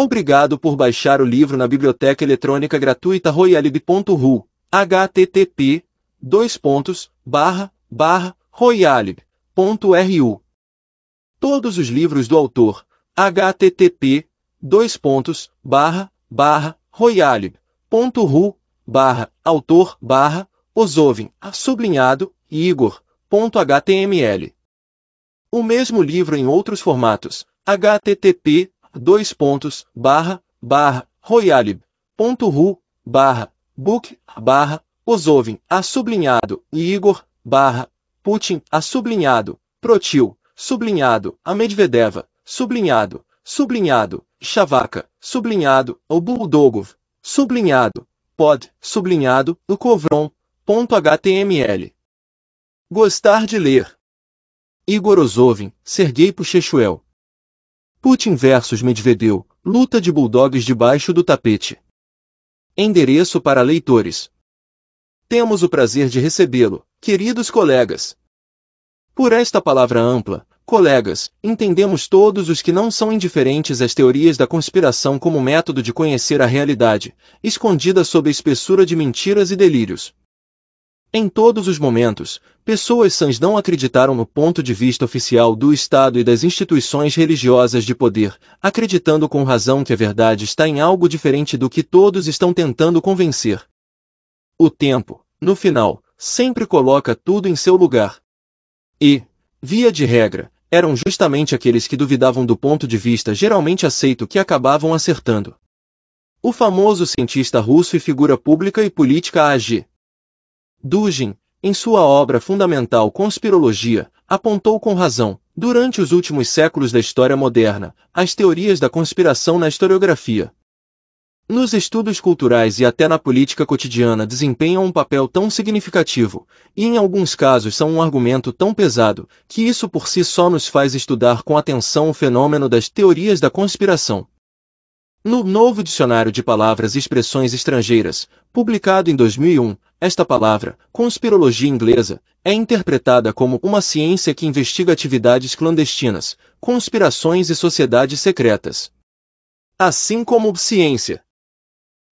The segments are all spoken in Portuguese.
Obrigado por baixar o livro na biblioteca eletrônica gratuita royalib.ru. http dois pontos, barra, barra, royalib.ru. Todos os livros do autor. http dois pontos, barra, barra, royalib.ru, barra, autor, barra, Ozovin, sublinhado, igor.html O mesmo livro em outros formatos, http dois pontos, barra, barra, royalib, ponto ru, barra, book, barra, Ozovin, a sublinhado, e Igor, barra, Putin, a sublinhado, Protil, sublinhado, a Medvedeva, sublinhado, sublinhado, Chavaka, sublinhado, o Buldogov, sublinhado, pod, sublinhado, o Covron, ponto HTML. Gostar de ler. Igor Ozovin, Sergei Puchechuel. Putin versus Medvedev, luta de bulldogs debaixo do tapete. Endereço para leitores. Temos o prazer de recebê-lo, queridos colegas. Por esta palavra ampla, colegas, entendemos todos os que não são indiferentes às teorias da conspiração como método de conhecer a realidade, escondida sob a espessura de mentiras e delírios. Em todos os momentos, pessoas sãs não acreditaram no ponto de vista oficial do Estado e das instituições religiosas de poder, acreditando com razão que a verdade está em algo diferente do que todos estão tentando convencer. O tempo, no final, sempre coloca tudo em seu lugar. E, via de regra, eram justamente aqueles que duvidavam do ponto de vista geralmente aceito que acabavam acertando. O famoso cientista russo e figura pública e política A.G. Dugin, em sua obra fundamental Conspirologia, apontou com razão, durante os últimos séculos da história moderna, as teorias da conspiração na historiografia. Nos estudos culturais e até na política cotidiana desempenham um papel tão significativo, e em alguns casos são um argumento tão pesado, que isso por si só nos faz estudar com atenção o fenômeno das teorias da conspiração. No Novo Dicionário de Palavras e Expressões Estrangeiras, publicado em 2001, esta palavra, conspirologia inglesa, é interpretada como uma ciência que investiga atividades clandestinas, conspirações e sociedades secretas. Assim como ciência.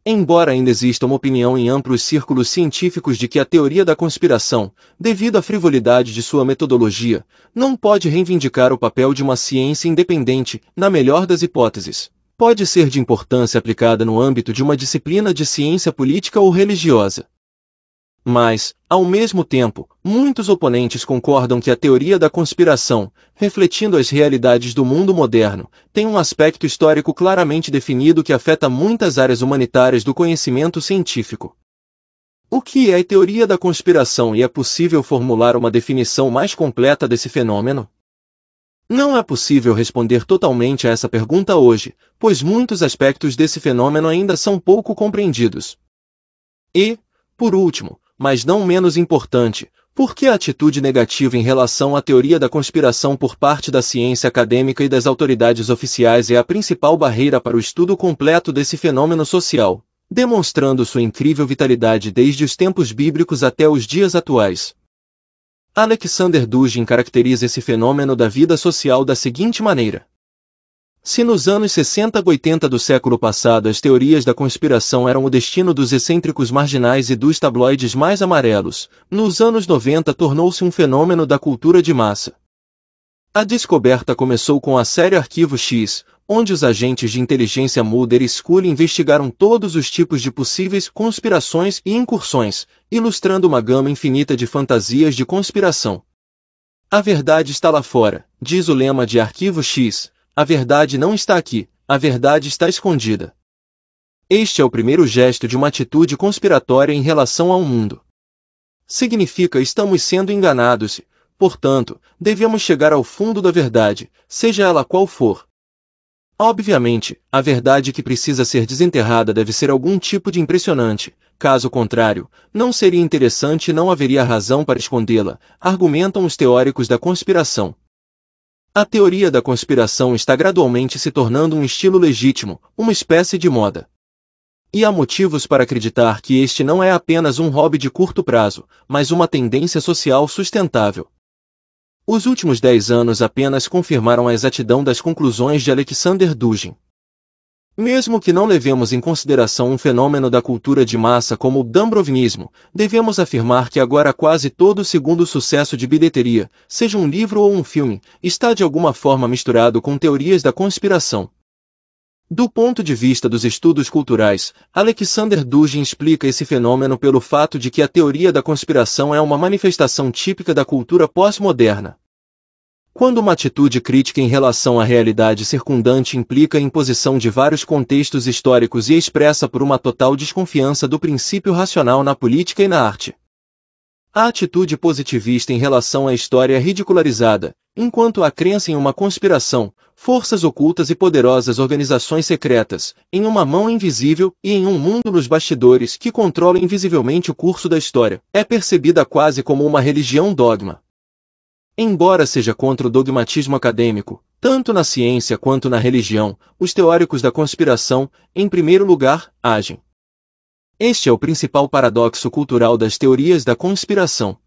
Embora ainda exista uma opinião em amplos círculos científicos de que a teoria da conspiração, devido à frivolidade de sua metodologia, não pode reivindicar o papel de uma ciência independente, na melhor das hipóteses pode ser de importância aplicada no âmbito de uma disciplina de ciência política ou religiosa. Mas, ao mesmo tempo, muitos oponentes concordam que a teoria da conspiração, refletindo as realidades do mundo moderno, tem um aspecto histórico claramente definido que afeta muitas áreas humanitárias do conhecimento científico. O que é a teoria da conspiração e é possível formular uma definição mais completa desse fenômeno? Não é possível responder totalmente a essa pergunta hoje, pois muitos aspectos desse fenômeno ainda são pouco compreendidos. E, por último, mas não menos importante, por que a atitude negativa em relação à teoria da conspiração por parte da ciência acadêmica e das autoridades oficiais é a principal barreira para o estudo completo desse fenômeno social, demonstrando sua incrível vitalidade desde os tempos bíblicos até os dias atuais? Alexander Dugin caracteriza esse fenômeno da vida social da seguinte maneira. Se nos anos 60 e 80 do século passado as teorias da conspiração eram o destino dos excêntricos marginais e dos tabloides mais amarelos, nos anos 90 tornou-se um fenômeno da cultura de massa. A descoberta começou com a série Arquivo X, onde os agentes de inteligência Mulder e Scully investigaram todos os tipos de possíveis conspirações e incursões, ilustrando uma gama infinita de fantasias de conspiração. A verdade está lá fora, diz o lema de Arquivo X. A verdade não está aqui, a verdade está escondida. Este é o primeiro gesto de uma atitude conspiratória em relação ao mundo. Significa estamos sendo enganados, portanto, devemos chegar ao fundo da verdade, seja ela qual for. Obviamente, a verdade que precisa ser desenterrada deve ser algum tipo de impressionante, caso contrário, não seria interessante e não haveria razão para escondê-la, argumentam os teóricos da conspiração. A teoria da conspiração está gradualmente se tornando um estilo legítimo, uma espécie de moda. E há motivos para acreditar que este não é apenas um hobby de curto prazo, mas uma tendência social sustentável. Os últimos dez anos apenas confirmaram a exatidão das conclusões de Alexander Dugin. Mesmo que não levemos em consideração um fenômeno da cultura de massa como o dambrovinismo, devemos afirmar que agora quase todo segundo sucesso de bilheteria, seja um livro ou um filme, está de alguma forma misturado com teorias da conspiração. Do ponto de vista dos estudos culturais, Alexander Dugin explica esse fenômeno pelo fato de que a teoria da conspiração é uma manifestação típica da cultura pós-moderna. Quando uma atitude crítica em relação à realidade circundante implica a imposição de vários contextos históricos e é expressa por uma total desconfiança do princípio racional na política e na arte. A atitude positivista em relação à história é ridicularizada, Enquanto a crença em uma conspiração, forças ocultas e poderosas organizações secretas, em uma mão invisível e em um mundo nos bastidores que controla invisivelmente o curso da história, é percebida quase como uma religião dogma. Embora seja contra o dogmatismo acadêmico, tanto na ciência quanto na religião, os teóricos da conspiração, em primeiro lugar, agem. Este é o principal paradoxo cultural das teorias da conspiração,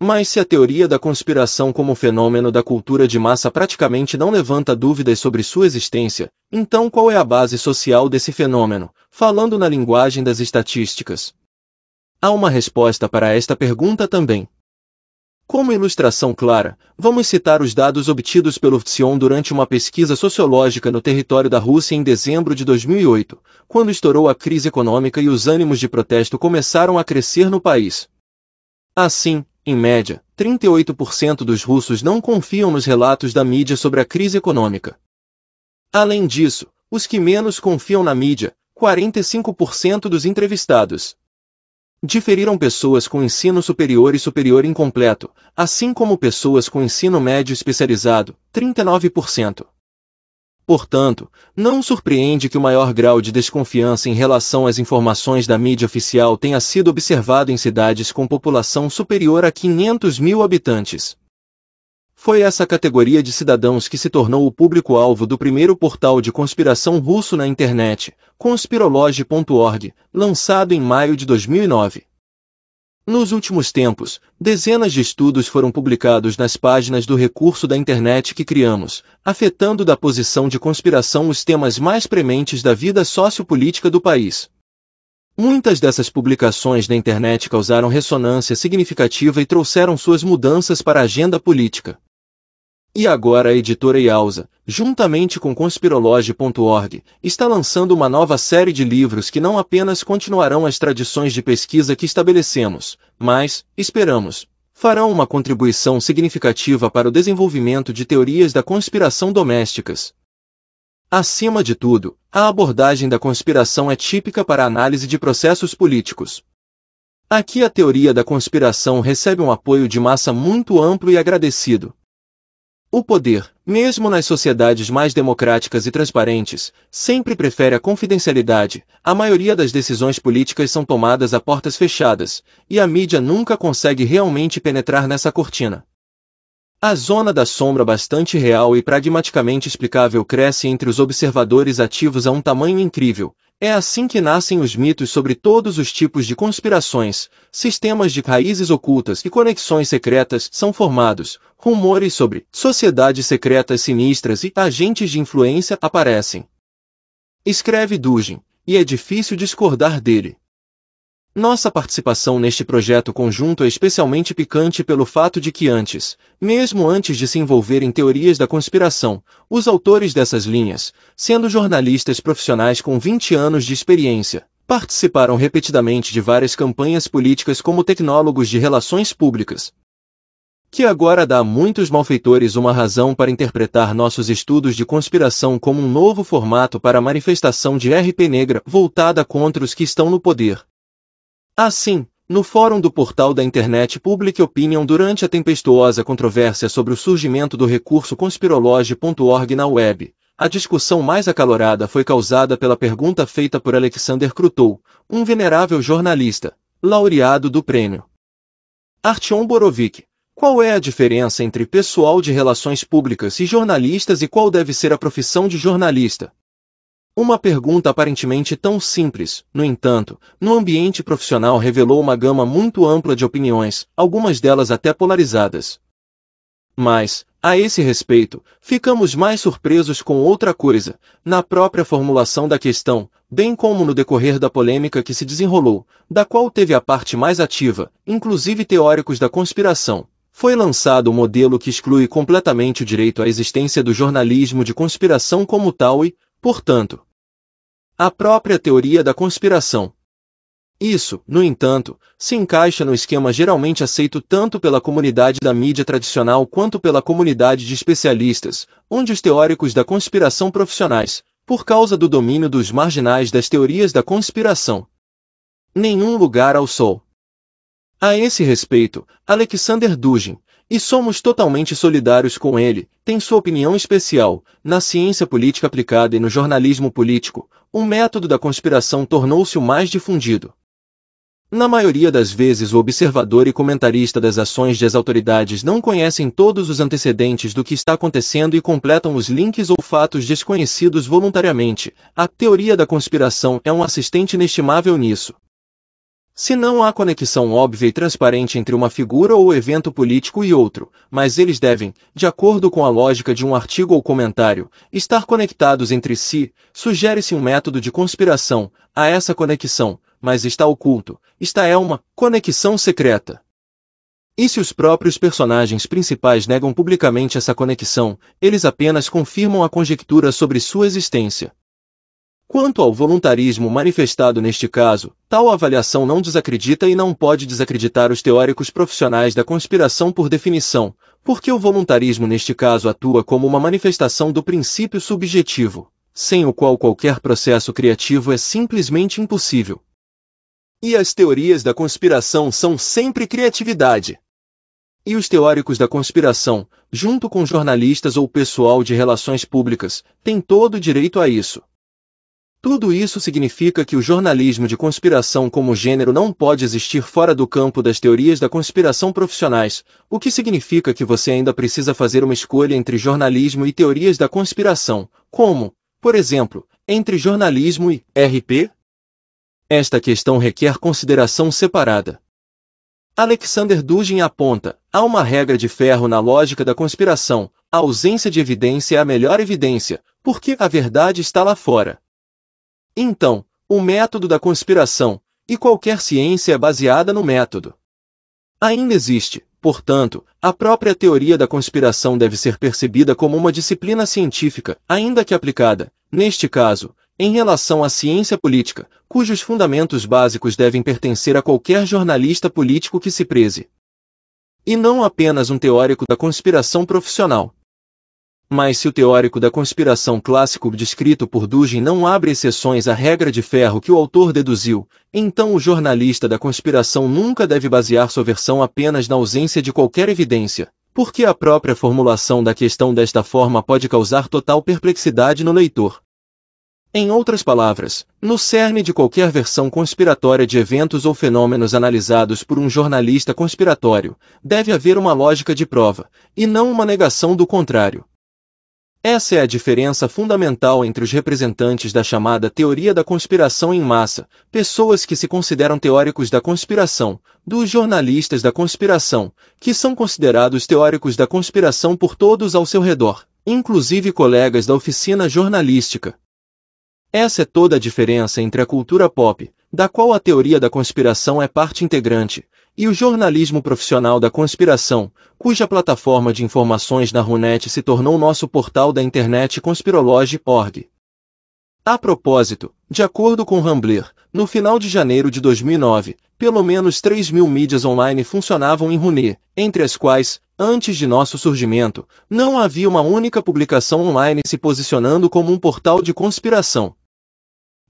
mas se a teoria da conspiração como fenômeno da cultura de massa praticamente não levanta dúvidas sobre sua existência, então qual é a base social desse fenômeno, falando na linguagem das estatísticas? Há uma resposta para esta pergunta também. Como ilustração clara, vamos citar os dados obtidos pelo FSION durante uma pesquisa sociológica no território da Rússia em dezembro de 2008, quando estourou a crise econômica e os ânimos de protesto começaram a crescer no país. Assim, em média, 38% dos russos não confiam nos relatos da mídia sobre a crise econômica. Além disso, os que menos confiam na mídia, 45% dos entrevistados, diferiram pessoas com ensino superior e superior incompleto, assim como pessoas com ensino médio especializado, 39%. Portanto, não surpreende que o maior grau de desconfiança em relação às informações da mídia oficial tenha sido observado em cidades com população superior a 500 mil habitantes. Foi essa categoria de cidadãos que se tornou o público-alvo do primeiro portal de conspiração russo na internet, conspirologe.org, lançado em maio de 2009. Nos últimos tempos, dezenas de estudos foram publicados nas páginas do recurso da internet que criamos, afetando da posição de conspiração os temas mais prementes da vida sociopolítica do país. Muitas dessas publicações na internet causaram ressonância significativa e trouxeram suas mudanças para a agenda política. E agora a editora Iausa, juntamente com conspirologe.org, está lançando uma nova série de livros que não apenas continuarão as tradições de pesquisa que estabelecemos, mas, esperamos, farão uma contribuição significativa para o desenvolvimento de teorias da conspiração domésticas. Acima de tudo, a abordagem da conspiração é típica para a análise de processos políticos. Aqui a teoria da conspiração recebe um apoio de massa muito amplo e agradecido. O poder, mesmo nas sociedades mais democráticas e transparentes, sempre prefere a confidencialidade. A maioria das decisões políticas são tomadas a portas fechadas, e a mídia nunca consegue realmente penetrar nessa cortina. A zona da sombra bastante real e pragmaticamente explicável cresce entre os observadores ativos a um tamanho incrível, é assim que nascem os mitos sobre todos os tipos de conspirações, sistemas de raízes ocultas e conexões secretas são formados, rumores sobre sociedades secretas sinistras e agentes de influência aparecem. Escreve Dugin, e é difícil discordar dele. Nossa participação neste projeto conjunto é especialmente picante pelo fato de que antes, mesmo antes de se envolver em teorias da conspiração, os autores dessas linhas, sendo jornalistas profissionais com 20 anos de experiência, participaram repetidamente de várias campanhas políticas como tecnólogos de relações públicas, que agora dá a muitos malfeitores uma razão para interpretar nossos estudos de conspiração como um novo formato para a manifestação de RP negra voltada contra os que estão no poder, Assim, no fórum do portal da internet Public Opinion durante a tempestuosa controvérsia sobre o surgimento do recurso conspirology.org na web, a discussão mais acalorada foi causada pela pergunta feita por Alexander Krutow, um venerável jornalista, laureado do prêmio. Artyom Borovic, qual é a diferença entre pessoal de relações públicas e jornalistas e qual deve ser a profissão de jornalista? Uma pergunta aparentemente tão simples, no entanto, no ambiente profissional revelou uma gama muito ampla de opiniões, algumas delas até polarizadas. Mas, a esse respeito, ficamos mais surpresos com outra coisa, na própria formulação da questão, bem como no decorrer da polêmica que se desenrolou, da qual teve a parte mais ativa, inclusive teóricos da conspiração. Foi lançado um modelo que exclui completamente o direito à existência do jornalismo de conspiração como tal e, portanto, a própria teoria da conspiração. Isso, no entanto, se encaixa no esquema geralmente aceito tanto pela comunidade da mídia tradicional quanto pela comunidade de especialistas, onde os teóricos da conspiração profissionais, por causa do domínio dos marginais das teorias da conspiração. Nenhum lugar ao sol. A esse respeito, Alexander Dugin, e somos totalmente solidários com ele, tem sua opinião especial, na ciência política aplicada e no jornalismo político, o método da conspiração tornou-se o mais difundido. Na maioria das vezes, o observador e comentarista das ações das autoridades não conhecem todos os antecedentes do que está acontecendo e completam os links ou fatos desconhecidos voluntariamente. A teoria da conspiração é um assistente inestimável nisso. Se não há conexão óbvia e transparente entre uma figura ou evento político e outro, mas eles devem, de acordo com a lógica de um artigo ou comentário, estar conectados entre si, sugere-se um método de conspiração a essa conexão, mas está oculto, esta é uma conexão secreta. E se os próprios personagens principais negam publicamente essa conexão, eles apenas confirmam a conjectura sobre sua existência. Quanto ao voluntarismo manifestado neste caso, tal avaliação não desacredita e não pode desacreditar os teóricos profissionais da conspiração por definição, porque o voluntarismo neste caso atua como uma manifestação do princípio subjetivo, sem o qual qualquer processo criativo é simplesmente impossível. E as teorias da conspiração são sempre criatividade e os teóricos da conspiração, junto com jornalistas ou pessoal de relações públicas, têm todo o direito a isso. Tudo isso significa que o jornalismo de conspiração como gênero não pode existir fora do campo das teorias da conspiração profissionais, o que significa que você ainda precisa fazer uma escolha entre jornalismo e teorias da conspiração, como, por exemplo, entre jornalismo e RP? Esta questão requer consideração separada. Alexander Dugin aponta, há uma regra de ferro na lógica da conspiração, a ausência de evidência é a melhor evidência, porque a verdade está lá fora. Então, o método da conspiração, e qualquer ciência é baseada no método. Ainda existe, portanto, a própria teoria da conspiração deve ser percebida como uma disciplina científica, ainda que aplicada, neste caso, em relação à ciência política, cujos fundamentos básicos devem pertencer a qualquer jornalista político que se preze. E não apenas um teórico da conspiração profissional. Mas se o teórico da conspiração clássico descrito por Dugin não abre exceções à regra de ferro que o autor deduziu, então o jornalista da conspiração nunca deve basear sua versão apenas na ausência de qualquer evidência, porque a própria formulação da questão desta forma pode causar total perplexidade no leitor. Em outras palavras, no cerne de qualquer versão conspiratória de eventos ou fenômenos analisados por um jornalista conspiratório, deve haver uma lógica de prova, e não uma negação do contrário. Essa é a diferença fundamental entre os representantes da chamada teoria da conspiração em massa, pessoas que se consideram teóricos da conspiração, dos jornalistas da conspiração, que são considerados teóricos da conspiração por todos ao seu redor, inclusive colegas da oficina jornalística. Essa é toda a diferença entre a cultura pop, da qual a teoria da conspiração é parte integrante, e o jornalismo profissional da conspiração, cuja plataforma de informações na Runet se tornou nosso portal da internet conspirologe.org. A propósito, de acordo com Rambler, no final de janeiro de 2009, pelo menos 3 mil mídias online funcionavam em Runet, entre as quais, antes de nosso surgimento, não havia uma única publicação online se posicionando como um portal de conspiração,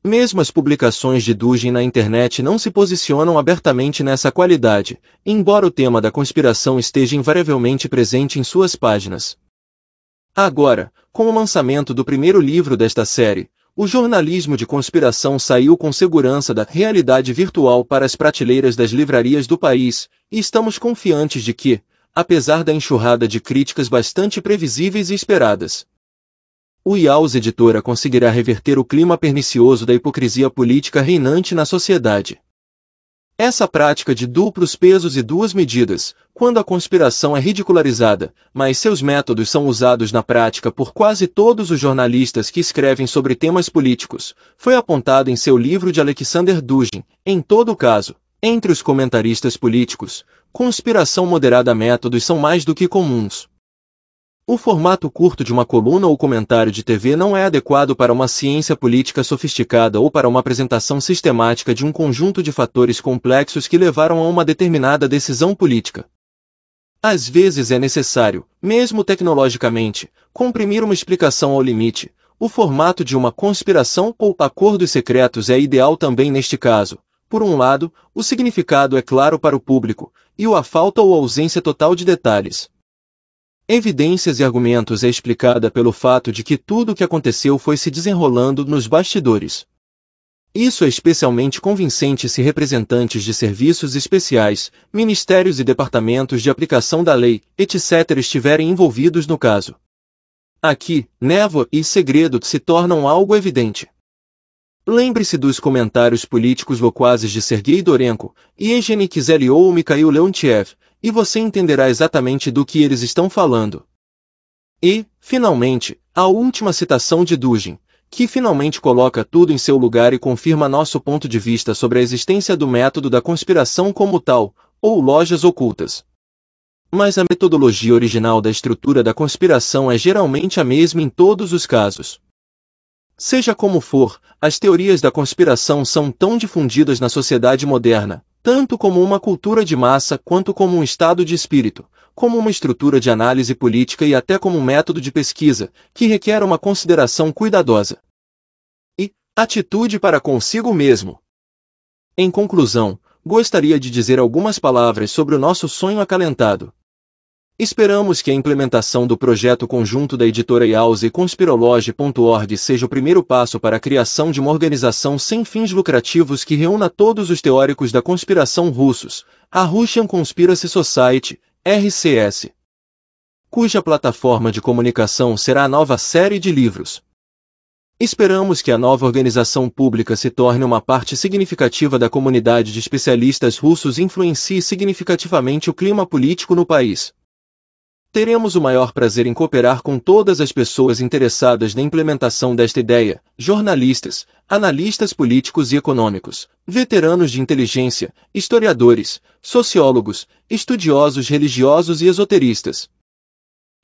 mesmo as publicações de Dugin na internet não se posicionam abertamente nessa qualidade, embora o tema da conspiração esteja invariavelmente presente em suas páginas. Agora, com o lançamento do primeiro livro desta série, o jornalismo de conspiração saiu com segurança da realidade virtual para as prateleiras das livrarias do país, e estamos confiantes de que, apesar da enxurrada de críticas bastante previsíveis e esperadas, o IAUS Editora conseguirá reverter o clima pernicioso da hipocrisia política reinante na sociedade. Essa prática de duplos pesos e duas medidas, quando a conspiração é ridicularizada, mas seus métodos são usados na prática por quase todos os jornalistas que escrevem sobre temas políticos, foi apontada em seu livro de Alexander Dugin, em todo caso, entre os comentaristas políticos, conspiração moderada métodos são mais do que comuns. O formato curto de uma coluna ou comentário de TV não é adequado para uma ciência política sofisticada ou para uma apresentação sistemática de um conjunto de fatores complexos que levaram a uma determinada decisão política. Às vezes é necessário, mesmo tecnologicamente, comprimir uma explicação ao limite. O formato de uma conspiração ou acordos secretos é ideal também neste caso. Por um lado, o significado é claro para o público, e o a falta ou ausência total de detalhes, evidências e argumentos é explicada pelo fato de que tudo o que aconteceu foi se desenrolando nos bastidores. Isso é especialmente convincente se representantes de serviços especiais, ministérios e departamentos de aplicação da lei, etc., estiverem envolvidos no caso. Aqui, névoa e segredo se tornam algo evidente. Lembre-se dos comentários políticos loquazes de Sergei Dorenko, Yevgeny Kizelyov ou Mikhail Leontiev, e você entenderá exatamente do que eles estão falando. E, finalmente, a última citação de Dugin, que finalmente coloca tudo em seu lugar e confirma nosso ponto de vista sobre a existência do método da conspiração como tal, ou lojas ocultas. Mas a metodologia original da estrutura da conspiração é geralmente a mesma em todos os casos. Seja como for, as teorias da conspiração são tão difundidas na sociedade moderna, tanto como uma cultura de massa quanto como um estado de espírito, como uma estrutura de análise política e até como um método de pesquisa, que requer uma consideração cuidadosa. E atitude para consigo mesmo. Em conclusão, gostaria de dizer algumas palavras sobre o nosso sonho acalentado, Esperamos que a implementação do projeto conjunto da editora IAUS e conspirologe.org seja o primeiro passo para a criação de uma organização sem fins lucrativos que reúna todos os teóricos da conspiração russos, a Russian Conspiracy Society, RCS, cuja plataforma de comunicação será a nova série de livros. Esperamos que a nova organização pública se torne uma parte significativa da comunidade de especialistas russos e influencie significativamente o clima político no país. Teremos o maior prazer em cooperar com todas as pessoas interessadas na implementação desta ideia: jornalistas, analistas políticos e econômicos, veteranos de inteligência, historiadores, sociólogos, estudiosos religiosos e esoteristas.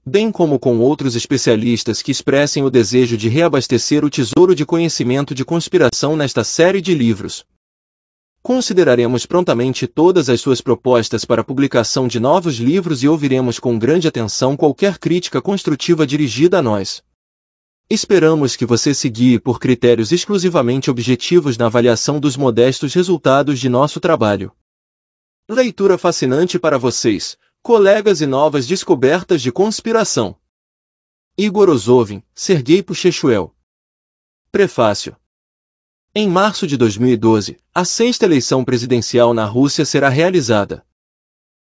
Bem como com outros especialistas que expressem o desejo de reabastecer o tesouro de conhecimento de conspiração nesta série de livros. Consideraremos prontamente todas as suas propostas para publicação de novos livros e ouviremos com grande atenção qualquer crítica construtiva dirigida a nós. Esperamos que você siga por critérios exclusivamente objetivos na avaliação dos modestos resultados de nosso trabalho. Leitura fascinante para vocês, colegas e novas descobertas de conspiração. Igor Ozovin, Sergei Puchechuel. Prefácio em março de 2012, a sexta eleição presidencial na Rússia será realizada.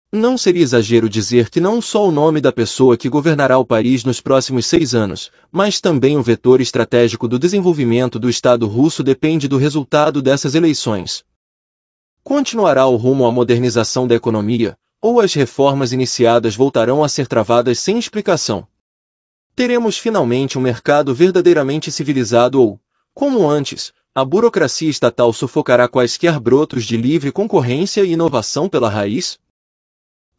Não seria exagero dizer que não só o nome da pessoa que governará o país nos próximos seis anos, mas também o vetor estratégico do desenvolvimento do Estado russo depende do resultado dessas eleições. Continuará o rumo à modernização da economia, ou as reformas iniciadas voltarão a ser travadas sem explicação? Teremos finalmente um mercado verdadeiramente civilizado ou, como antes, a burocracia estatal sufocará quaisquer brotos de livre concorrência e inovação pela raiz?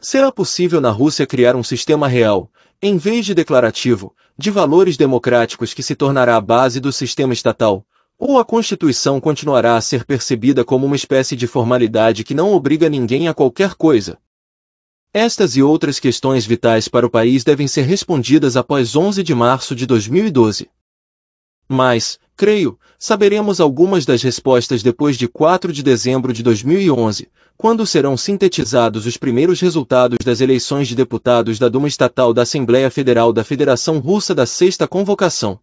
Será possível na Rússia criar um sistema real, em vez de declarativo, de valores democráticos que se tornará a base do sistema estatal? Ou a Constituição continuará a ser percebida como uma espécie de formalidade que não obriga ninguém a qualquer coisa? Estas e outras questões vitais para o país devem ser respondidas após 11 de março de 2012 mas, creio, saberemos algumas das respostas depois de 4 de dezembro de 2011, quando serão sintetizados os primeiros resultados das eleições de deputados da Duma Estatal da Assembleia Federal da Federação Russa da sexta convocação.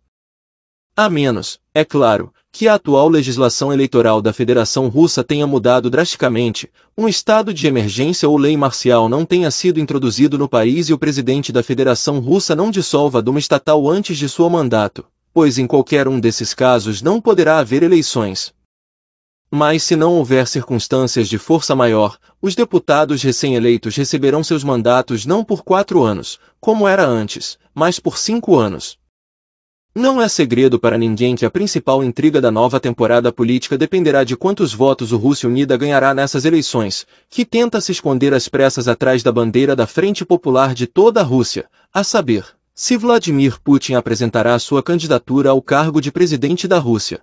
A menos, é claro, que a atual legislação eleitoral da Federação Russa tenha mudado drasticamente, um estado de emergência ou lei marcial não tenha sido introduzido no país e o presidente da Federação Russa não dissolva a Duma Estatal antes de seu mandato pois em qualquer um desses casos não poderá haver eleições. Mas se não houver circunstâncias de força maior, os deputados recém-eleitos receberão seus mandatos não por quatro anos, como era antes, mas por cinco anos. Não é segredo para ninguém que a principal intriga da nova temporada política dependerá de quantos votos o Rússia Unida ganhará nessas eleições, que tenta se esconder às pressas atrás da bandeira da Frente Popular de toda a Rússia, a saber, se Vladimir Putin apresentará sua candidatura ao cargo de presidente da Rússia.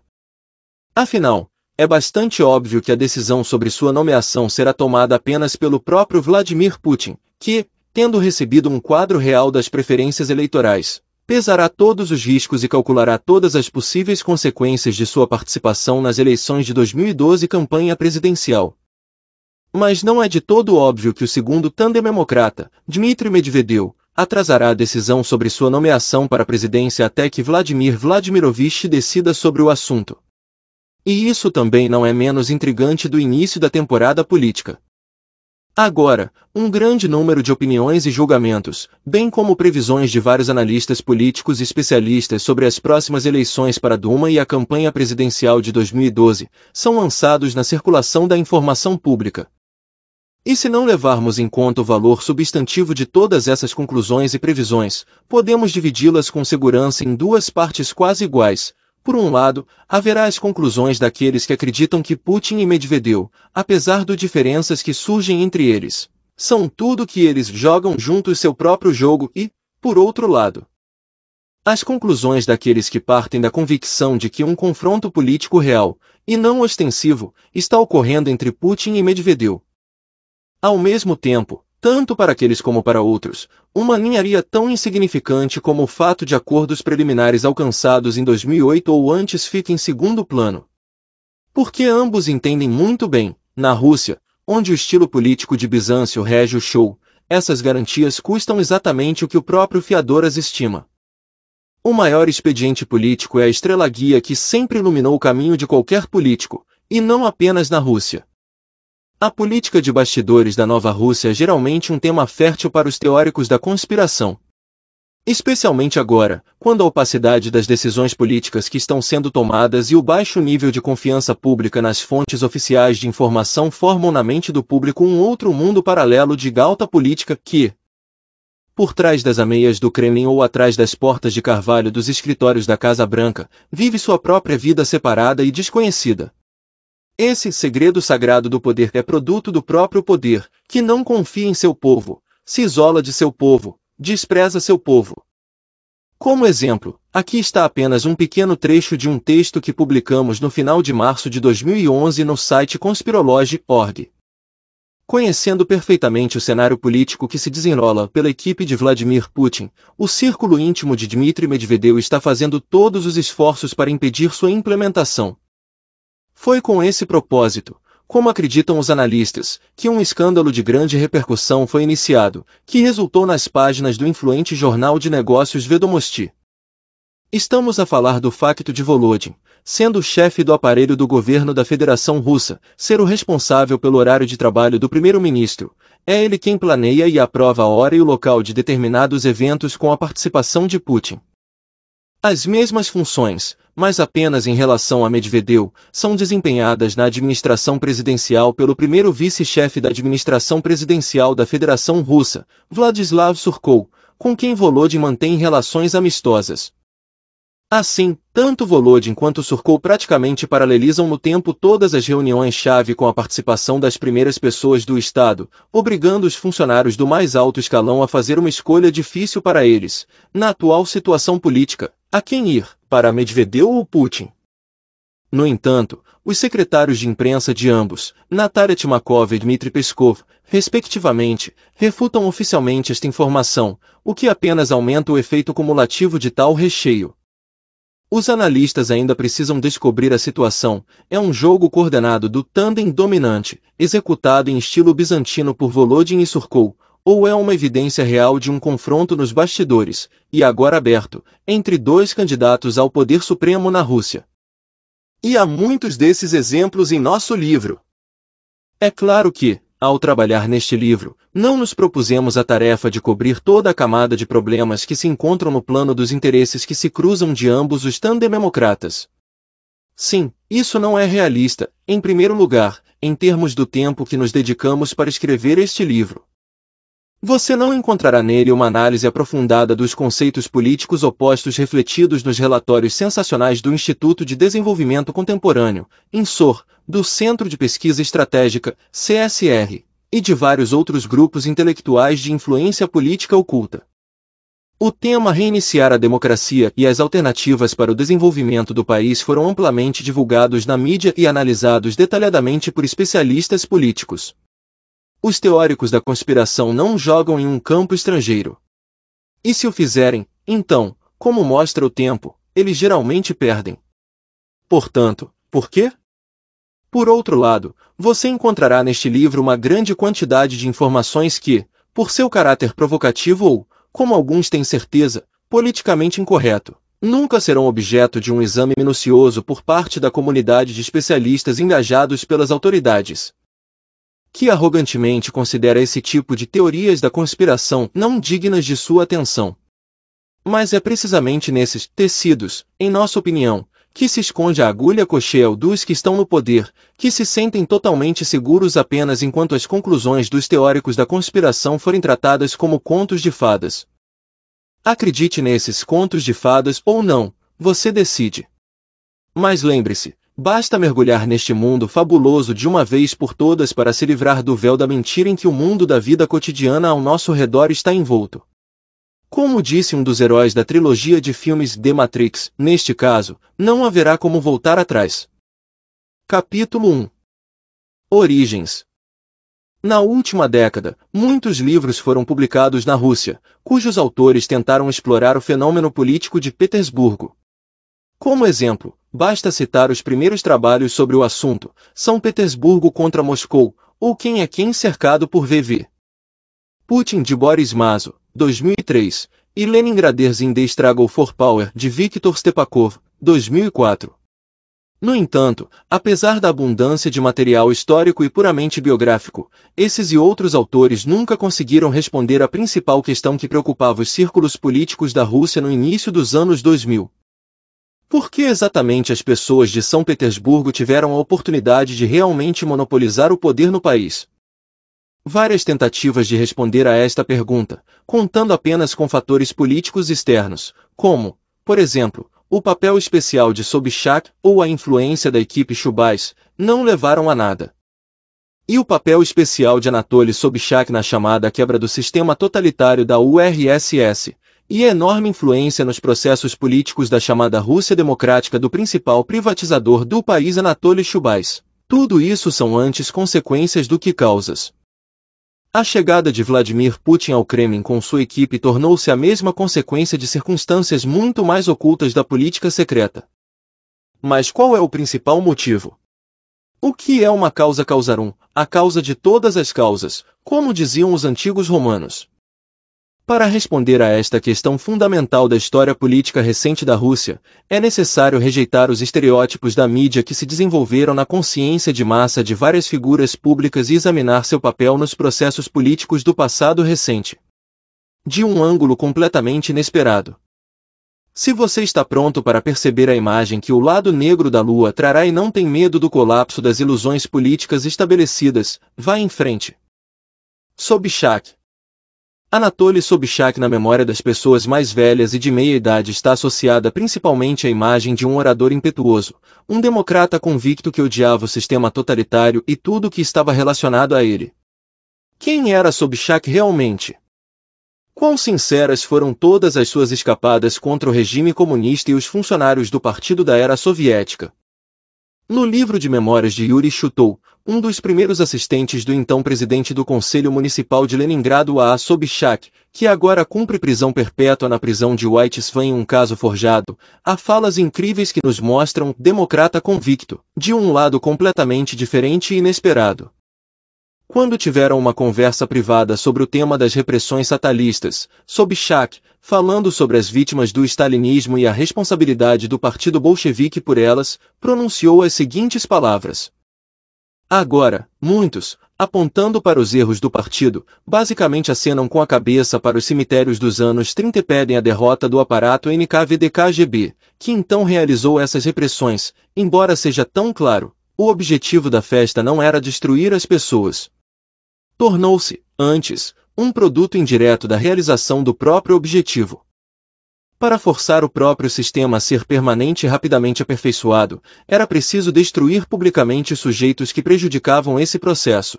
Afinal, é bastante óbvio que a decisão sobre sua nomeação será tomada apenas pelo próprio Vladimir Putin, que, tendo recebido um quadro real das preferências eleitorais, pesará todos os riscos e calculará todas as possíveis consequências de sua participação nas eleições de 2012 campanha presidencial. Mas não é de todo óbvio que o segundo tandem democrata, Dmitry Medvedev, atrasará a decisão sobre sua nomeação para a presidência até que Vladimir Vladimirovich decida sobre o assunto. E isso também não é menos intrigante do início da temporada política. Agora, um grande número de opiniões e julgamentos, bem como previsões de vários analistas políticos e especialistas sobre as próximas eleições para a Duma e a campanha presidencial de 2012, são lançados na circulação da informação pública. E se não levarmos em conta o valor substantivo de todas essas conclusões e previsões, podemos dividi-las com segurança em duas partes quase iguais. Por um lado, haverá as conclusões daqueles que acreditam que Putin e Medvedev, apesar do diferenças que surgem entre eles, são tudo que eles jogam juntos seu próprio jogo e, por outro lado, as conclusões daqueles que partem da convicção de que um confronto político real, e não ostensivo, está ocorrendo entre Putin e Medvedev, ao mesmo tempo, tanto para aqueles como para outros, uma ninharia tão insignificante como o fato de acordos preliminares alcançados em 2008 ou antes fica em segundo plano. Porque ambos entendem muito bem, na Rússia, onde o estilo político de Bizâncio rege o show, essas garantias custam exatamente o que o próprio fiador as estima. O maior expediente político é a estrela guia que sempre iluminou o caminho de qualquer político, e não apenas na Rússia. A política de bastidores da Nova Rússia é geralmente um tema fértil para os teóricos da conspiração. Especialmente agora, quando a opacidade das decisões políticas que estão sendo tomadas e o baixo nível de confiança pública nas fontes oficiais de informação formam na mente do público um outro mundo paralelo de galta política que, por trás das ameias do Kremlin ou atrás das portas de carvalho dos escritórios da Casa Branca, vive sua própria vida separada e desconhecida. Esse segredo sagrado do poder é produto do próprio poder, que não confia em seu povo, se isola de seu povo, despreza seu povo. Como exemplo, aqui está apenas um pequeno trecho de um texto que publicamos no final de março de 2011 no site conspirologe.org. Conhecendo perfeitamente o cenário político que se desenrola pela equipe de Vladimir Putin, o círculo íntimo de Dmitry Medvedev está fazendo todos os esforços para impedir sua implementação, foi com esse propósito, como acreditam os analistas, que um escândalo de grande repercussão foi iniciado, que resultou nas páginas do influente jornal de negócios Vedomosti. Estamos a falar do facto de Volodin, sendo o chefe do aparelho do governo da Federação Russa, ser o responsável pelo horário de trabalho do primeiro-ministro. É ele quem planeia e aprova a hora e o local de determinados eventos com a participação de Putin. As mesmas funções, mas apenas em relação a Medvedev, são desempenhadas na administração presidencial pelo primeiro vice-chefe da administração presidencial da Federação Russa, Vladislav Surkov, com quem Volodin mantém relações amistosas. Assim, tanto Volodin quanto Surcou praticamente paralelizam no tempo todas as reuniões-chave com a participação das primeiras pessoas do Estado, obrigando os funcionários do mais alto escalão a fazer uma escolha difícil para eles, na atual situação política, a quem ir, para Medvedev ou Putin. No entanto, os secretários de imprensa de ambos, Natália Timakov e Dmitry Peskov, respectivamente, refutam oficialmente esta informação, o que apenas aumenta o efeito cumulativo de tal recheio. Os analistas ainda precisam descobrir a situação. É um jogo coordenado do tandem dominante, executado em estilo bizantino por Volodin e Surkov, ou é uma evidência real de um confronto nos bastidores, e agora aberto, entre dois candidatos ao poder supremo na Rússia. E há muitos desses exemplos em nosso livro. É claro que, ao trabalhar neste livro, não nos propusemos a tarefa de cobrir toda a camada de problemas que se encontram no plano dos interesses que se cruzam de ambos os tandememocratas. Sim, isso não é realista, em primeiro lugar, em termos do tempo que nos dedicamos para escrever este livro. Você não encontrará nele uma análise aprofundada dos conceitos políticos opostos refletidos nos relatórios sensacionais do Instituto de Desenvolvimento Contemporâneo, INSOR, do Centro de Pesquisa Estratégica, CSR, e de vários outros grupos intelectuais de influência política oculta. O tema reiniciar a democracia e as alternativas para o desenvolvimento do país foram amplamente divulgados na mídia e analisados detalhadamente por especialistas políticos. Os teóricos da conspiração não jogam em um campo estrangeiro. E se o fizerem, então, como mostra o tempo, eles geralmente perdem. Portanto, por quê? Por outro lado, você encontrará neste livro uma grande quantidade de informações que, por seu caráter provocativo ou, como alguns têm certeza, politicamente incorreto, nunca serão objeto de um exame minucioso por parte da comunidade de especialistas engajados pelas autoridades que arrogantemente considera esse tipo de teorias da conspiração não dignas de sua atenção. Mas é precisamente nesses tecidos, em nossa opinião, que se esconde a agulha cochel dos que estão no poder, que se sentem totalmente seguros apenas enquanto as conclusões dos teóricos da conspiração forem tratadas como contos de fadas. Acredite nesses contos de fadas ou não, você decide. Mas lembre-se, Basta mergulhar neste mundo fabuloso de uma vez por todas para se livrar do véu da mentira em que o mundo da vida cotidiana ao nosso redor está envolto. Como disse um dos heróis da trilogia de filmes The Matrix, neste caso, não haverá como voltar atrás. Capítulo 1 Origens na última década, muitos livros foram publicados na Rússia, cujos autores tentaram explorar o fenômeno político de Petersburgo. Como exemplo, basta citar os primeiros trabalhos sobre o assunto, São Petersburgo contra Moscou, ou Quem é Quem cercado por VV. Putin de Boris Mazo, 2003, e Leningraders in the Struggle for Power, de Viktor Stepakov, 2004. No entanto, apesar da abundância de material histórico e puramente biográfico, esses e outros autores nunca conseguiram responder à principal questão que preocupava os círculos políticos da Rússia no início dos anos 2000, por que exatamente as pessoas de São Petersburgo tiveram a oportunidade de realmente monopolizar o poder no país? Várias tentativas de responder a esta pergunta, contando apenas com fatores políticos externos, como, por exemplo, o papel especial de Sobchak ou a influência da equipe Chubais, não levaram a nada. E o papel especial de Anatoly Sobchak na chamada quebra do sistema totalitário da URSS, e enorme influência nos processos políticos da chamada Rússia Democrática do principal privatizador do país Anatoly Chubais. Tudo isso são antes consequências do que causas. A chegada de Vladimir Putin ao Kremlin com sua equipe tornou-se a mesma consequência de circunstâncias muito mais ocultas da política secreta. Mas qual é o principal motivo? O que é uma causa causarum, a causa de todas as causas, como diziam os antigos romanos? Para responder a esta questão fundamental da história política recente da Rússia, é necessário rejeitar os estereótipos da mídia que se desenvolveram na consciência de massa de várias figuras públicas e examinar seu papel nos processos políticos do passado recente. De um ângulo completamente inesperado. Se você está pronto para perceber a imagem que o lado negro da lua trará e não tem medo do colapso das ilusões políticas estabelecidas, vá em frente. Sobchak, Anatoly Sobchak na memória das pessoas mais velhas e de meia idade está associada principalmente à imagem de um orador impetuoso, um democrata convicto que odiava o sistema totalitário e tudo o que estava relacionado a ele. Quem era Sobchak realmente? Quão sinceras foram todas as suas escapadas contra o regime comunista e os funcionários do partido da era soviética? No livro de memórias de Yuri Chutou, um dos primeiros assistentes do então presidente do Conselho Municipal de Leningrado A. Sobchak, que agora cumpre prisão perpétua na prisão de Whitesvan em um caso forjado, há falas incríveis que nos mostram democrata convicto, de um lado completamente diferente e inesperado. Quando tiveram uma conversa privada sobre o tema das repressões satalistas, Sobchak, falando sobre as vítimas do stalinismo e a responsabilidade do Partido Bolchevique por elas, pronunciou as seguintes palavras. Agora, muitos, apontando para os erros do partido, basicamente acenam com a cabeça para os cemitérios dos anos 30 e pedem a derrota do aparato NKVD-KGB, que então realizou essas repressões, embora seja tão claro, o objetivo da festa não era destruir as pessoas, tornou-se, antes, um produto indireto da realização do próprio objetivo. Para forçar o próprio sistema a ser permanente e rapidamente aperfeiçoado, era preciso destruir publicamente sujeitos que prejudicavam esse processo.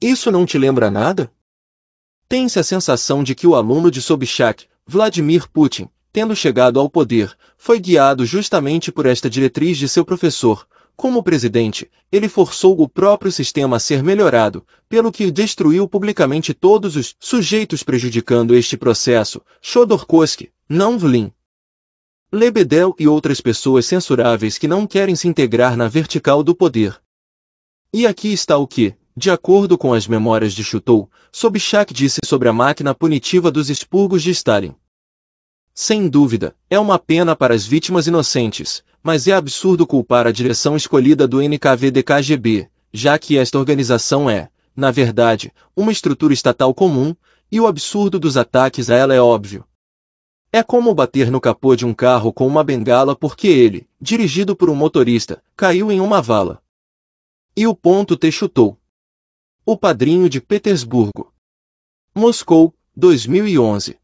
Isso não te lembra nada? Tem-se a sensação de que o aluno de Sobchak, Vladimir Putin, tendo chegado ao poder, foi guiado justamente por esta diretriz de seu professor, como presidente, ele forçou o próprio sistema a ser melhorado, pelo que destruiu publicamente todos os sujeitos prejudicando este processo, Chodorkowski, não Vlin. Lebedel e outras pessoas censuráveis que não querem se integrar na vertical do poder. E aqui está o que, de acordo com as memórias de Chutou, Sobchak disse sobre a máquina punitiva dos expurgos de Stalin. Sem dúvida, é uma pena para as vítimas inocentes, mas é absurdo culpar a direção escolhida do NKVD-KGB, já que esta organização é, na verdade, uma estrutura estatal comum, e o absurdo dos ataques a ela é óbvio. É como bater no capô de um carro com uma bengala porque ele, dirigido por um motorista, caiu em uma vala. E o ponto te chutou. O padrinho de Petersburgo. Moscou, 2011.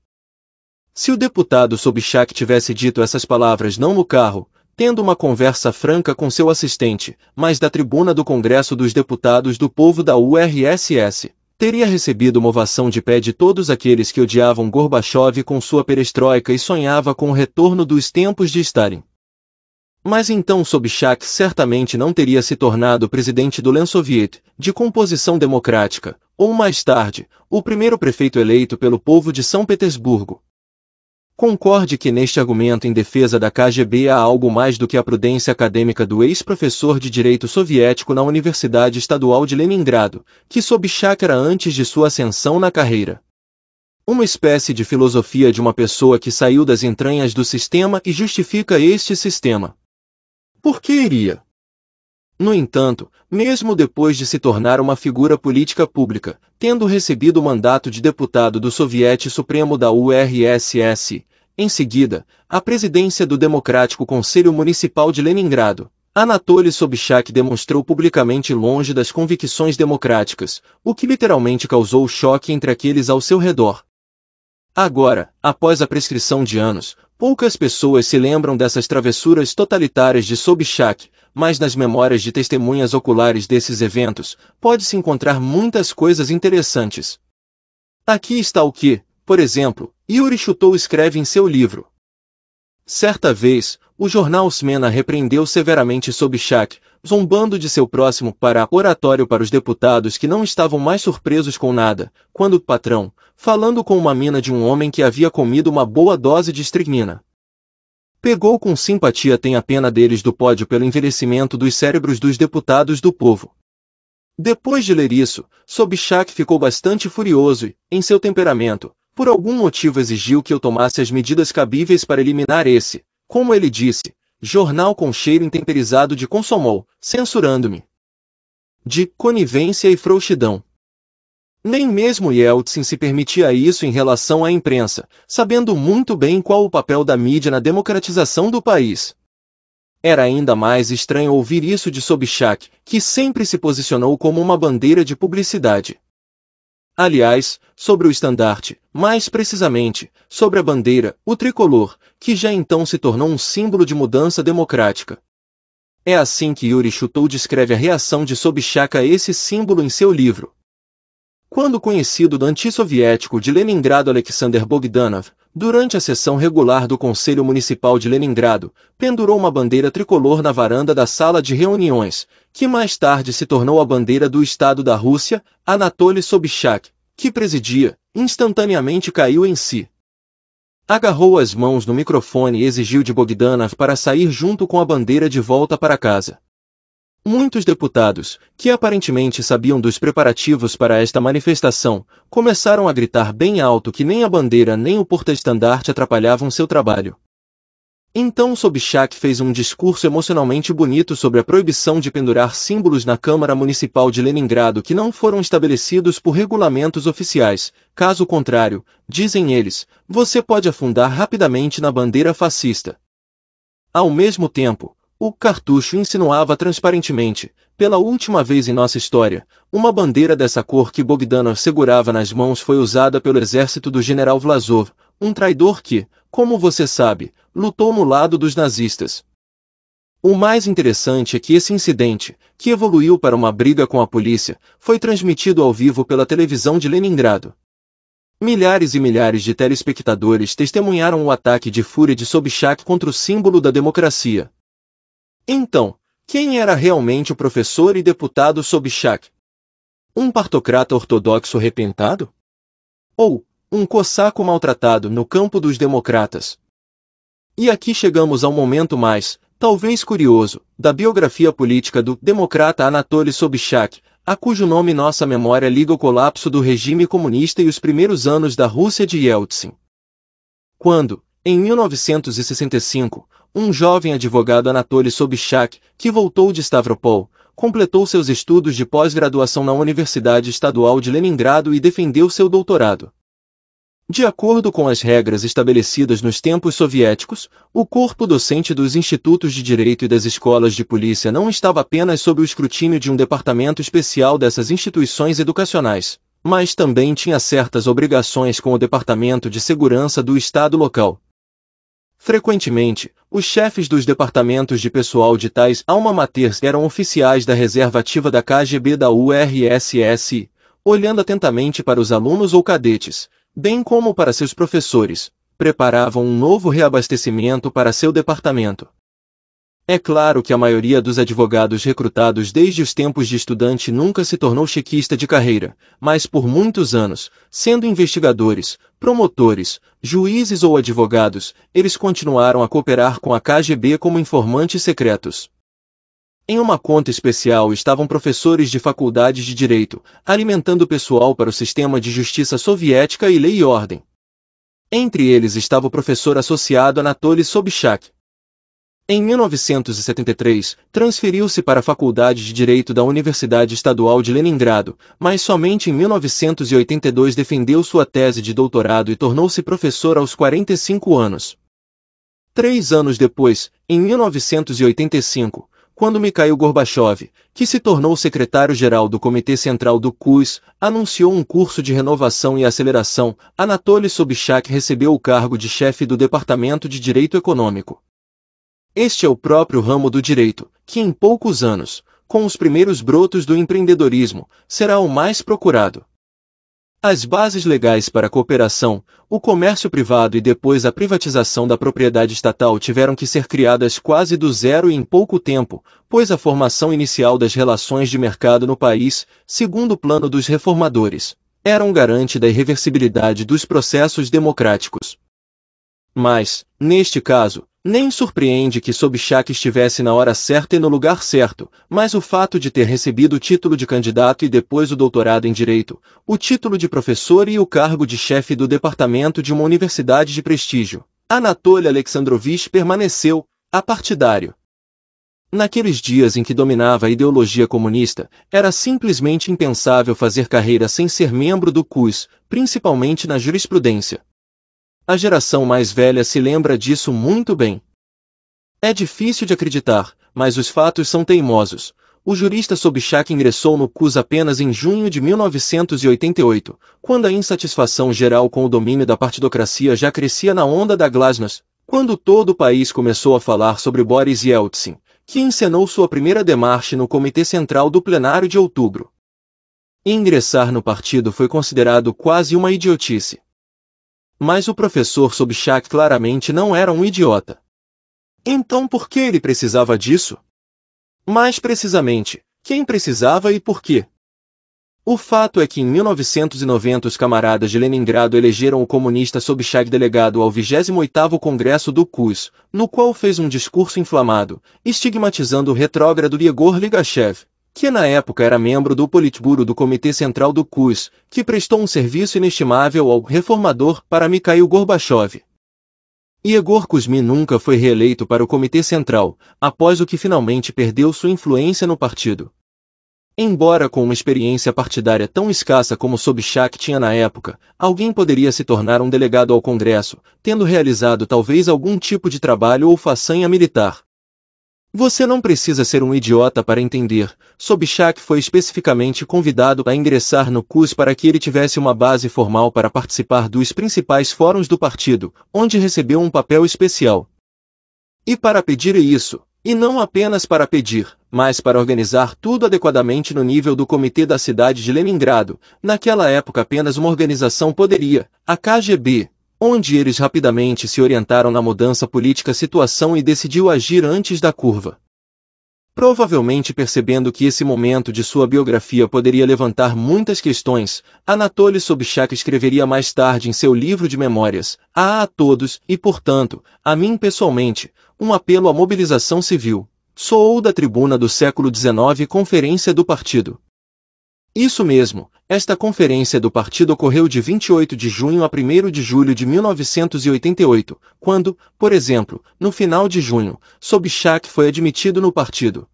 Se o deputado Sobchak tivesse dito essas palavras não no carro, tendo uma conversa franca com seu assistente, mas da tribuna do Congresso dos Deputados do Povo da URSS. Teria recebido uma ovação de pé de todos aqueles que odiavam Gorbachev com sua perestroika e sonhava com o retorno dos tempos de Stalin. Mas então Sobchak certamente não teria se tornado presidente do Lensoviet, de composição democrática, ou mais tarde, o primeiro prefeito eleito pelo povo de São Petersburgo, Concorde que neste argumento em defesa da KGB há algo mais do que a prudência acadêmica do ex-professor de Direito Soviético na Universidade Estadual de Leningrado, que sob chácara antes de sua ascensão na carreira. Uma espécie de filosofia de uma pessoa que saiu das entranhas do sistema e justifica este sistema. Por que iria? No entanto, mesmo depois de se tornar uma figura política pública, tendo recebido o mandato de deputado do Soviete Supremo da URSS, em seguida, a presidência do Democrático Conselho Municipal de Leningrado, Anatoly Sobchak demonstrou publicamente longe das convicções democráticas, o que literalmente causou choque entre aqueles ao seu redor. Agora, após a prescrição de anos, poucas pessoas se lembram dessas travessuras totalitárias de Sobchak, mas nas memórias de testemunhas oculares desses eventos, pode-se encontrar muitas coisas interessantes. Aqui está o que, por exemplo, Yuri Shutou escreve em seu livro. Certa vez, o jornal Smena repreendeu severamente Sobchak, zombando de seu próximo para oratório para os deputados que não estavam mais surpresos com nada, quando o patrão, falando com uma mina de um homem que havia comido uma boa dose de estricnina, Pegou com simpatia tem a pena deles do pódio pelo envelhecimento dos cérebros dos deputados do povo. Depois de ler isso, Sobchak ficou bastante furioso e, em seu temperamento, por algum motivo exigiu que eu tomasse as medidas cabíveis para eliminar esse, como ele disse, jornal com cheiro intemperizado de consomol, censurando-me. De conivência e frouxidão. Nem mesmo Yeltsin se permitia isso em relação à imprensa, sabendo muito bem qual o papel da mídia na democratização do país. Era ainda mais estranho ouvir isso de Sobchak, que sempre se posicionou como uma bandeira de publicidade. Aliás, sobre o estandarte, mais precisamente, sobre a bandeira, o tricolor, que já então se tornou um símbolo de mudança democrática. É assim que Yuri Chutou descreve a reação de Sobchak a esse símbolo em seu livro, quando conhecido do antissoviético de Leningrado Alexander Bogdanov, durante a sessão regular do Conselho Municipal de Leningrado, pendurou uma bandeira tricolor na varanda da sala de reuniões, que mais tarde se tornou a bandeira do Estado da Rússia, Anatoly Sobchak, que presidia, instantaneamente caiu em si. Agarrou as mãos no microfone e exigiu de Bogdanov para sair junto com a bandeira de volta para casa. Muitos deputados, que aparentemente sabiam dos preparativos para esta manifestação, começaram a gritar bem alto que nem a bandeira nem o porta-estandarte atrapalhavam seu trabalho. Então Sobchak fez um discurso emocionalmente bonito sobre a proibição de pendurar símbolos na Câmara Municipal de Leningrado que não foram estabelecidos por regulamentos oficiais. Caso contrário, dizem eles, você pode afundar rapidamente na bandeira fascista. Ao mesmo tempo, o cartucho insinuava transparentemente, pela última vez em nossa história, uma bandeira dessa cor que Bogdanov segurava nas mãos foi usada pelo exército do general Vlasov, um traidor que, como você sabe, lutou no lado dos nazistas. O mais interessante é que esse incidente, que evoluiu para uma briga com a polícia, foi transmitido ao vivo pela televisão de Leningrado. Milhares e milhares de telespectadores testemunharam o ataque de fúria de Sobchak contra o símbolo da democracia. Então, quem era realmente o professor e deputado Sobchak? Um partocrata ortodoxo repentado? Ou um cosaco maltratado no campo dos democratas? E aqui chegamos ao momento mais, talvez curioso, da biografia política do democrata Anatoly Sobchak, a cujo nome nossa memória liga o colapso do regime comunista e os primeiros anos da Rússia de Yeltsin. Quando, em 1965, um jovem advogado Anatoly Sobchak, que voltou de Stavropol, completou seus estudos de pós-graduação na Universidade Estadual de Leningrado e defendeu seu doutorado. De acordo com as regras estabelecidas nos tempos soviéticos, o corpo docente dos institutos de direito e das escolas de polícia não estava apenas sob o escrutínio de um departamento especial dessas instituições educacionais, mas também tinha certas obrigações com o Departamento de Segurança do Estado local. Frequentemente, os chefes dos departamentos de pessoal de tais alma maters eram oficiais da reserva ativa da KGB da URSS, olhando atentamente para os alunos ou cadetes, bem como para seus professores, preparavam um novo reabastecimento para seu departamento. É claro que a maioria dos advogados recrutados desde os tempos de estudante nunca se tornou chequista de carreira, mas por muitos anos, sendo investigadores, promotores, juízes ou advogados, eles continuaram a cooperar com a KGB como informantes secretos. Em uma conta especial estavam professores de faculdades de direito, alimentando pessoal para o sistema de justiça soviética e lei e ordem. Entre eles estava o professor associado Anatoly Sobchak, em 1973, transferiu-se para a Faculdade de Direito da Universidade Estadual de Leningrado, mas somente em 1982 defendeu sua tese de doutorado e tornou-se professor aos 45 anos. Três anos depois, em 1985, quando Mikhail Gorbachev, que se tornou secretário-geral do Comitê Central do CUS, anunciou um curso de renovação e aceleração, Anatoly Sobchak recebeu o cargo de chefe do Departamento de Direito Econômico. Este é o próprio ramo do direito, que em poucos anos, com os primeiros brotos do empreendedorismo, será o mais procurado. As bases legais para a cooperação, o comércio privado e depois a privatização da propriedade estatal tiveram que ser criadas quase do zero e em pouco tempo, pois a formação inicial das relações de mercado no país, segundo o plano dos reformadores, era um garante da irreversibilidade dos processos democráticos. Mas, neste caso, nem surpreende que Sobchak estivesse na hora certa e no lugar certo, mas o fato de ter recebido o título de candidato e depois o doutorado em Direito, o título de professor e o cargo de chefe do departamento de uma universidade de prestígio, Anatoly Alexandrovich permaneceu, apartidário. Naqueles dias em que dominava a ideologia comunista, era simplesmente impensável fazer carreira sem ser membro do CUS, principalmente na jurisprudência. A geração mais velha se lembra disso muito bem. É difícil de acreditar, mas os fatos são teimosos. O jurista Sobchak ingressou no CUS apenas em junho de 1988, quando a insatisfação geral com o domínio da partidocracia já crescia na onda da glasnost, quando todo o país começou a falar sobre Boris Yeltsin, que encenou sua primeira demarche no Comitê Central do Plenário de Outubro. Ingressar no partido foi considerado quase uma idiotice. Mas o professor Sobchak claramente não era um idiota. Então por que ele precisava disso? Mais precisamente, quem precisava e por quê? O fato é que em 1990 os camaradas de Leningrado elegeram o comunista Sobchak delegado ao 28º Congresso do CUS, no qual fez um discurso inflamado, estigmatizando o retrógrado Igor Ligachev, que na época era membro do Politburo do Comitê Central do CUS, que prestou um serviço inestimável ao reformador para Mikhail Gorbachev. Igor Kuzmin nunca foi reeleito para o Comitê Central, após o que finalmente perdeu sua influência no partido. Embora com uma experiência partidária tão escassa como Sobchak tinha na época, alguém poderia se tornar um delegado ao Congresso, tendo realizado talvez algum tipo de trabalho ou façanha militar. Você não precisa ser um idiota para entender. Sobchak foi especificamente convidado a ingressar no CUS para que ele tivesse uma base formal para participar dos principais fóruns do partido, onde recebeu um papel especial. E para pedir isso, e não apenas para pedir, mas para organizar tudo adequadamente no nível do Comitê da Cidade de Leningrado, naquela época apenas uma organização poderia, a KGB, onde eles rapidamente se orientaram na mudança política situação e decidiu agir antes da curva. Provavelmente percebendo que esse momento de sua biografia poderia levantar muitas questões, Anatoly Sobchak escreveria mais tarde em seu livro de memórias, a, a todos e, portanto, a mim pessoalmente, um apelo à mobilização civil. Soou da tribuna do século XIX Conferência do Partido. Isso mesmo, esta conferência do partido ocorreu de 28 de junho a 1 de julho de 1988, quando, por exemplo, no final de junho, Sobchak foi admitido no partido.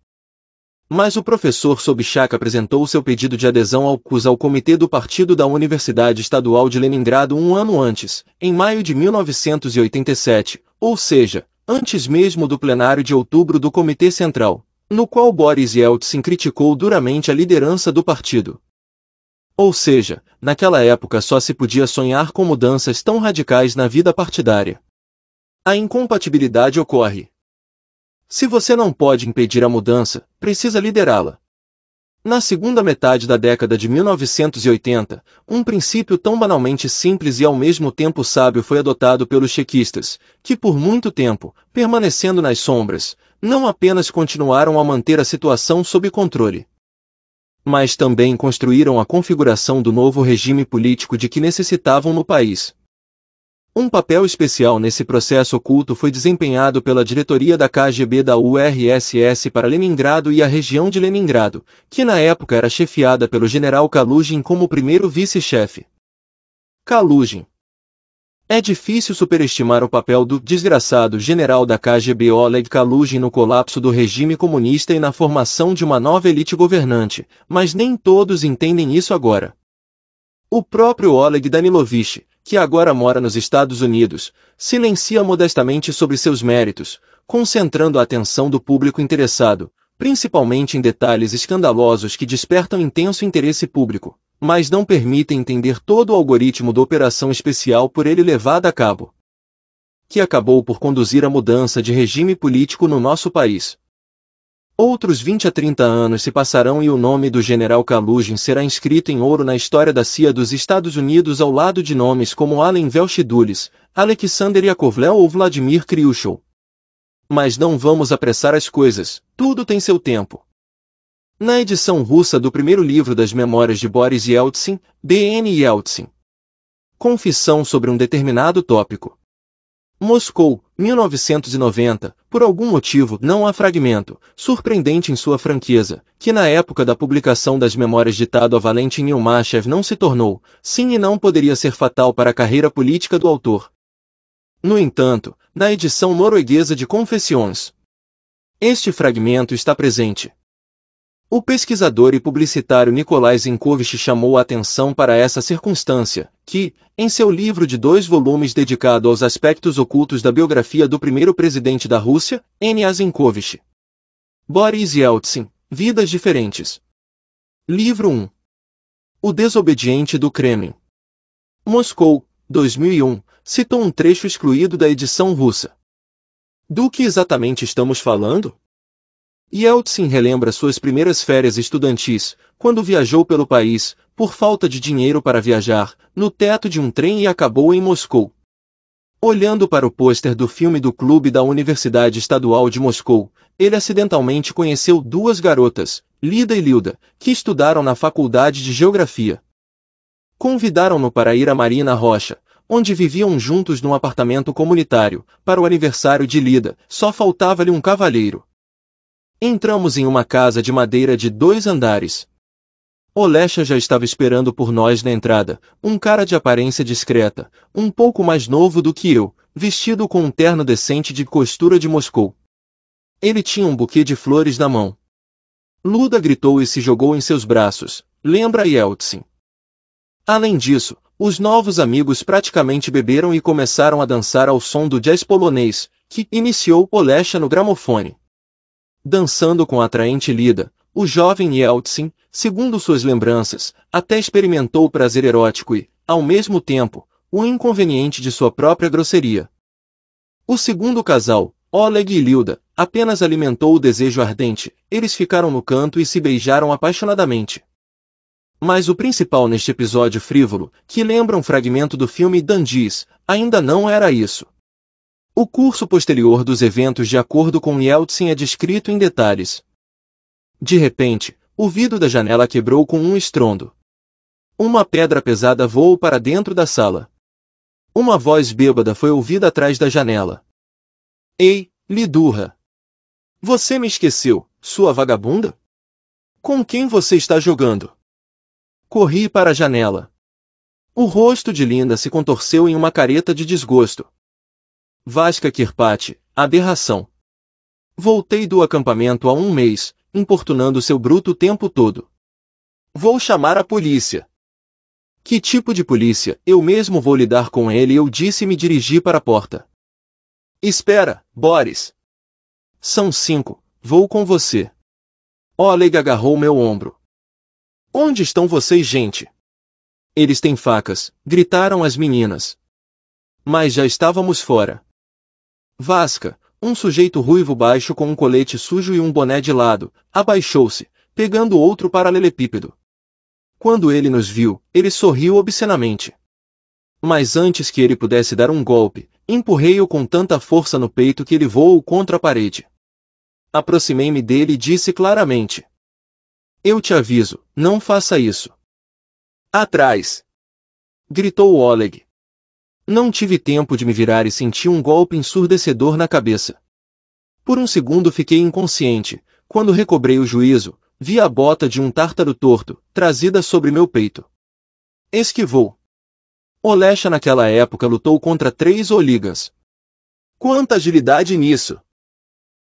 Mas o professor Sobchak apresentou seu pedido de adesão ao CUS ao Comitê do Partido da Universidade Estadual de Leningrado um ano antes, em maio de 1987, ou seja, antes mesmo do plenário de outubro do Comitê Central no qual Boris Yeltsin criticou duramente a liderança do partido. Ou seja, naquela época só se podia sonhar com mudanças tão radicais na vida partidária. A incompatibilidade ocorre. Se você não pode impedir a mudança, precisa liderá-la. Na segunda metade da década de 1980, um princípio tão banalmente simples e ao mesmo tempo sábio foi adotado pelos chequistas, que por muito tempo, permanecendo nas sombras, não apenas continuaram a manter a situação sob controle, mas também construíram a configuração do novo regime político de que necessitavam no país. Um papel especial nesse processo oculto foi desempenhado pela diretoria da KGB da URSS para Leningrado e a região de Leningrado, que na época era chefiada pelo general Kalugin como primeiro vice-chefe. Kalugin é difícil superestimar o papel do desgraçado general da KGB Oleg Kalugin no colapso do regime comunista e na formação de uma nova elite governante, mas nem todos entendem isso agora. O próprio Oleg Danilovich, que agora mora nos Estados Unidos, silencia modestamente sobre seus méritos, concentrando a atenção do público interessado, principalmente em detalhes escandalosos que despertam intenso interesse público, mas não permitem entender todo o algoritmo da operação especial por ele levada a cabo. Que acabou por conduzir à mudança de regime político no nosso país, Outros 20 a 30 anos se passarão e o nome do general Kalugin será inscrito em ouro na história da CIA dos Estados Unidos ao lado de nomes como Allen Welsh Dulles, Alexander Yakovlev ou Vladimir Kryushov. Mas não vamos apressar as coisas, tudo tem seu tempo. Na edição russa do primeiro livro das memórias de Boris Yeltsin, D.N. Yeltsin. Confissão sobre um determinado tópico. Moscou, 1990, por algum motivo não há fragmento, surpreendente em sua franqueza, que na época da publicação das memórias ditado a Valentin Ilmachev não se tornou, sim e não poderia ser fatal para a carreira política do autor. No entanto, na edição norueguesa de Confessions, este fragmento está presente. O pesquisador e publicitário Nikolai Zinkovich chamou a atenção para essa circunstância, que, em seu livro de dois volumes dedicado aos aspectos ocultos da biografia do primeiro presidente da Rússia, N. A. Zinkovich. Boris Yeltsin, Vidas Diferentes. Livro 1. O Desobediente do Kremlin. Moscou, 2001, citou um trecho excluído da edição russa. Do que exatamente estamos falando? Yeltsin relembra suas primeiras férias estudantis, quando viajou pelo país, por falta de dinheiro para viajar, no teto de um trem e acabou em Moscou. Olhando para o pôster do filme do clube da Universidade Estadual de Moscou, ele acidentalmente conheceu duas garotas, Lida e Lilda, que estudaram na Faculdade de Geografia. Convidaram-no para ir à Marina Rocha, onde viviam juntos num apartamento comunitário, para o aniversário de Lida, só faltava-lhe um cavalheiro. Entramos em uma casa de madeira de dois andares. Olecha já estava esperando por nós na entrada, um cara de aparência discreta, um pouco mais novo do que eu, vestido com um terno decente de costura de Moscou. Ele tinha um buquê de flores na mão. Luda gritou e se jogou em seus braços, lembra Yeltsin. Além disso, os novos amigos praticamente beberam e começaram a dançar ao som do jazz polonês, que iniciou Olecha no gramofone. Dançando com a atraente Lida, o jovem Yeltsin, segundo suas lembranças, até experimentou o prazer erótico e, ao mesmo tempo, o inconveniente de sua própria grosseria. O segundo casal, Oleg e Lilda, apenas alimentou o desejo ardente, eles ficaram no canto e se beijaram apaixonadamente. Mas o principal neste episódio frívolo, que lembra um fragmento do filme Dandis, ainda não era isso. O curso posterior dos eventos de acordo com Yeltsin é descrito em detalhes. De repente, o vidro da janela quebrou com um estrondo. Uma pedra pesada voou para dentro da sala. Uma voz bêbada foi ouvida atrás da janela. Ei, Lidurra! Você me esqueceu, sua vagabunda? Com quem você está jogando? Corri para a janela. O rosto de Linda se contorceu em uma careta de desgosto. Vasca Kirpati, aberração. Voltei do acampamento há um mês, importunando seu bruto o tempo todo. Vou chamar a polícia. Que tipo de polícia? Eu mesmo vou lidar com ele, eu disse e me dirigi para a porta. Espera, Boris. São cinco, vou com você. Oleg agarrou meu ombro. Onde estão vocês, gente? Eles têm facas, gritaram as meninas. Mas já estávamos fora. Vasca, um sujeito ruivo baixo com um colete sujo e um boné de lado, abaixou-se, pegando outro paralelepípedo. Quando ele nos viu, ele sorriu obscenamente. Mas antes que ele pudesse dar um golpe, empurrei-o com tanta força no peito que ele voou contra a parede. Aproximei-me dele e disse claramente: Eu te aviso, não faça isso. Atrás! gritou Oleg. Não tive tempo de me virar e senti um golpe ensurdecedor na cabeça. Por um segundo fiquei inconsciente. Quando recobrei o juízo, vi a bota de um tártaro torto, trazida sobre meu peito. Esquivou. Olecha naquela época lutou contra três oligas. Quanta agilidade nisso!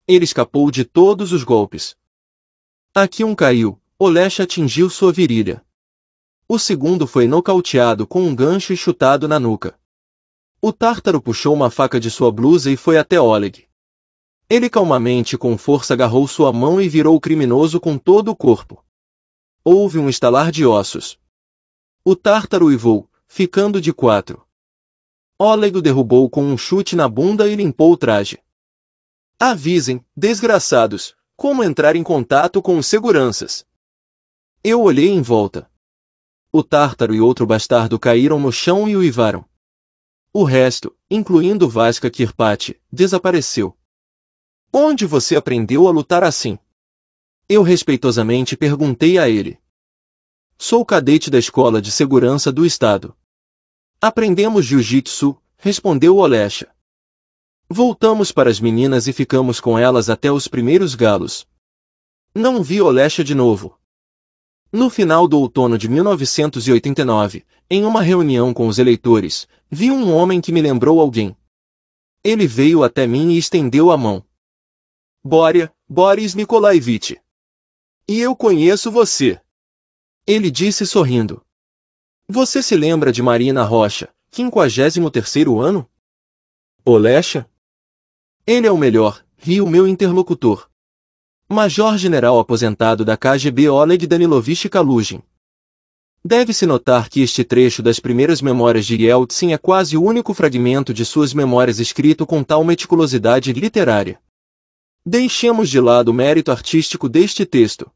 Ele escapou de todos os golpes. Aqui um caiu, Olecha atingiu sua virilha. O segundo foi nocauteado com um gancho e chutado na nuca. O tártaro puxou uma faca de sua blusa e foi até Oleg. Ele calmamente e com força agarrou sua mão e virou o criminoso com todo o corpo. Houve um estalar de ossos. O tártaro uivou, ficando de quatro. Oleg o derrubou com um chute na bunda e limpou o traje. Avisem, desgraçados, como entrar em contato com os seguranças. Eu olhei em volta. O tártaro e outro bastardo caíram no chão e uivaram. O resto, incluindo Vasca Kirpati, desapareceu. Onde você aprendeu a lutar assim? Eu respeitosamente perguntei a ele. Sou cadete da Escola de Segurança do Estado. Aprendemos jiu-jitsu, respondeu Olecha. Voltamos para as meninas e ficamos com elas até os primeiros galos. Não vi Olecha de novo. No final do outono de 1989, em uma reunião com os eleitores, vi um homem que me lembrou alguém. Ele veio até mim e estendeu a mão. Bória, Boris Nikolaevich. E eu conheço você. Ele disse sorrindo. Você se lembra de Marina Rocha, 53º ano? Olecha? Ele é o melhor, riu meu interlocutor. Major-General aposentado da KGB Oleg Danilovich Kalugin. Deve-se notar que este trecho das primeiras memórias de Yeltsin é quase o único fragmento de suas memórias escrito com tal meticulosidade literária. Deixemos de lado o mérito artístico deste texto.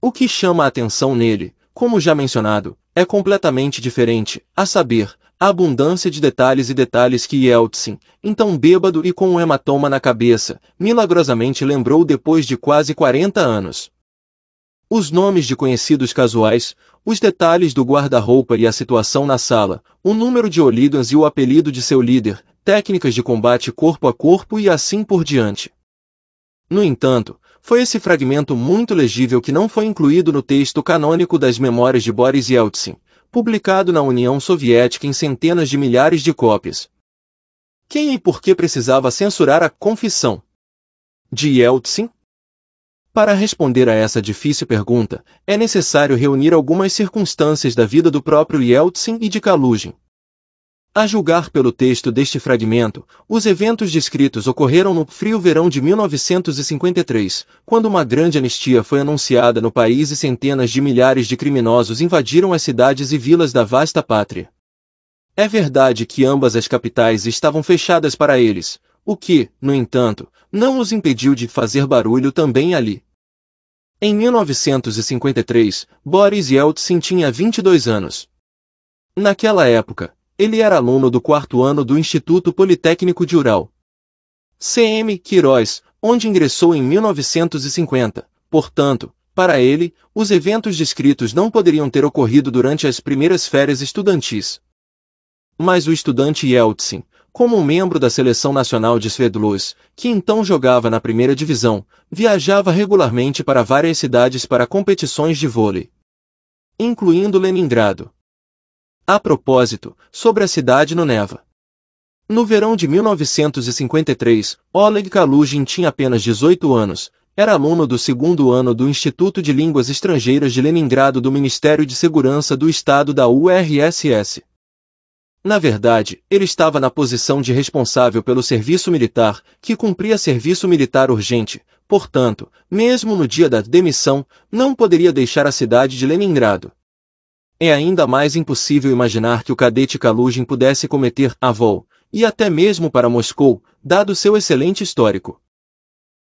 O que chama a atenção nele, como já mencionado, é completamente diferente, a saber, abundância de detalhes e detalhes que Yeltsin, então bêbado e com um hematoma na cabeça, milagrosamente lembrou depois de quase 40 anos. Os nomes de conhecidos casuais, os detalhes do guarda-roupa e a situação na sala, o número de Olidans e o apelido de seu líder, técnicas de combate corpo a corpo e assim por diante. No entanto, foi esse fragmento muito legível que não foi incluído no texto canônico das Memórias de Boris Yeltsin, publicado na União Soviética em centenas de milhares de cópias. Quem e por que precisava censurar a confissão? De Yeltsin? Para responder a essa difícil pergunta, é necessário reunir algumas circunstâncias da vida do próprio Yeltsin e de Kalugin. A julgar pelo texto deste fragmento, os eventos descritos ocorreram no frio verão de 1953, quando uma grande anistia foi anunciada no país e centenas de milhares de criminosos invadiram as cidades e vilas da vasta pátria. É verdade que ambas as capitais estavam fechadas para eles, o que, no entanto, não os impediu de fazer barulho também ali. Em 1953, Boris Yeltsin tinha 22 anos. Naquela época, ele era aluno do quarto ano do Instituto Politécnico de Ural. CM Quirós, onde ingressou em 1950. Portanto, para ele, os eventos descritos não poderiam ter ocorrido durante as primeiras férias estudantis. Mas o estudante Yeltsin, como um membro da seleção nacional de Sverdlovsk, que então jogava na primeira divisão, viajava regularmente para várias cidades para competições de vôlei, incluindo Leningrado a propósito, sobre a cidade no Neva. No verão de 1953, Oleg Kalugin tinha apenas 18 anos, era aluno do segundo ano do Instituto de Línguas Estrangeiras de Leningrado do Ministério de Segurança do Estado da URSS. Na verdade, ele estava na posição de responsável pelo serviço militar, que cumpria serviço militar urgente, portanto, mesmo no dia da demissão, não poderia deixar a cidade de Leningrado. É ainda mais impossível imaginar que o cadete Kalugin pudesse cometer avol, e até mesmo para Moscou, dado seu excelente histórico.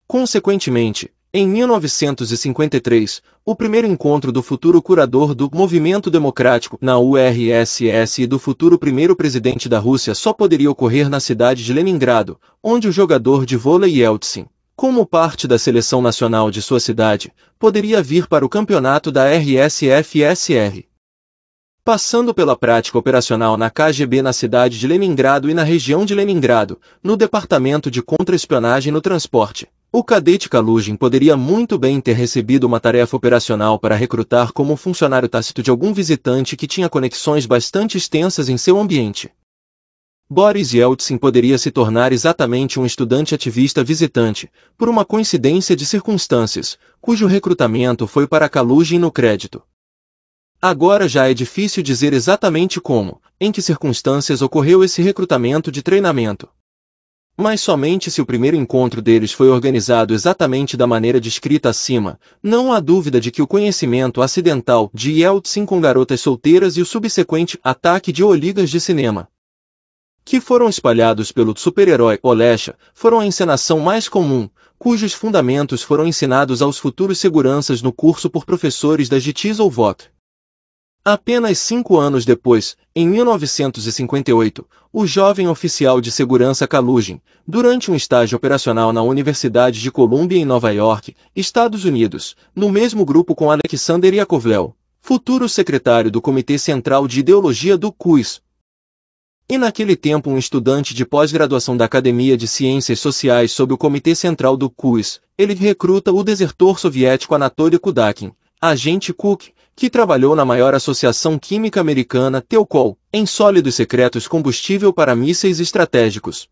Consequentemente, em 1953, o primeiro encontro do futuro curador do Movimento Democrático na URSS e do futuro primeiro presidente da Rússia só poderia ocorrer na cidade de Leningrado, onde o jogador de vôlei Yeltsin, como parte da seleção nacional de sua cidade, poderia vir para o campeonato da RSFSR passando pela prática operacional na KGB na cidade de Leningrado e na região de Leningrado, no Departamento de Contra-Espionagem no Transporte. O cadete Kalugin poderia muito bem ter recebido uma tarefa operacional para recrutar como funcionário tácito de algum visitante que tinha conexões bastante extensas em seu ambiente. Boris Yeltsin poderia se tornar exatamente um estudante ativista visitante, por uma coincidência de circunstâncias, cujo recrutamento foi para Kalugin no crédito. Agora já é difícil dizer exatamente como, em que circunstâncias ocorreu esse recrutamento de treinamento. Mas somente se o primeiro encontro deles foi organizado exatamente da maneira descrita acima, não há dúvida de que o conhecimento acidental de Yeltsin com garotas solteiras e o subsequente ataque de oligas de cinema que foram espalhados pelo super-herói Olesha, foram a encenação mais comum, cujos fundamentos foram ensinados aos futuros seguranças no curso por professores da GTIS ou VOT. Apenas cinco anos depois, em 1958, o jovem oficial de segurança Kalugin, durante um estágio operacional na Universidade de Columbia em Nova York, Estados Unidos, no mesmo grupo com Alexander Yakovlev, futuro secretário do Comitê Central de Ideologia do CUS. E naquele tempo um estudante de pós-graduação da Academia de Ciências Sociais sob o Comitê Central do CUS, ele recruta o desertor soviético Anatoly Kudakin, agente Cook, que trabalhou na maior associação química americana, Teocol, em sólidos secretos combustível para mísseis estratégicos.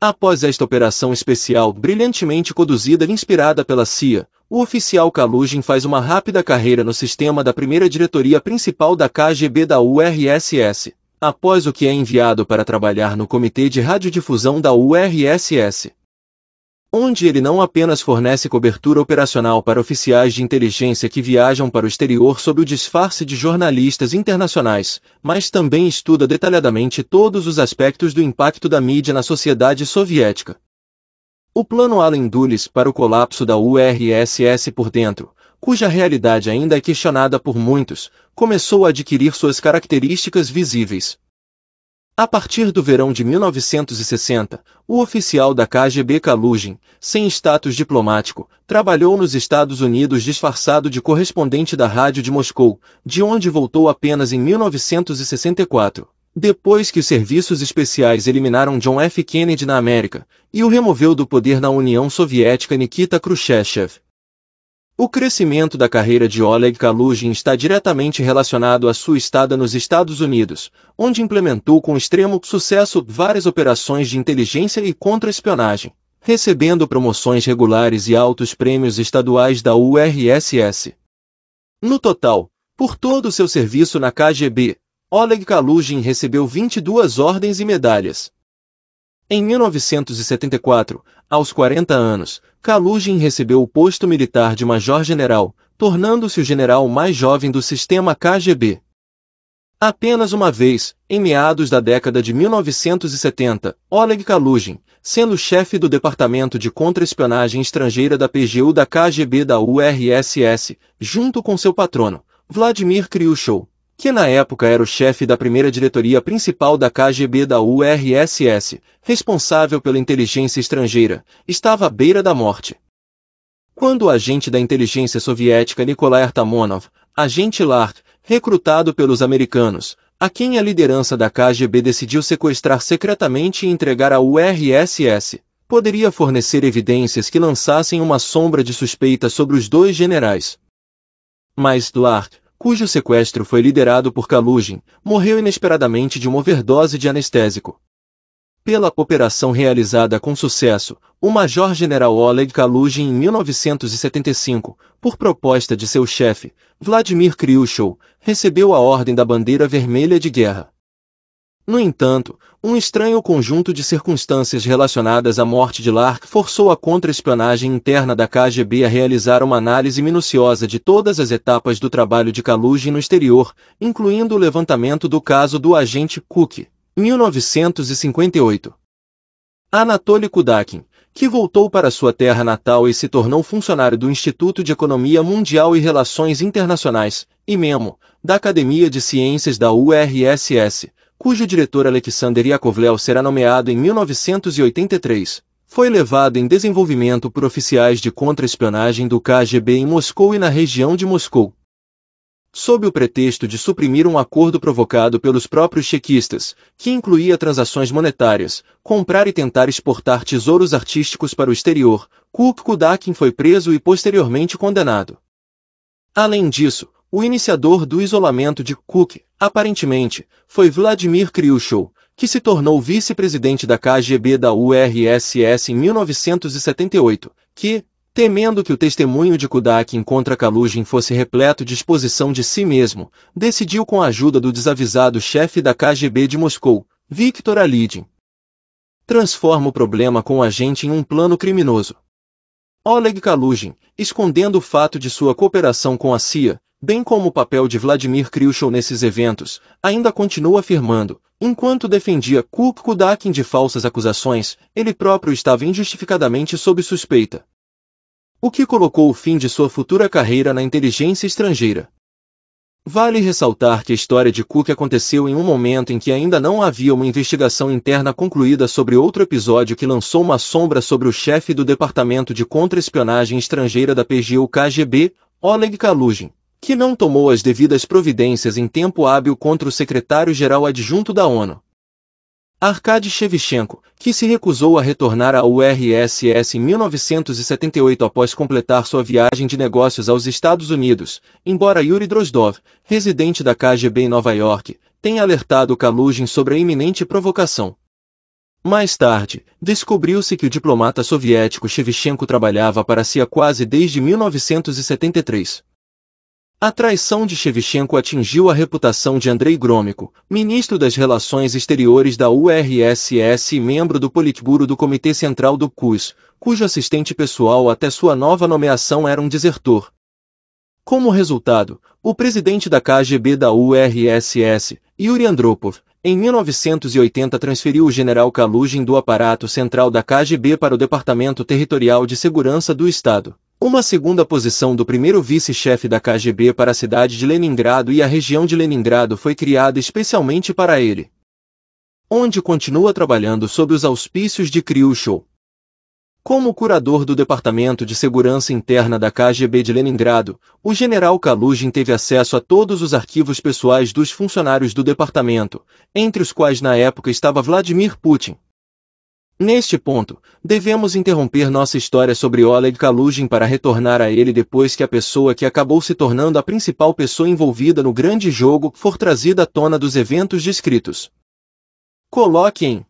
Após esta operação especial brilhantemente conduzida e inspirada pela CIA, o oficial Kalugin faz uma rápida carreira no sistema da primeira diretoria principal da KGB da URSS, após o que é enviado para trabalhar no Comitê de Radiodifusão da URSS onde ele não apenas fornece cobertura operacional para oficiais de inteligência que viajam para o exterior sob o disfarce de jornalistas internacionais, mas também estuda detalhadamente todos os aspectos do impacto da mídia na sociedade soviética. O plano Allen Dulles para o colapso da URSS por dentro, cuja realidade ainda é questionada por muitos, começou a adquirir suas características visíveis. A partir do verão de 1960, o oficial da KGB Kalugin, sem status diplomático, trabalhou nos Estados Unidos disfarçado de correspondente da Rádio de Moscou, de onde voltou apenas em 1964. Depois que os serviços especiais eliminaram John F. Kennedy na América e o removeu do poder na União Soviética Nikita Khrushchev, o crescimento da carreira de Oleg Kalugin está diretamente relacionado à sua estada nos Estados Unidos, onde implementou com extremo sucesso várias operações de inteligência e contra-espionagem, recebendo promoções regulares e altos prêmios estaduais da URSS. No total, por todo o seu serviço na KGB, Oleg Kalugin recebeu 22 ordens e medalhas. Em 1974, aos 40 anos, Kalugin recebeu o posto militar de major-general, tornando-se o general mais jovem do sistema KGB. Apenas uma vez, em meados da década de 1970, Oleg Kalugin, sendo chefe do Departamento de Contra-Espionagem Estrangeira da PGU da KGB da URSS, junto com seu patrono, Vladimir Kryushov, que na época era o chefe da primeira diretoria principal da KGB da URSS, responsável pela inteligência estrangeira, estava à beira da morte. Quando o agente da inteligência soviética Nikolai Artamonov, agente Lark, recrutado pelos americanos, a quem a liderança da KGB decidiu sequestrar secretamente e entregar à URSS, poderia fornecer evidências que lançassem uma sombra de suspeita sobre os dois generais. Mas Lark, cujo sequestro foi liderado por Kalugin, morreu inesperadamente de uma overdose de anestésico. Pela operação realizada com sucesso, o Major-General Oleg Kalugin em 1975, por proposta de seu chefe, Vladimir Kryushov, recebeu a Ordem da Bandeira Vermelha de Guerra. No entanto, um estranho conjunto de circunstâncias relacionadas à morte de Lark forçou a contra-espionagem interna da KGB a realizar uma análise minuciosa de todas as etapas do trabalho de Kalugin no exterior, incluindo o levantamento do caso do agente Cook, 1958. Anatoly Kudakin, que voltou para sua terra natal e se tornou funcionário do Instituto de Economia Mundial e Relações Internacionais, IMEMO, da Academia de Ciências da URSS, cujo diretor Alexander Yakovlev será nomeado em 1983, foi levado em desenvolvimento por oficiais de contra-espionagem do KGB em Moscou e na região de Moscou. Sob o pretexto de suprimir um acordo provocado pelos próprios chequistas, que incluía transações monetárias, comprar e tentar exportar tesouros artísticos para o exterior, Kuk Kudakin foi preso e posteriormente condenado. Além disso, o iniciador do isolamento de Cook, aparentemente, foi Vladimir Kryushov, que se tornou vice-presidente da KGB da URSS em 1978, que, temendo que o testemunho de Kudakin contra Kalugin fosse repleto de exposição de si mesmo, decidiu com a ajuda do desavisado chefe da KGB de Moscou, Viktor Alidin. Transforma o problema com o agente em um plano criminoso. Oleg Kalugin, escondendo o fato de sua cooperação com a CIA, bem como o papel de Vladimir Khrushchev nesses eventos, ainda continua afirmando, enquanto defendia Kukudakin Kudakin de falsas acusações, ele próprio estava injustificadamente sob suspeita. O que colocou o fim de sua futura carreira na inteligência estrangeira. Vale ressaltar que a história de Cook aconteceu em um momento em que ainda não havia uma investigação interna concluída sobre outro episódio que lançou uma sombra sobre o chefe do Departamento de Contra-Espionagem Estrangeira da PGU-KGB, Oleg Kalugin, que não tomou as devidas providências em tempo hábil contra o secretário-geral adjunto da ONU, Arkady Shevchenko, que se recusou a retornar à URSS em 1978 após completar sua viagem de negócios aos Estados Unidos, embora Yuri Drozdov, residente da KGB em Nova York, tenha alertado Kalugin sobre a iminente provocação. Mais tarde, descobriu-se que o diplomata soviético Shevchenko trabalhava para a CIA quase desde 1973. A traição de Shevchenko atingiu a reputação de Andrei Gromyko, ministro das Relações Exteriores da URSS e membro do Politburo do Comitê Central do CUS, cujo assistente pessoal até sua nova nomeação era um desertor. Como resultado, o presidente da KGB da URSS, Yuri Andropov, em 1980 transferiu o general Kalugin do aparato central da KGB para o Departamento Territorial de Segurança do Estado. Uma segunda posição do primeiro vice-chefe da KGB para a cidade de Leningrado e a região de Leningrado foi criada especialmente para ele, onde continua trabalhando sob os auspícios de Kryushov. Como curador do Departamento de Segurança Interna da KGB de Leningrado, o general Kalugin teve acesso a todos os arquivos pessoais dos funcionários do departamento, entre os quais na época estava Vladimir Putin, Neste ponto, devemos interromper nossa história sobre Oleg Kalugin para retornar a ele depois que a pessoa que acabou se tornando a principal pessoa envolvida no grande jogo for trazida à tona dos eventos descritos. Coloquem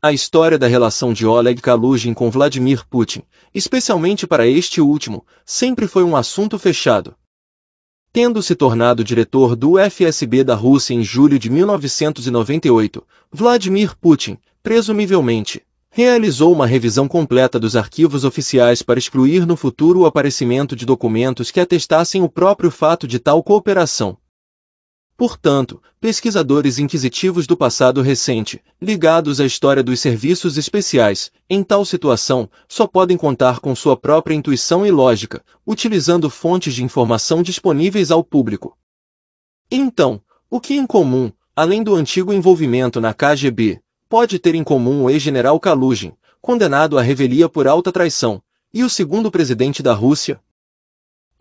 a história da relação de Oleg Kalugin com Vladimir Putin, especialmente para este último, sempre foi um assunto fechado, Tendo se tornado diretor do FSB da Rússia em julho de 1998, Vladimir Putin, presumivelmente, realizou uma revisão completa dos arquivos oficiais para excluir no futuro o aparecimento de documentos que atestassem o próprio fato de tal cooperação, Portanto, pesquisadores inquisitivos do passado recente, ligados à história dos serviços especiais, em tal situação, só podem contar com sua própria intuição e lógica, utilizando fontes de informação disponíveis ao público. Então, o que em comum, além do antigo envolvimento na KGB, pode ter em comum o ex-general Kalugin, condenado à revelia por alta traição, e o segundo presidente da Rússia,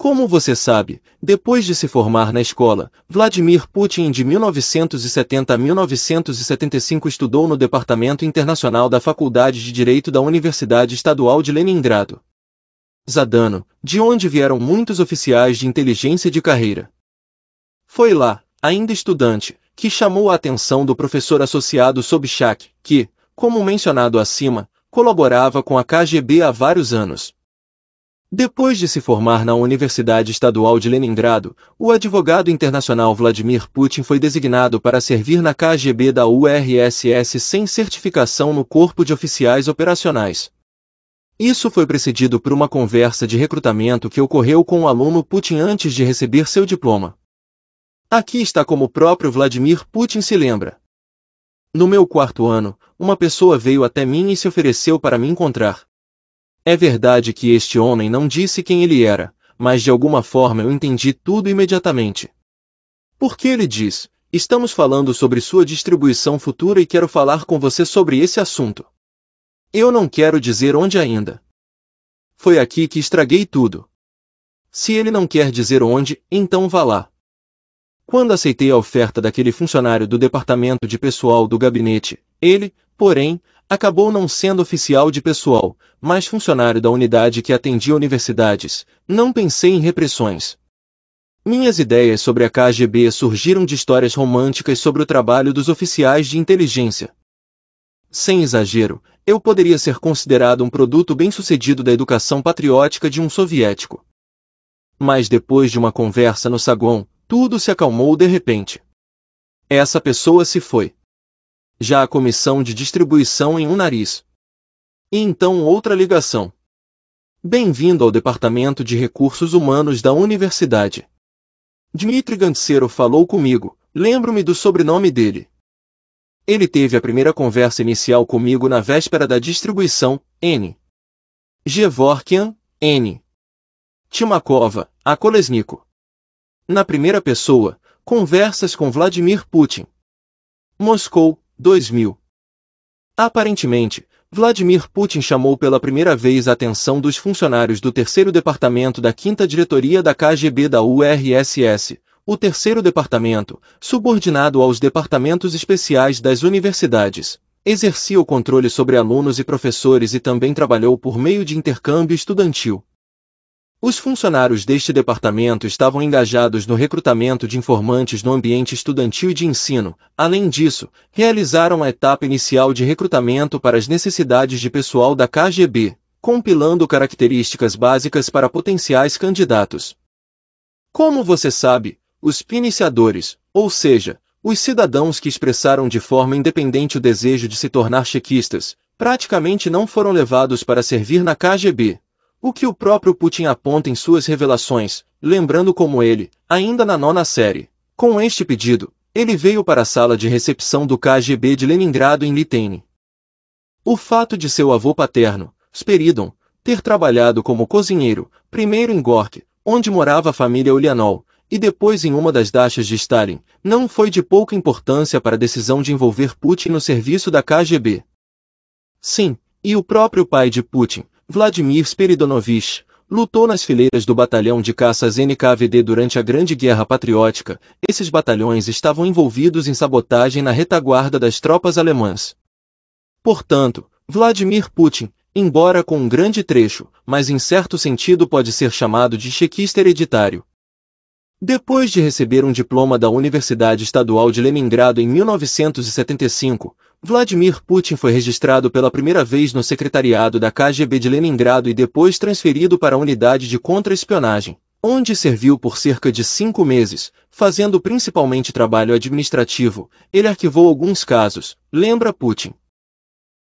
como você sabe, depois de se formar na escola, Vladimir Putin de 1970 a 1975 estudou no Departamento Internacional da Faculdade de Direito da Universidade Estadual de Leningrado. Zadano, de onde vieram muitos oficiais de inteligência de carreira. Foi lá, ainda estudante, que chamou a atenção do professor associado Sobchak, que, como mencionado acima, colaborava com a KGB há vários anos. Depois de se formar na Universidade Estadual de Leningrado, o advogado internacional Vladimir Putin foi designado para servir na KGB da URSS sem certificação no Corpo de Oficiais Operacionais. Isso foi precedido por uma conversa de recrutamento que ocorreu com o aluno Putin antes de receber seu diploma. Aqui está como o próprio Vladimir Putin se lembra. No meu quarto ano, uma pessoa veio até mim e se ofereceu para me encontrar. É verdade que este homem não disse quem ele era, mas de alguma forma eu entendi tudo imediatamente. Porque ele diz: Estamos falando sobre sua distribuição futura e quero falar com você sobre esse assunto. Eu não quero dizer onde ainda. Foi aqui que estraguei tudo. Se ele não quer dizer onde, então vá lá. Quando aceitei a oferta daquele funcionário do departamento de pessoal do gabinete, ele, porém, acabou não sendo oficial de pessoal, mas funcionário da unidade que atendia universidades, não pensei em repressões. Minhas ideias sobre a KGB surgiram de histórias românticas sobre o trabalho dos oficiais de inteligência. Sem exagero, eu poderia ser considerado um produto bem-sucedido da educação patriótica de um soviético. Mas depois de uma conversa no saguão, tudo se acalmou de repente. Essa pessoa se foi já a comissão de distribuição em um nariz. E então outra ligação. Bem-vindo ao Departamento de Recursos Humanos da Universidade. Dmitry Gantsero falou comigo, lembro-me do sobrenome dele. Ele teve a primeira conversa inicial comigo na véspera da distribuição, N. Gevorkian, N. Timakova, a Kolesniko. Na primeira pessoa, conversas com Vladimir Putin. Moscou, 2000. Aparentemente, Vladimir Putin chamou pela primeira vez a atenção dos funcionários do terceiro departamento da quinta diretoria da KGB da URSS, o terceiro departamento, subordinado aos departamentos especiais das universidades. Exercia o controle sobre alunos e professores e também trabalhou por meio de intercâmbio estudantil. Os funcionários deste departamento estavam engajados no recrutamento de informantes no ambiente estudantil e de ensino. Além disso, realizaram a etapa inicial de recrutamento para as necessidades de pessoal da KGB, compilando características básicas para potenciais candidatos. Como você sabe, os iniciadores, ou seja, os cidadãos que expressaram de forma independente o desejo de se tornar chequistas, praticamente não foram levados para servir na KGB o que o próprio Putin aponta em suas revelações, lembrando como ele, ainda na nona série. Com este pedido, ele veio para a sala de recepção do KGB de Leningrado em Litene. O fato de seu avô paterno, Speridon, ter trabalhado como cozinheiro, primeiro em Gork, onde morava a família Ulianov, e depois em uma das dachas de Stalin, não foi de pouca importância para a decisão de envolver Putin no serviço da KGB. Sim, e o próprio pai de Putin, Vladimir Spiridonovich, lutou nas fileiras do batalhão de caças NKVD durante a Grande Guerra Patriótica. Esses batalhões estavam envolvidos em sabotagem na retaguarda das tropas alemãs. Portanto, Vladimir Putin, embora com um grande trecho, mas em certo sentido pode ser chamado de chequista hereditário. Depois de receber um diploma da Universidade Estadual de Leningrado em 1975, Vladimir Putin foi registrado pela primeira vez no secretariado da KGB de Leningrado e depois transferido para a unidade de contra-espionagem, onde serviu por cerca de cinco meses, fazendo principalmente trabalho administrativo. Ele arquivou alguns casos, lembra Putin.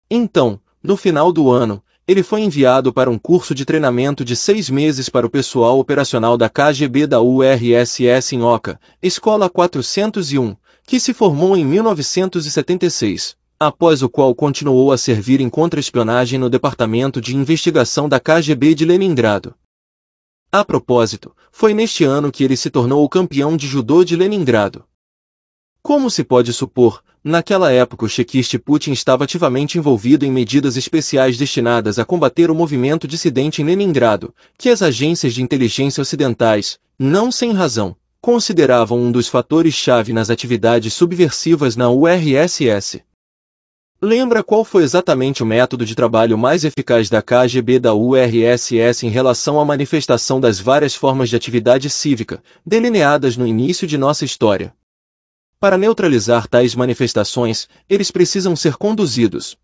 Então, no final do ano, ele foi enviado para um curso de treinamento de seis meses para o pessoal operacional da KGB da URSS em Oca, Escola 401, que se formou em 1976 após o qual continuou a servir em contra-espionagem no Departamento de Investigação da KGB de Leningrado. A propósito, foi neste ano que ele se tornou o campeão de judô de Leningrado. Como se pode supor, naquela época o chequiste Putin estava ativamente envolvido em medidas especiais destinadas a combater o movimento dissidente em Leningrado, que as agências de inteligência ocidentais, não sem razão, consideravam um dos fatores-chave nas atividades subversivas na URSS. Lembra qual foi exatamente o método de trabalho mais eficaz da KGB da URSS em relação à manifestação das várias formas de atividade cívica, delineadas no início de nossa história? Para neutralizar tais manifestações, eles precisam ser conduzidos.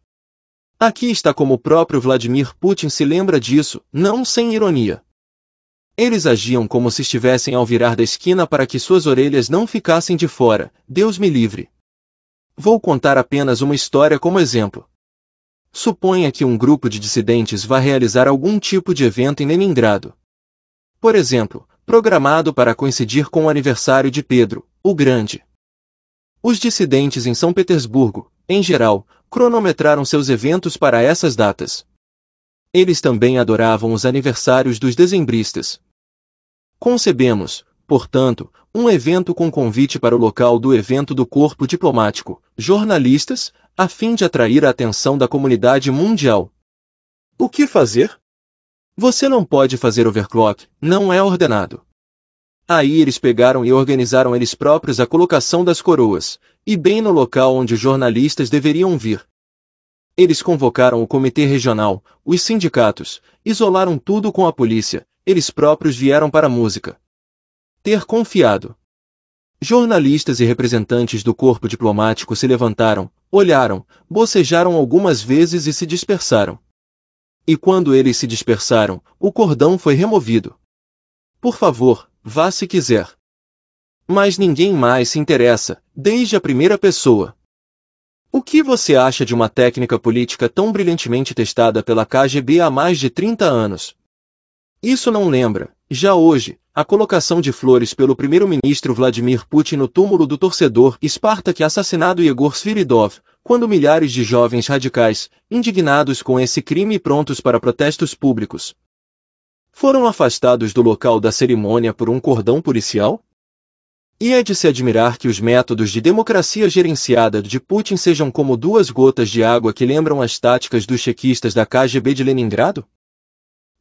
Aqui está como o próprio Vladimir Putin se lembra disso, não sem ironia. Eles agiam como se estivessem ao virar da esquina para que suas orelhas não ficassem de fora, Deus me livre. Vou contar apenas uma história como exemplo. Suponha que um grupo de dissidentes vá realizar algum tipo de evento em Leningrado. Por exemplo, programado para coincidir com o aniversário de Pedro, o Grande. Os dissidentes em São Petersburgo, em geral, cronometraram seus eventos para essas datas. Eles também adoravam os aniversários dos dezembristas. Concebemos, portanto, um evento com convite para o local do evento do corpo diplomático, jornalistas, a fim de atrair a atenção da comunidade mundial. O que fazer? Você não pode fazer overclock, não é ordenado. Aí eles pegaram e organizaram eles próprios a colocação das coroas, e bem no local onde os jornalistas deveriam vir. Eles convocaram o comitê regional, os sindicatos, isolaram tudo com a polícia, eles próprios vieram para a música ter confiado. Jornalistas e representantes do corpo diplomático se levantaram, olharam, bocejaram algumas vezes e se dispersaram. E quando eles se dispersaram, o cordão foi removido. Por favor, vá se quiser. Mas ninguém mais se interessa, desde a primeira pessoa. O que você acha de uma técnica política tão brilhantemente testada pela KGB há mais de 30 anos? Isso não lembra, já hoje, a colocação de flores pelo primeiro-ministro Vladimir Putin no túmulo do torcedor que assassinado Igor Sviridov, quando milhares de jovens radicais, indignados com esse crime e prontos para protestos públicos, foram afastados do local da cerimônia por um cordão policial? E é de se admirar que os métodos de democracia gerenciada de Putin sejam como duas gotas de água que lembram as táticas dos chequistas da KGB de Leningrado?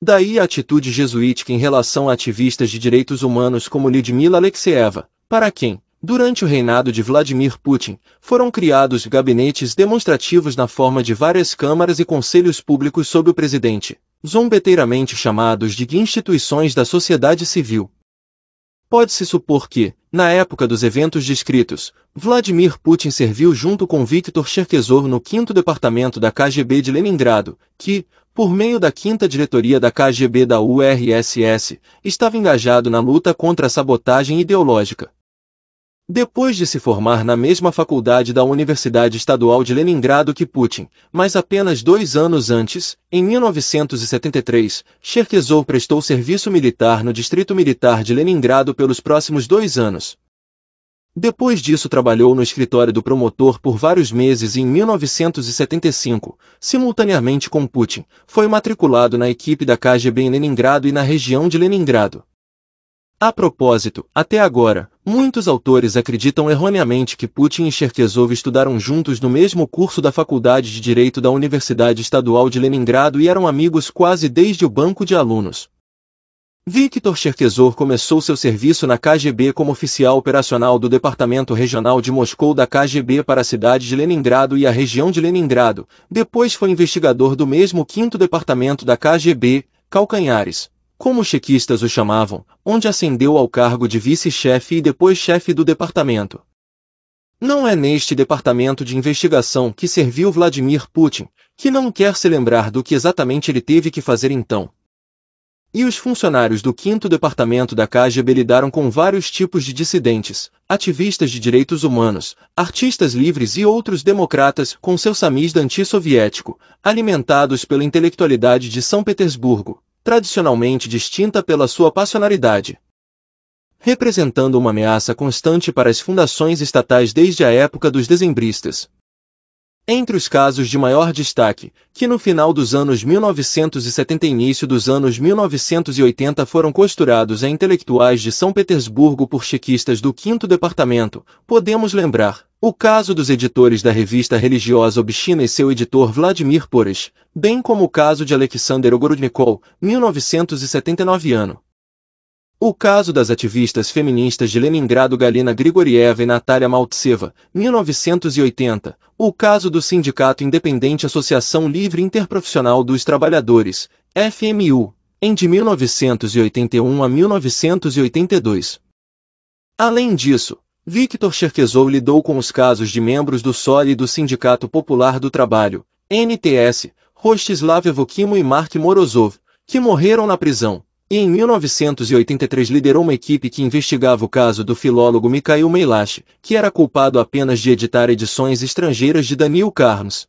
Daí a atitude jesuítica em relação a ativistas de direitos humanos como Lyudmila Alexeeva, para quem, durante o reinado de Vladimir Putin, foram criados gabinetes demonstrativos na forma de várias câmaras e conselhos públicos sob o presidente, zombeteiramente chamados de instituições da sociedade civil. Pode-se supor que, na época dos eventos descritos, Vladimir Putin serviu junto com Viktor Cherkesov no 5 Departamento da KGB de Leningrado, que, por meio da quinta diretoria da KGB da URSS, estava engajado na luta contra a sabotagem ideológica. Depois de se formar na mesma faculdade da Universidade Estadual de Leningrado que Putin, mas apenas dois anos antes, em 1973, Cherkesov prestou serviço militar no Distrito Militar de Leningrado pelos próximos dois anos, depois disso trabalhou no escritório do promotor por vários meses e em 1975, simultaneamente com Putin, foi matriculado na equipe da KGB em Leningrado e na região de Leningrado. A propósito, até agora, muitos autores acreditam erroneamente que Putin e Cherkesov estudaram juntos no mesmo curso da Faculdade de Direito da Universidade Estadual de Leningrado e eram amigos quase desde o banco de alunos. Victor Cherkesor começou seu serviço na KGB como oficial operacional do Departamento Regional de Moscou da KGB para a cidade de Leningrado e a região de Leningrado. Depois foi investigador do mesmo 5 Departamento da KGB, Calcanhares, como os chequistas o chamavam, onde ascendeu ao cargo de vice-chefe e depois chefe do departamento. Não é neste departamento de investigação que serviu Vladimir Putin, que não quer se lembrar do que exatamente ele teve que fazer então, e os funcionários do 5 Departamento da KGB lidaram com vários tipos de dissidentes, ativistas de direitos humanos, artistas livres e outros democratas com seu samizda antissoviético, alimentados pela intelectualidade de São Petersburgo, tradicionalmente distinta pela sua passionalidade. Representando uma ameaça constante para as fundações estatais desde a época dos dezembristas, entre os casos de maior destaque, que no final dos anos 1970 e início dos anos 1980 foram costurados a intelectuais de São Petersburgo por chequistas do 5 Departamento, podemos lembrar o caso dos editores da revista religiosa Obstina e seu editor Vladimir Pores, bem como o caso de Alexander Ogorodnikov, 1979 ano. O caso das ativistas feministas de Leningrado Galina Grigorieva e Natália Maltseva, 1980, o caso do Sindicato Independente Associação Livre Interprofissional dos Trabalhadores, FMU, em de 1981 a 1982. Além disso, Victor Cherkesov lidou com os casos de membros do SOL e do Sindicato Popular do Trabalho, NTS, Rostislav Evokimo e Mark Morozov, que morreram na prisão e em 1983 liderou uma equipe que investigava o caso do filólogo Mikhail Meilash, que era culpado apenas de editar edições estrangeiras de Daniel Carnes.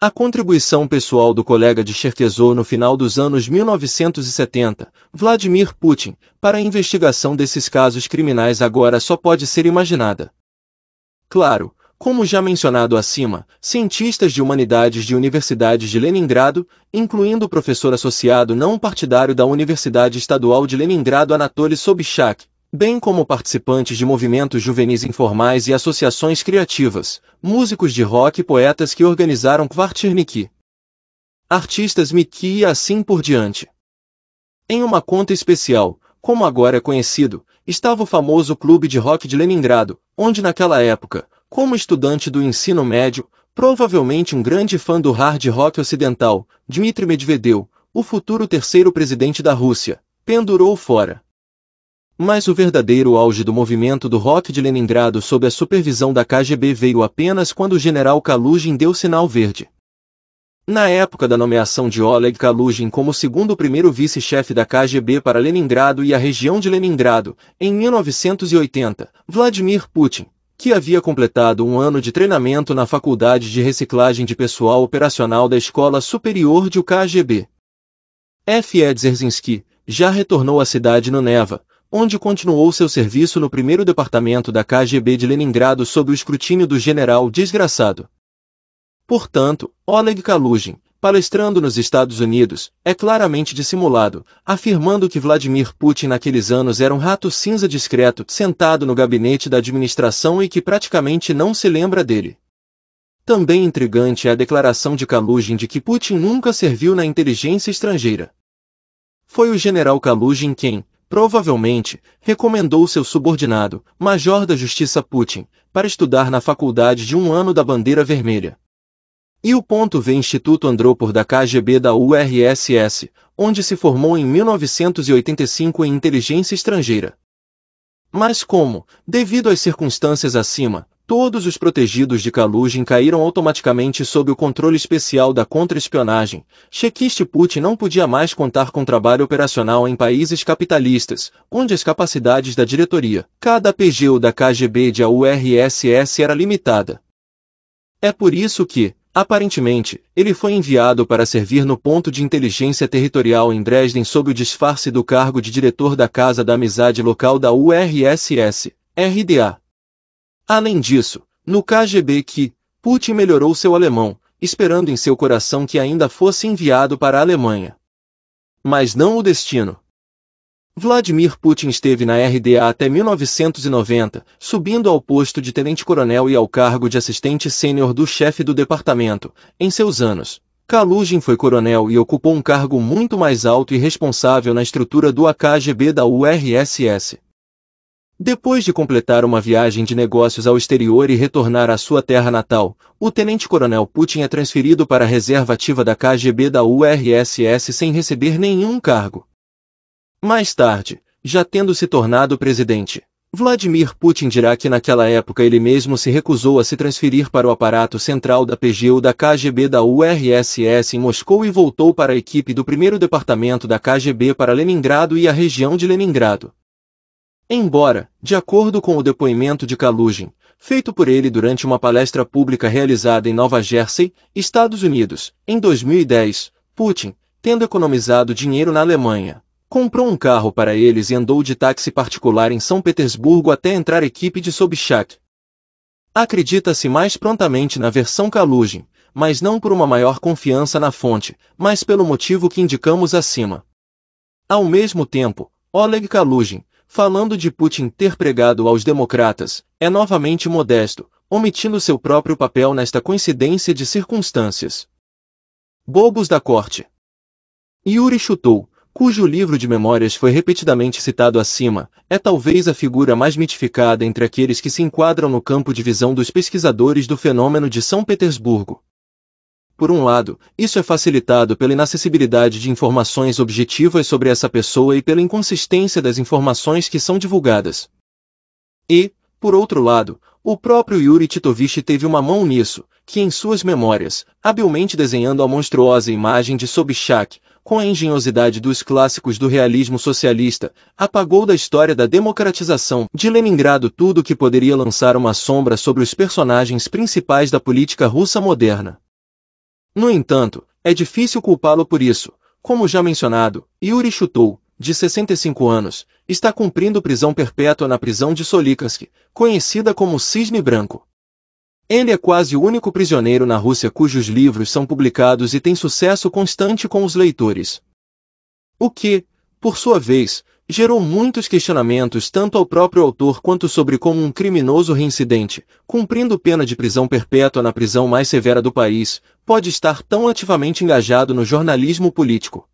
A contribuição pessoal do colega de Cherkesov no final dos anos 1970, Vladimir Putin, para a investigação desses casos criminais agora só pode ser imaginada. Claro, como já mencionado acima, cientistas de humanidades de universidades de Leningrado, incluindo o professor associado não partidário da Universidade Estadual de Leningrado Anatoly Sobchak, bem como participantes de movimentos juvenis informais e associações criativas, músicos de rock e poetas que organizaram Kvartirniki, artistas Miki e assim por diante. Em uma conta especial, como agora é conhecido, estava o famoso Clube de Rock de Leningrado, onde naquela época, como estudante do ensino médio, provavelmente um grande fã do hard rock ocidental, Dmitry Medvedev, o futuro terceiro presidente da Rússia, pendurou fora. Mas o verdadeiro auge do movimento do rock de Leningrado sob a supervisão da KGB veio apenas quando o general Kalugin deu sinal verde. Na época da nomeação de Oleg Kalugin como segundo primeiro vice-chefe da KGB para Leningrado e a região de Leningrado, em 1980, Vladimir Putin, que havia completado um ano de treinamento na Faculdade de Reciclagem de Pessoal Operacional da Escola Superior de UKGB. F. Edzerzinski já retornou à cidade no Neva, onde continuou seu serviço no primeiro departamento da KGB de Leningrado sob o escrutínio do general desgraçado. Portanto, Oleg Kalugin, palestrando nos Estados Unidos, é claramente dissimulado, afirmando que Vladimir Putin naqueles anos era um rato cinza discreto sentado no gabinete da administração e que praticamente não se lembra dele. Também intrigante é a declaração de Kalugin de que Putin nunca serviu na inteligência estrangeira. Foi o general Kalugin quem, provavelmente, recomendou seu subordinado, major da Justiça Putin, para estudar na faculdade de um ano da Bandeira Vermelha. E o ponto V Instituto Andropor da KGB da URSS, onde se formou em 1985 em inteligência estrangeira. Mas como, devido às circunstâncias acima, todos os protegidos de Kalugin caíram automaticamente sob o controle especial da contra-espionagem, Putin não podia mais contar com trabalho operacional em países capitalistas, onde as capacidades da diretoria, cada PGU da KGB de a URSS era limitada. É por isso que, Aparentemente, ele foi enviado para servir no ponto de inteligência territorial em Dresden sob o disfarce do cargo de diretor da Casa da Amizade Local da URSS, RDA. Além disso, no KGB que, Putin melhorou seu alemão, esperando em seu coração que ainda fosse enviado para a Alemanha. Mas não o destino. Vladimir Putin esteve na RDA até 1990, subindo ao posto de tenente-coronel e ao cargo de assistente sênior do chefe do departamento, em seus anos. Kalugin foi coronel e ocupou um cargo muito mais alto e responsável na estrutura do AKGB da URSS. Depois de completar uma viagem de negócios ao exterior e retornar à sua terra natal, o tenente-coronel Putin é transferido para a reserva ativa da KGB da URSS sem receber nenhum cargo. Mais tarde, já tendo se tornado presidente, Vladimir Putin dirá que naquela época ele mesmo se recusou a se transferir para o aparato central da PGU da KGB da URSS em Moscou e voltou para a equipe do primeiro departamento da KGB para Leningrado e a região de Leningrado. Embora, de acordo com o depoimento de Kalugin, feito por ele durante uma palestra pública realizada em Nova Jersey, Estados Unidos, em 2010, Putin, tendo economizado dinheiro na Alemanha, Comprou um carro para eles e andou de táxi particular em São Petersburgo até entrar equipe de Sobchak. Acredita-se mais prontamente na versão Kalugin, mas não por uma maior confiança na fonte, mas pelo motivo que indicamos acima. Ao mesmo tempo, Oleg Kalugin, falando de Putin ter pregado aos democratas, é novamente modesto, omitindo seu próprio papel nesta coincidência de circunstâncias. Bobos da corte. Yuri chutou, cujo livro de memórias foi repetidamente citado acima, é talvez a figura mais mitificada entre aqueles que se enquadram no campo de visão dos pesquisadores do fenômeno de São Petersburgo. Por um lado, isso é facilitado pela inacessibilidade de informações objetivas sobre essa pessoa e pela inconsistência das informações que são divulgadas. E, por outro lado, o próprio Yuri Titovich teve uma mão nisso, que em suas memórias, habilmente desenhando a monstruosa imagem de Sobchak, com a engenhosidade dos clássicos do realismo socialista, apagou da história da democratização de Leningrado tudo o que poderia lançar uma sombra sobre os personagens principais da política russa moderna. No entanto, é difícil culpá-lo por isso. Como já mencionado, Yuri Chutov, de 65 anos, está cumprindo prisão perpétua na prisão de Solikansk, conhecida como Cisne Branco. Ele é quase o único prisioneiro na Rússia cujos livros são publicados e tem sucesso constante com os leitores. O que, por sua vez, gerou muitos questionamentos tanto ao próprio autor quanto sobre como um criminoso reincidente, cumprindo pena de prisão perpétua na prisão mais severa do país, pode estar tão ativamente engajado no jornalismo político.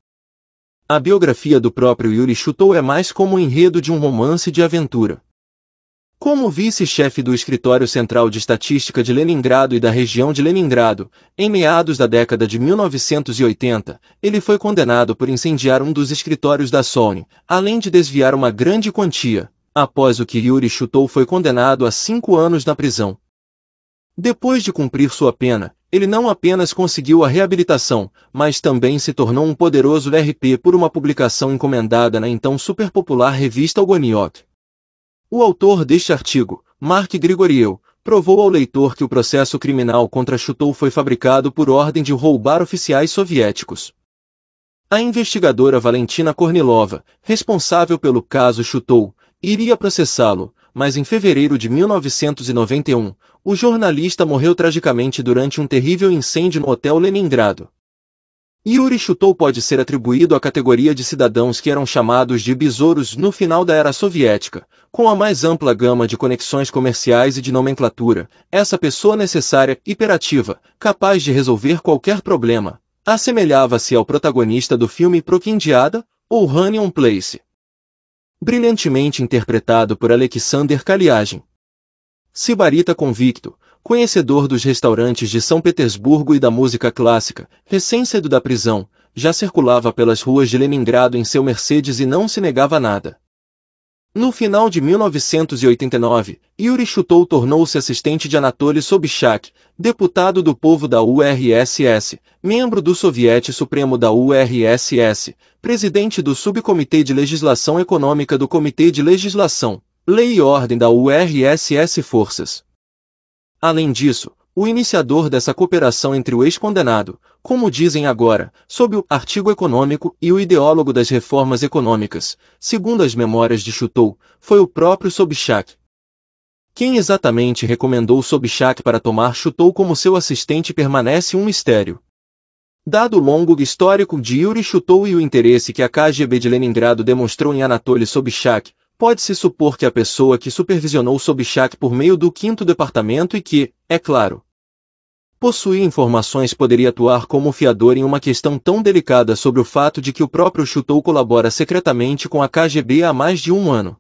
A biografia do próprio Yuri Chutou é mais como o um enredo de um romance de aventura. Como vice-chefe do Escritório Central de Estatística de Leningrado e da região de Leningrado, em meados da década de 1980, ele foi condenado por incendiar um dos escritórios da Sony, além de desviar uma grande quantia. Após o que Yuri Chutou foi condenado a cinco anos na prisão. Depois de cumprir sua pena, ele não apenas conseguiu a reabilitação, mas também se tornou um poderoso RP por uma publicação encomendada na então superpopular revista Ogoniot. O autor deste artigo, Mark Grigoriev, provou ao leitor que o processo criminal contra Chutou foi fabricado por ordem de roubar oficiais soviéticos. A investigadora Valentina Kornilova, responsável pelo caso Chutou, iria processá-lo, mas em fevereiro de 1991, o jornalista morreu tragicamente durante um terrível incêndio no Hotel Leningrado. Yuri Chutou pode ser atribuído à categoria de cidadãos que eram chamados de besouros no final da era soviética. Com a mais ampla gama de conexões comerciais e de nomenclatura, essa pessoa necessária, hiperativa, capaz de resolver qualquer problema, assemelhava-se ao protagonista do filme Proquindiada, ou Running Place. Brilhantemente interpretado por Alexander Kaliagin. Sibarita convicto, conhecedor dos restaurantes de São Petersburgo e da música clássica, recém-cedo da prisão, já circulava pelas ruas de Leningrado em seu Mercedes e não se negava a nada. No final de 1989, Yuri Chutou tornou-se assistente de Anatoly Sobchak, deputado do povo da URSS, membro do Soviete Supremo da URSS, presidente do Subcomitê de Legislação Econômica do Comitê de Legislação, Lei e Ordem da URSS Forças. Além disso, o iniciador dessa cooperação entre o ex-condenado, como dizem agora, sob o artigo econômico e o ideólogo das reformas econômicas, segundo as memórias de Chutou, foi o próprio Sobchak. Quem exatamente recomendou Sobchak para tomar Chutou como seu assistente permanece um mistério. Dado o longo histórico de Yuri Chutou e o interesse que a KGB de Leningrado demonstrou em Anatoly Sobchak, Pode-se supor que a pessoa que supervisionou Sobchak por meio do quinto departamento e que, é claro, possuía informações poderia atuar como fiador em uma questão tão delicada sobre o fato de que o próprio Chutou colabora secretamente com a KGB há mais de um ano.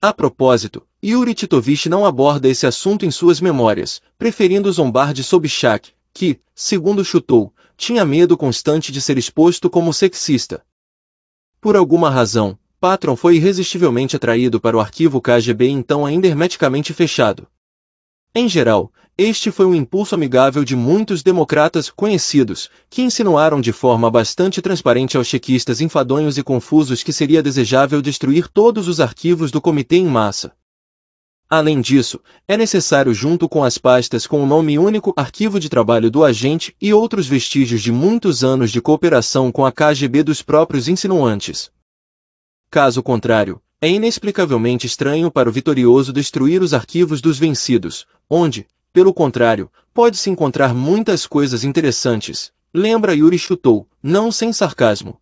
A propósito, Yuri Titovich não aborda esse assunto em suas memórias, preferindo zombar de Sobchak, que, segundo Chutou, tinha medo constante de ser exposto como sexista. Por alguma razão, Patron foi irresistivelmente atraído para o arquivo KGB então ainda hermeticamente fechado. Em geral, este foi um impulso amigável de muitos democratas conhecidos, que insinuaram de forma bastante transparente aos chequistas enfadonhos e confusos que seria desejável destruir todos os arquivos do comitê em massa. Além disso, é necessário junto com as pastas com o nome único Arquivo de Trabalho do Agente e outros vestígios de muitos anos de cooperação com a KGB dos próprios insinuantes. Caso contrário, é inexplicavelmente estranho para o vitorioso destruir os arquivos dos vencidos, onde, pelo contrário, pode-se encontrar muitas coisas interessantes. Lembra Yuri Chutou, não sem sarcasmo.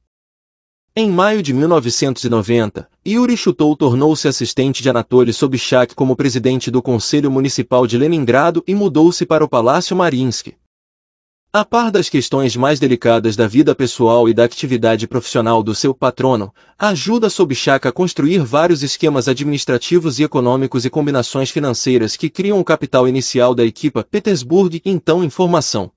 Em maio de 1990, Yuri Chutou tornou-se assistente de Anatoly Sobchak como presidente do Conselho Municipal de Leningrado e mudou-se para o Palácio Mariinsky. A par das questões mais delicadas da vida pessoal e da atividade profissional do seu patrono, ajuda Sobchak a construir vários esquemas administrativos e econômicos e combinações financeiras que criam o capital inicial da equipa Petersburg, então em formação.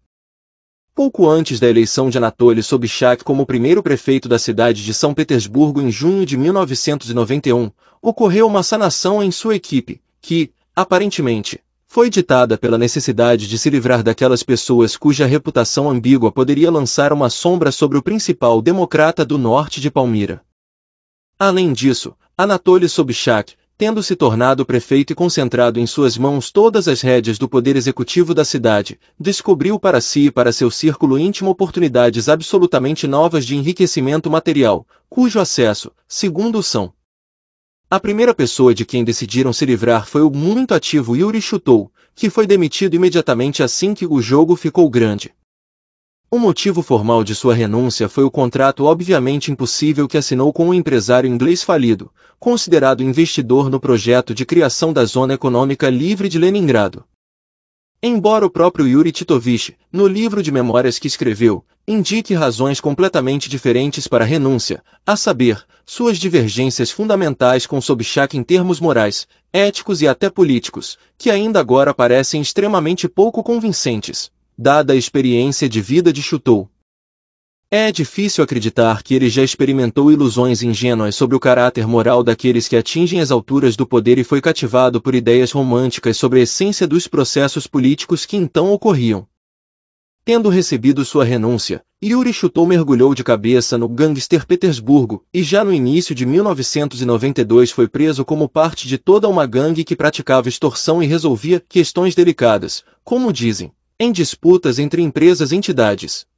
Pouco antes da eleição de Anatoly Sobchak como primeiro prefeito da cidade de São Petersburgo em junho de 1991, ocorreu uma sanação em sua equipe, que, aparentemente, foi ditada pela necessidade de se livrar daquelas pessoas cuja reputação ambígua poderia lançar uma sombra sobre o principal democrata do norte de Palmira. Além disso, Anatoly Sobchak, tendo se tornado prefeito e concentrado em suas mãos todas as rédeas do poder executivo da cidade, descobriu para si e para seu círculo íntimo oportunidades absolutamente novas de enriquecimento material, cujo acesso, segundo são, a primeira pessoa de quem decidiram se livrar foi o muito ativo Yuri Shutou, que foi demitido imediatamente assim que o jogo ficou grande. O motivo formal de sua renúncia foi o contrato obviamente impossível que assinou com um empresário inglês falido, considerado investidor no projeto de criação da Zona Econômica Livre de Leningrado. Embora o próprio Yuri Titovich, no livro de memórias que escreveu, indique razões completamente diferentes para a renúncia, a saber, suas divergências fundamentais com Sobchak em termos morais, éticos e até políticos, que ainda agora parecem extremamente pouco convincentes, dada a experiência de vida de Chutou. É difícil acreditar que ele já experimentou ilusões ingênuas sobre o caráter moral daqueles que atingem as alturas do poder e foi cativado por ideias românticas sobre a essência dos processos políticos que então ocorriam. Tendo recebido sua renúncia, Yuri Chutou mergulhou de cabeça no gangster Petersburgo e já no início de 1992 foi preso como parte de toda uma gangue que praticava extorsão e resolvia questões delicadas, como dizem, em disputas entre empresas e entidades.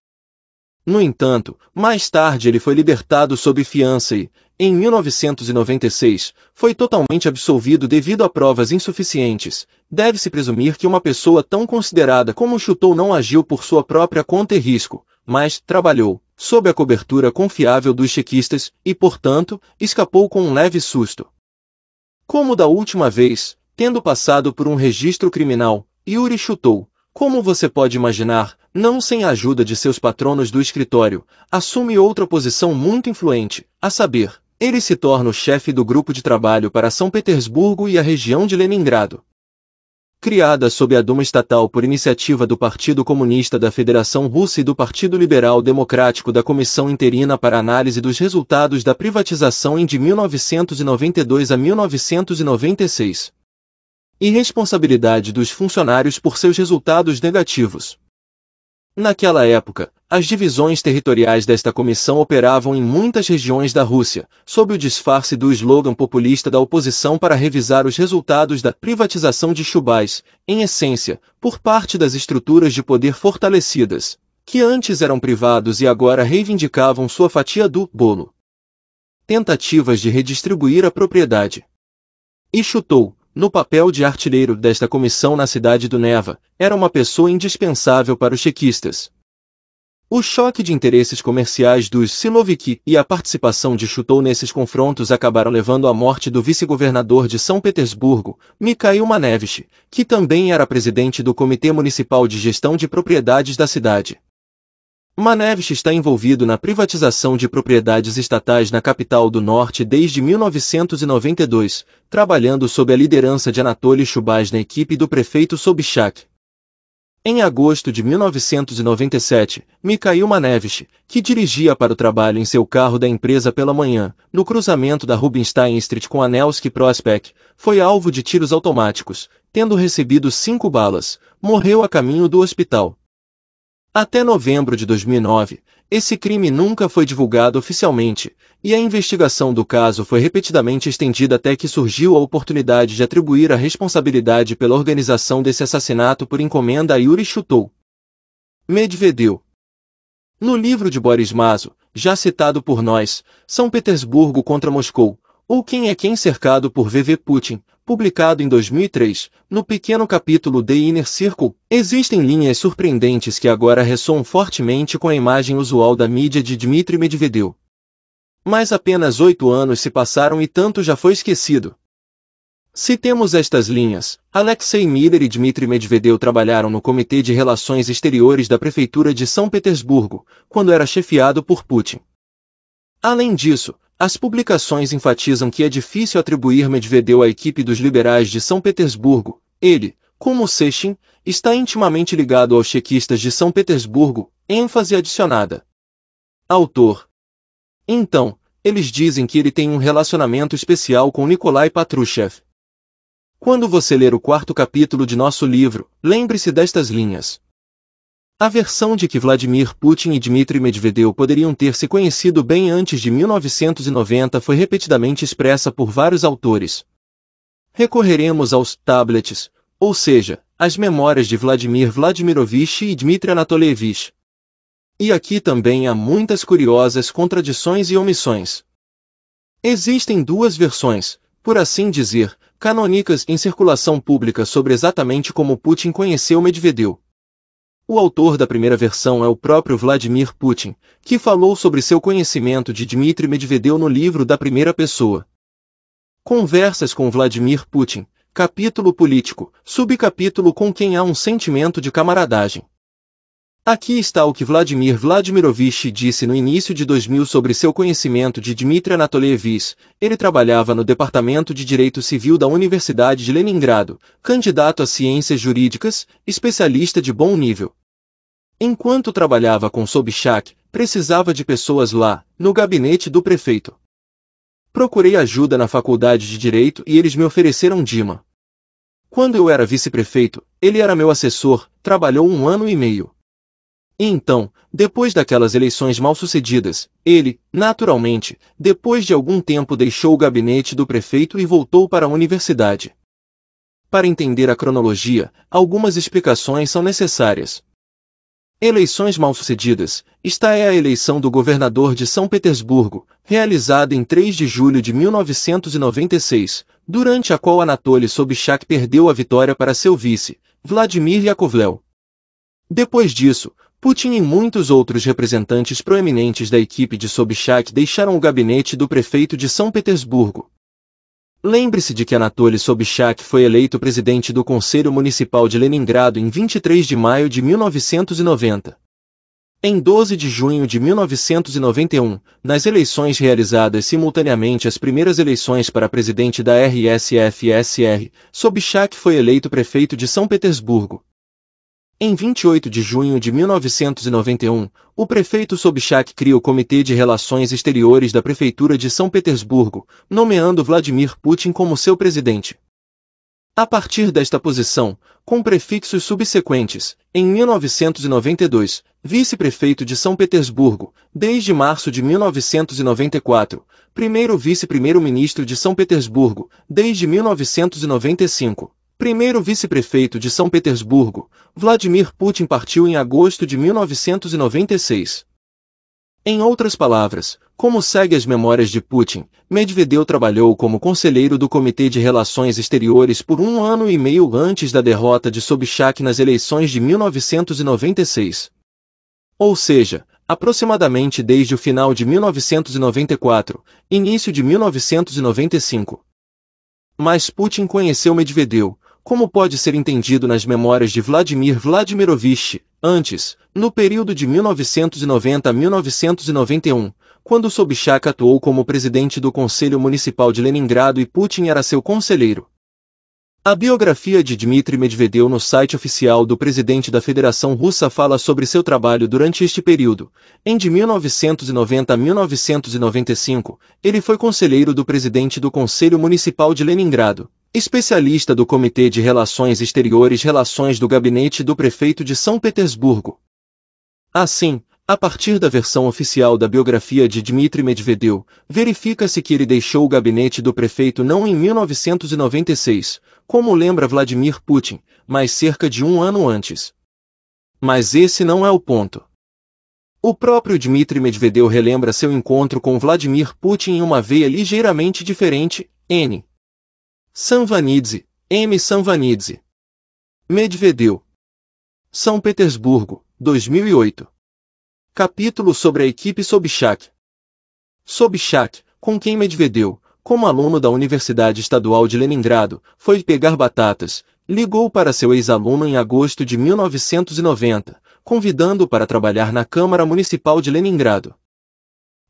No entanto, mais tarde ele foi libertado sob fiança e, em 1996, foi totalmente absolvido devido a provas insuficientes. Deve-se presumir que uma pessoa tão considerada como Chutou não agiu por sua própria conta e risco, mas trabalhou sob a cobertura confiável dos chequistas e, portanto, escapou com um leve susto. Como da última vez, tendo passado por um registro criminal, Yuri Chutou como você pode imaginar, não sem a ajuda de seus patronos do escritório, assume outra posição muito influente, a saber, ele se torna o chefe do grupo de trabalho para São Petersburgo e a região de Leningrado. Criada sob a Duma Estatal por iniciativa do Partido Comunista da Federação Russa e do Partido Liberal Democrático da Comissão Interina para Análise dos Resultados da Privatização em de 1992 a 1996, e responsabilidade dos funcionários por seus resultados negativos. Naquela época, as divisões territoriais desta comissão operavam em muitas regiões da Rússia, sob o disfarce do slogan populista da oposição para revisar os resultados da privatização de chubais, em essência, por parte das estruturas de poder fortalecidas, que antes eram privados e agora reivindicavam sua fatia do bolo. Tentativas de redistribuir a propriedade. E chutou, no papel de artilheiro desta comissão na cidade do Neva, era uma pessoa indispensável para os chequistas. O choque de interesses comerciais dos Siloviki e a participação de Chutou nesses confrontos acabaram levando à morte do vice-governador de São Petersburgo, Mikhail Manevich, que também era presidente do Comitê Municipal de Gestão de Propriedades da cidade. Maneves está envolvido na privatização de propriedades estatais na capital do norte desde 1992, trabalhando sob a liderança de Anatoly Chubás na equipe do prefeito Sobchak. Em agosto de 1997, Mikhail Manevis, que dirigia para o trabalho em seu carro da empresa pela manhã, no cruzamento da Rubinstein Street com a Nelsky Prospect, foi alvo de tiros automáticos, tendo recebido cinco balas, morreu a caminho do hospital. Até novembro de 2009, esse crime nunca foi divulgado oficialmente, e a investigação do caso foi repetidamente estendida até que surgiu a oportunidade de atribuir a responsabilidade pela organização desse assassinato por encomenda a Yuri Chutou. Medvedev. No livro de Boris Mazo, já citado por nós, São Petersburgo contra Moscou, ou Quem é Quem Cercado por VV Putin, publicado em 2003, no pequeno capítulo The Inner Circle, existem linhas surpreendentes que agora ressoam fortemente com a imagem usual da mídia de Dmitry Medvedev. Mas apenas oito anos se passaram e tanto já foi esquecido. Citemos estas linhas. Alexei Miller e Dmitry Medvedev trabalharam no Comitê de Relações Exteriores da Prefeitura de São Petersburgo, quando era chefiado por Putin. Além disso, as publicações enfatizam que é difícil atribuir Medvedev à equipe dos liberais de São Petersburgo. Ele, como Sechin, está intimamente ligado aos chequistas de São Petersburgo, ênfase adicionada. Autor. Então, eles dizem que ele tem um relacionamento especial com Nikolai Patrushev. Quando você ler o quarto capítulo de nosso livro, lembre-se destas linhas. A versão de que Vladimir Putin e Dmitry Medvedev poderiam ter se conhecido bem antes de 1990 foi repetidamente expressa por vários autores. Recorreremos aos tablets, ou seja, às memórias de Vladimir Vladimirovich e Dmitry Anatolievich. E aqui também há muitas curiosas contradições e omissões. Existem duas versões, por assim dizer, canônicas em circulação pública sobre exatamente como Putin conheceu Medvedev. O autor da primeira versão é o próprio Vladimir Putin, que falou sobre seu conhecimento de Dmitry Medvedev no livro da primeira pessoa. Conversas com Vladimir Putin, capítulo político, subcapítulo com quem há um sentimento de camaradagem. Aqui está o que Vladimir Vladimirovich disse no início de 2000 sobre seu conhecimento de Dmitry Anatolievich. Ele trabalhava no Departamento de Direito Civil da Universidade de Leningrado, candidato a ciências jurídicas, especialista de bom nível. Enquanto trabalhava com Sobchak, precisava de pessoas lá, no gabinete do prefeito. Procurei ajuda na faculdade de Direito e eles me ofereceram Dima. Quando eu era vice-prefeito, ele era meu assessor, trabalhou um ano e meio. E então, depois daquelas eleições mal sucedidas, ele, naturalmente, depois de algum tempo deixou o gabinete do prefeito e voltou para a universidade. Para entender a cronologia, algumas explicações são necessárias. Eleições mal sucedidas. Esta é a eleição do governador de São Petersburgo, realizada em 3 de julho de 1996, durante a qual Anatoly Sobchak perdeu a vitória para seu vice, Vladimir Yakovlev. Depois disso, Putin e muitos outros representantes proeminentes da equipe de Sobchak deixaram o gabinete do prefeito de São Petersburgo. Lembre-se de que Anatoly Sobchak foi eleito presidente do Conselho Municipal de Leningrado em 23 de maio de 1990. Em 12 de junho de 1991, nas eleições realizadas simultaneamente às primeiras eleições para presidente da RSFSR, Sobchak foi eleito prefeito de São Petersburgo. Em 28 de junho de 1991, o prefeito Sobchak cria o Comitê de Relações Exteriores da Prefeitura de São Petersburgo, nomeando Vladimir Putin como seu presidente. A partir desta posição, com prefixos subsequentes, em 1992, vice-prefeito de São Petersburgo, desde março de 1994, primeiro vice-primeiro-ministro de São Petersburgo, desde 1995, Primeiro vice-prefeito de São Petersburgo, Vladimir Putin partiu em agosto de 1996. Em outras palavras, como segue as memórias de Putin, Medvedev trabalhou como conselheiro do Comitê de Relações Exteriores por um ano e meio antes da derrota de Sobchak nas eleições de 1996. Ou seja, aproximadamente desde o final de 1994, início de 1995. Mas Putin conheceu Medvedev, como pode ser entendido nas memórias de Vladimir Vladimirovich, antes, no período de 1990 a 1991, quando Sobchak atuou como presidente do Conselho Municipal de Leningrado e Putin era seu conselheiro, a biografia de Dmitry Medvedev no site oficial do presidente da Federação Russa fala sobre seu trabalho durante este período. Em de 1990 a 1995, ele foi conselheiro do presidente do Conselho Municipal de Leningrado, especialista do Comitê de Relações Exteriores Relações do Gabinete do Prefeito de São Petersburgo. Assim, a partir da versão oficial da biografia de Dmitry Medvedev, verifica-se que ele deixou o gabinete do prefeito não em 1996, como lembra Vladimir Putin, mas cerca de um ano antes. Mas esse não é o ponto. O próprio Dmitry Medvedev relembra seu encontro com Vladimir Putin em uma veia ligeiramente diferente, N. Sanvanidze, M. Sanvanidze. Medvedev. São Petersburgo, 2008. Capítulo sobre a equipe Sobchak. Sobchak, com quem Medvedev, como aluno da Universidade Estadual de Leningrado, foi pegar batatas, ligou para seu ex-aluno em agosto de 1990, convidando-o para trabalhar na Câmara Municipal de Leningrado.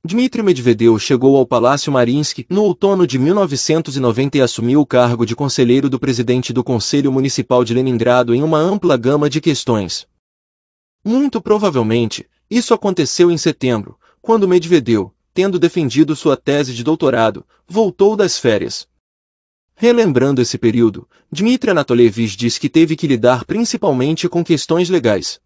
Dmitry Medvedev chegou ao Palácio Marinsky no outono de 1990 e assumiu o cargo de conselheiro do presidente do Conselho Municipal de Leningrado em uma ampla gama de questões. Muito provavelmente, isso aconteceu em setembro, quando Medvedev, tendo defendido sua tese de doutorado, voltou das férias. Relembrando esse período, Dmitry Anatolievich diz que teve que lidar principalmente com questões legais.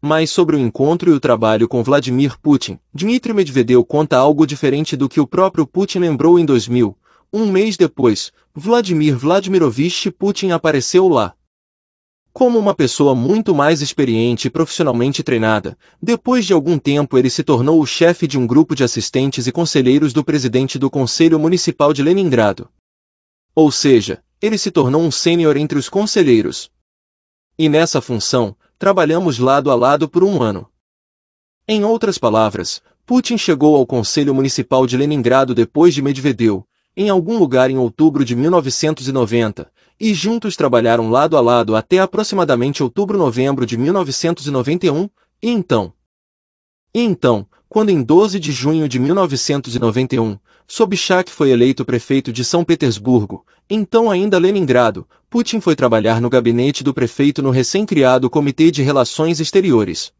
Mas sobre o encontro e o trabalho com Vladimir Putin, Dmitry Medvedev conta algo diferente do que o próprio Putin lembrou em 2000. Um mês depois, Vladimir Vladimirovich Putin apareceu lá. Como uma pessoa muito mais experiente e profissionalmente treinada, depois de algum tempo ele se tornou o chefe de um grupo de assistentes e conselheiros do presidente do Conselho Municipal de Leningrado. Ou seja, ele se tornou um sênior entre os conselheiros. E nessa função, trabalhamos lado a lado por um ano. Em outras palavras, Putin chegou ao Conselho Municipal de Leningrado depois de Medvedev, em algum lugar em outubro de 1990, e juntos trabalharam lado a lado até aproximadamente outubro-novembro de 1991, e então. E então, quando em 12 de junho de 1991, Sobchak foi eleito prefeito de São Petersburgo, então ainda Leningrado, Putin foi trabalhar no gabinete do prefeito no recém-criado Comitê de Relações Exteriores.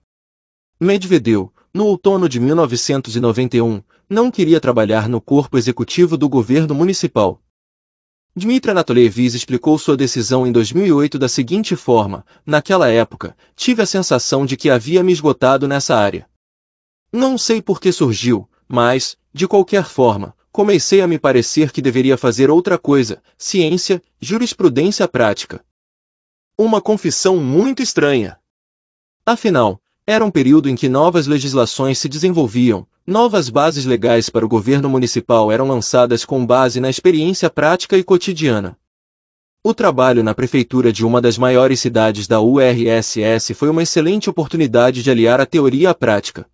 Medvedev, no outono de 1991, não queria trabalhar no corpo executivo do governo municipal. Dmitra Anatolievich explicou sua decisão em 2008 da seguinte forma: Naquela época, tive a sensação de que havia me esgotado nessa área. Não sei por que surgiu, mas, de qualquer forma, comecei a me parecer que deveria fazer outra coisa: ciência, jurisprudência prática. Uma confissão muito estranha. Afinal, era um período em que novas legislações se desenvolviam, novas bases legais para o governo municipal eram lançadas com base na experiência prática e cotidiana. O trabalho na prefeitura de uma das maiores cidades da URSS foi uma excelente oportunidade de aliar a teoria à prática.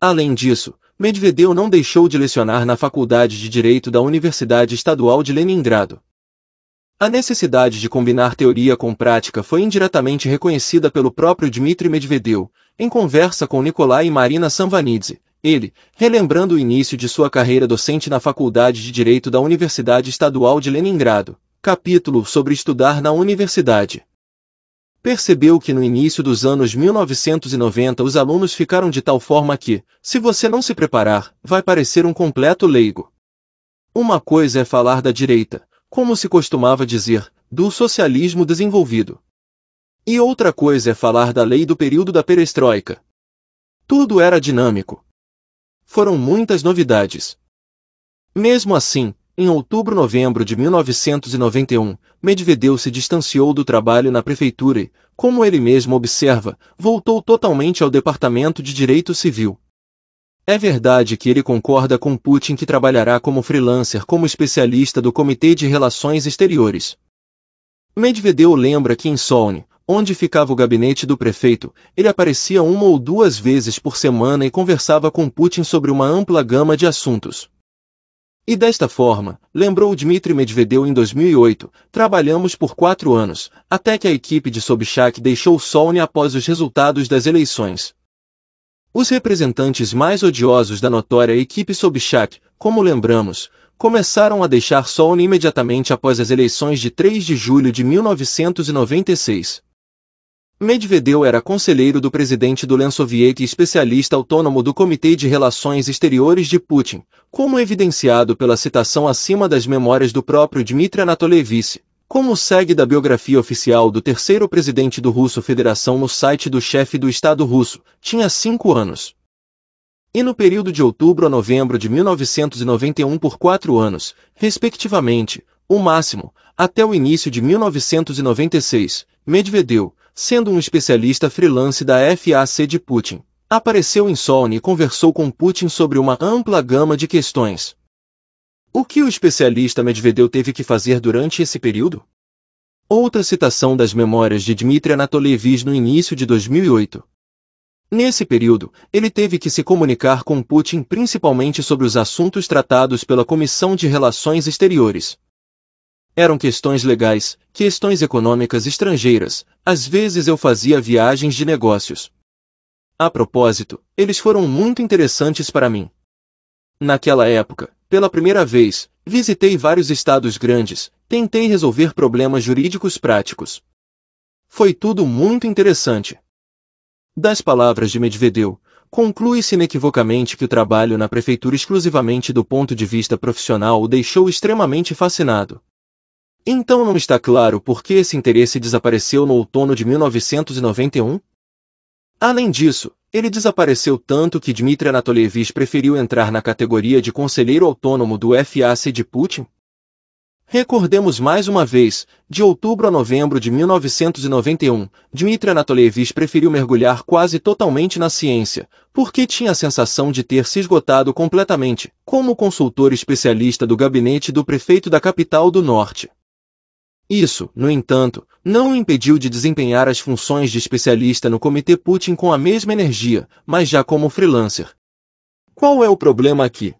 Além disso, Medvedev não deixou de lecionar na Faculdade de Direito da Universidade Estadual de Leningrado. A necessidade de combinar teoria com prática foi indiretamente reconhecida pelo próprio Dmitry Medvedev, em conversa com Nikolai e Marina Sanvanidze. Ele, relembrando o início de sua carreira docente na Faculdade de Direito da Universidade Estadual de Leningrado, capítulo sobre estudar na universidade. Percebeu que no início dos anos 1990 os alunos ficaram de tal forma que, se você não se preparar, vai parecer um completo leigo. Uma coisa é falar da direita, como se costumava dizer, do socialismo desenvolvido. E outra coisa é falar da lei do período da perestroika. Tudo era dinâmico. Foram muitas novidades. Mesmo assim, em outubro-novembro de 1991, Medvedev se distanciou do trabalho na prefeitura e, como ele mesmo observa, voltou totalmente ao Departamento de Direito Civil, é verdade que ele concorda com Putin que trabalhará como freelancer como especialista do Comitê de Relações Exteriores. Medvedev lembra que em Solne, onde ficava o gabinete do prefeito, ele aparecia uma ou duas vezes por semana e conversava com Putin sobre uma ampla gama de assuntos. E desta forma, lembrou Dmitry Medvedev em 2008, trabalhamos por quatro anos, até que a equipe de Sobchak deixou Solne após os resultados das eleições. Os representantes mais odiosos da notória equipe Sobchak, como lembramos, começaram a deixar Solon imediatamente após as eleições de 3 de julho de 1996. Medvedev era conselheiro do presidente do Lensoviet e especialista autônomo do Comitê de Relações Exteriores de Putin, como evidenciado pela citação acima das memórias do próprio Dmitry Anatolievich, como segue da biografia oficial do terceiro presidente do Russo Federação no site do chefe do Estado russo, tinha cinco anos. E no período de outubro a novembro de 1991 por quatro anos, respectivamente, o máximo, até o início de 1996, Medvedev, sendo um especialista freelance da FAC de Putin, apareceu em Solne e conversou com Putin sobre uma ampla gama de questões. O que o especialista Medvedev teve que fazer durante esse período? Outra citação das memórias de Dmitry Anatolievich no início de 2008. Nesse período, ele teve que se comunicar com Putin principalmente sobre os assuntos tratados pela Comissão de Relações Exteriores. Eram questões legais, questões econômicas estrangeiras, às vezes eu fazia viagens de negócios. A propósito, eles foram muito interessantes para mim. Naquela época, pela primeira vez, visitei vários estados grandes, tentei resolver problemas jurídicos práticos. Foi tudo muito interessante. Das palavras de Medvedev, conclui-se inequivocamente que o trabalho na prefeitura exclusivamente do ponto de vista profissional o deixou extremamente fascinado. Então não está claro por que esse interesse desapareceu no outono de 1991? Além disso, ele desapareceu tanto que Dmitry Anatolievich preferiu entrar na categoria de conselheiro autônomo do FAC de Putin. Recordemos mais uma vez, de outubro a novembro de 1991, Dmitry Anatolievich preferiu mergulhar quase totalmente na ciência, porque tinha a sensação de ter se esgotado completamente, como consultor especialista do gabinete do prefeito da capital do norte. Isso, no entanto, não o impediu de desempenhar as funções de especialista no Comitê Putin com a mesma energia, mas já como freelancer. Qual é o problema aqui?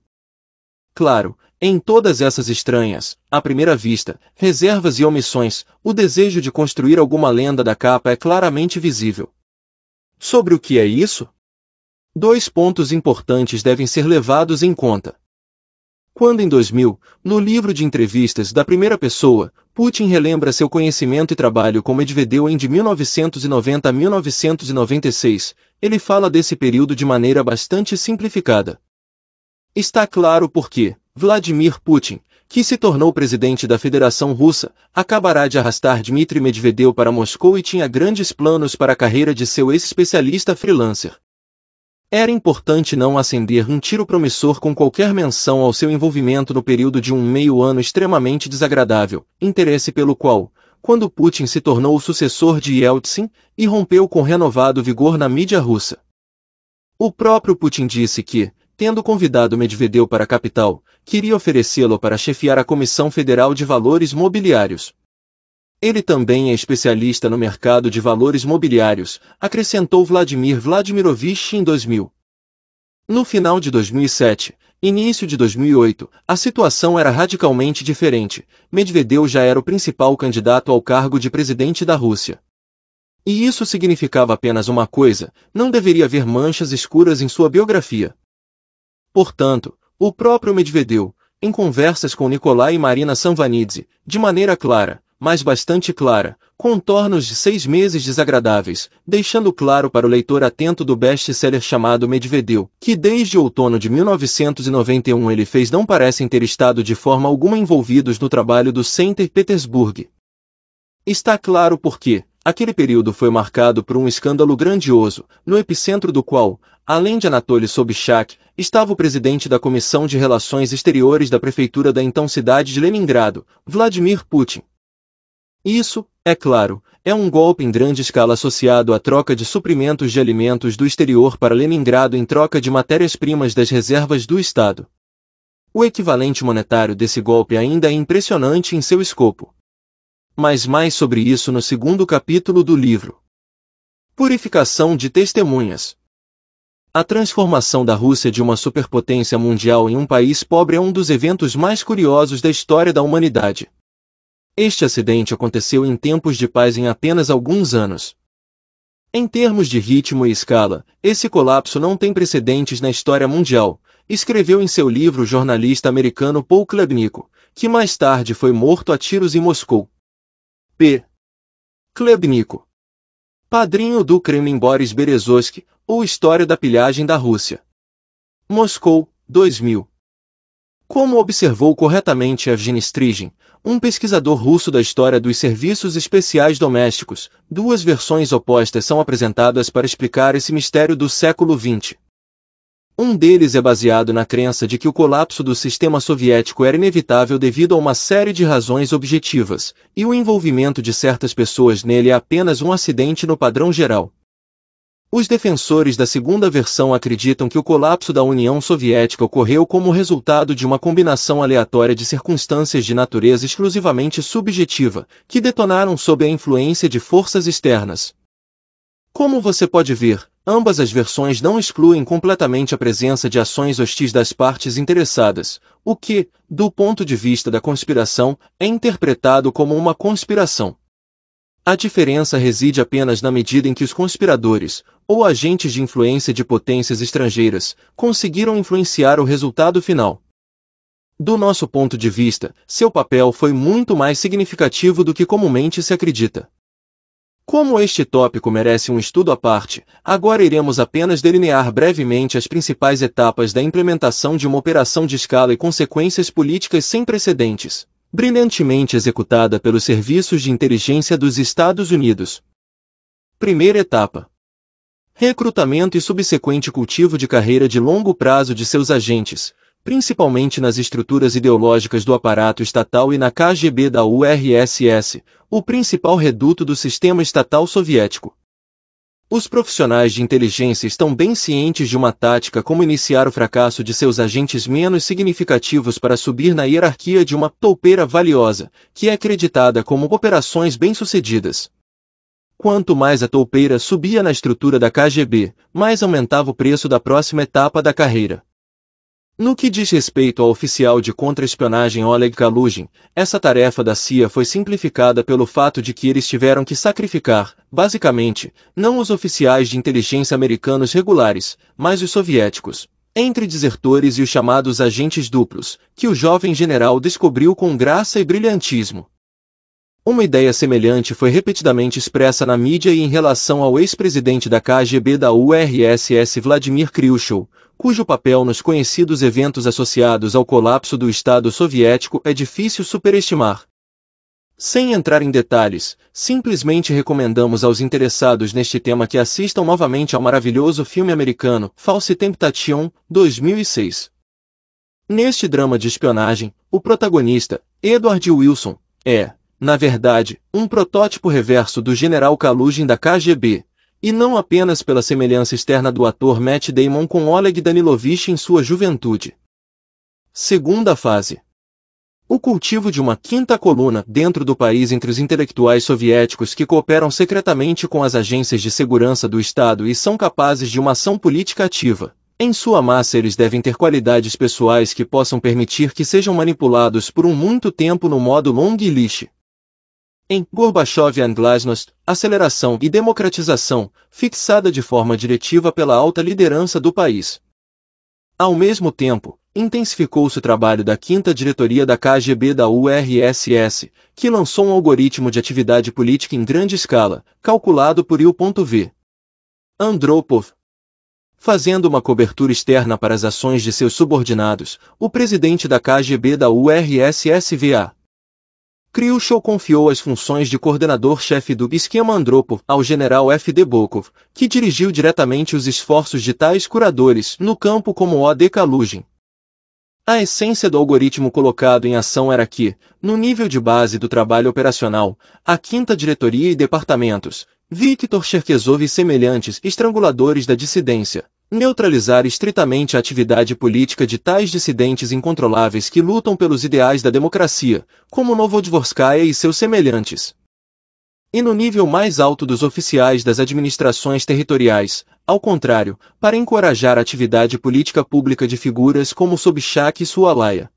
Claro, em todas essas estranhas, à primeira vista, reservas e omissões, o desejo de construir alguma lenda da capa é claramente visível. Sobre o que é isso? Dois pontos importantes devem ser levados em conta. Quando em 2000, no livro de entrevistas da primeira pessoa, Putin relembra seu conhecimento e trabalho com Medvedev em de 1990 a 1996, ele fala desse período de maneira bastante simplificada. Está claro por que Vladimir Putin, que se tornou presidente da Federação Russa, acabará de arrastar Dmitry Medvedev para Moscou e tinha grandes planos para a carreira de seu ex-especialista freelancer. Era importante não acender um tiro promissor com qualquer menção ao seu envolvimento no período de um meio ano extremamente desagradável, interesse pelo qual, quando Putin se tornou o sucessor de Yeltsin, irrompeu com renovado vigor na mídia russa. O próprio Putin disse que, tendo convidado Medvedev para a capital, queria oferecê-lo para chefiar a Comissão Federal de Valores Mobiliários, ele também é especialista no mercado de valores mobiliários, acrescentou Vladimir Vladimirovich em 2000. No final de 2007, início de 2008, a situação era radicalmente diferente. Medvedev já era o principal candidato ao cargo de presidente da Rússia. E isso significava apenas uma coisa: não deveria haver manchas escuras em sua biografia. Portanto, o próprio Medvedev, em conversas com Nikolai e Marina Samvanidze, de maneira clara, mas bastante clara, contornos de seis meses desagradáveis, deixando claro para o leitor atento do best-seller chamado Medvedev, que desde outono de 1991 ele fez não parecem ter estado de forma alguma envolvidos no trabalho do Center Petersburg. Está claro porque, Aquele período foi marcado por um escândalo grandioso, no epicentro do qual, além de Anatoly Sobchak, estava o presidente da Comissão de Relações Exteriores da Prefeitura da então cidade de Leningrado, Vladimir Putin, isso, é claro, é um golpe em grande escala associado à troca de suprimentos de alimentos do exterior para Leningrado em troca de matérias-primas das reservas do Estado. O equivalente monetário desse golpe ainda é impressionante em seu escopo. Mas mais sobre isso no segundo capítulo do livro. Purificação de testemunhas. A transformação da Rússia de uma superpotência mundial em um país pobre é um dos eventos mais curiosos da história da humanidade. Este acidente aconteceu em tempos de paz em apenas alguns anos. Em termos de ritmo e escala, esse colapso não tem precedentes na história mundial, escreveu em seu livro o jornalista americano Paul Klebnikov, que mais tarde foi morto a tiros em Moscou. P. Klebnikov. Padrinho do Kremlin Boris Berezovsky, ou História da Pilhagem da Rússia. Moscou, 2000. Como observou corretamente Evgeny Strigin, um pesquisador russo da história dos serviços especiais domésticos, duas versões opostas são apresentadas para explicar esse mistério do século XX. Um deles é baseado na crença de que o colapso do sistema soviético era inevitável devido a uma série de razões objetivas, e o envolvimento de certas pessoas nele é apenas um acidente no padrão geral, os defensores da segunda versão acreditam que o colapso da União Soviética ocorreu como resultado de uma combinação aleatória de circunstâncias de natureza exclusivamente subjetiva, que detonaram sob a influência de forças externas. Como você pode ver, ambas as versões não excluem completamente a presença de ações hostis das partes interessadas, o que, do ponto de vista da conspiração, é interpretado como uma conspiração. A diferença reside apenas na medida em que os conspiradores, ou agentes de influência de potências estrangeiras, conseguiram influenciar o resultado final. Do nosso ponto de vista, seu papel foi muito mais significativo do que comumente se acredita. Como este tópico merece um estudo à parte, agora iremos apenas delinear brevemente as principais etapas da implementação de uma operação de escala e consequências políticas sem precedentes brilhantemente executada pelos serviços de inteligência dos Estados Unidos. Primeira etapa: recrutamento e subsequente cultivo de carreira de longo prazo de seus agentes, principalmente nas estruturas ideológicas do aparato estatal e na KGB da URSS, o principal reduto do sistema estatal soviético. Os profissionais de inteligência estão bem cientes de uma tática como iniciar o fracasso de seus agentes menos significativos para subir na hierarquia de uma toupeira valiosa, que é acreditada como operações bem-sucedidas. Quanto mais a toupeira subia na estrutura da KGB, mais aumentava o preço da próxima etapa da carreira. No que diz respeito ao oficial de contra-espionagem Oleg Kalugin, essa tarefa da CIA foi simplificada pelo fato de que eles tiveram que sacrificar, basicamente, não os oficiais de inteligência americanos regulares, mas os soviéticos. Entre desertores e os chamados agentes duplos, que o jovem general descobriu com graça e brilhantismo. Uma ideia semelhante foi repetidamente expressa na mídia e em relação ao ex-presidente da KGB da URSS Vladimir Khrushchev, cujo papel nos conhecidos eventos associados ao colapso do Estado soviético é difícil superestimar. Sem entrar em detalhes, simplesmente recomendamos aos interessados neste tema que assistam novamente ao maravilhoso filme americano False Temptation, 2006. Neste drama de espionagem, o protagonista, Edward Wilson, é, na verdade, um protótipo reverso do general Kalugin da KGB, e não apenas pela semelhança externa do ator Matt Damon com Oleg Danilovich em sua juventude. Segunda fase. O cultivo de uma quinta coluna dentro do país entre os intelectuais soviéticos que cooperam secretamente com as agências de segurança do Estado e são capazes de uma ação política ativa. Em sua massa, eles devem ter qualidades pessoais que possam permitir que sejam manipulados por um muito tempo no modo long lixe. Em Gorbachev and Glasnost, aceleração e democratização, fixada de forma diretiva pela alta liderança do país. Ao mesmo tempo, intensificou-se o trabalho da quinta diretoria da KGB da URSS, que lançou um algoritmo de atividade política em grande escala, calculado por I.V. Andropov, Fazendo uma cobertura externa para as ações de seus subordinados, o presidente da KGB da V.A. Khrushchev confiou as funções de coordenador-chefe do esquema Andropov ao general F. Debokov, que dirigiu diretamente os esforços de tais curadores no campo como O. D. Kalugin. A essência do algoritmo colocado em ação era que, no nível de base do trabalho operacional, a quinta diretoria e departamentos, Viktor Cherkesov e semelhantes estranguladores da dissidência, neutralizar estritamente a atividade política de tais dissidentes incontroláveis que lutam pelos ideais da democracia, como Novodvorskaya e seus semelhantes. E no nível mais alto dos oficiais das administrações territoriais, ao contrário, para encorajar a atividade política pública de figuras como Sobchak e Sualaya.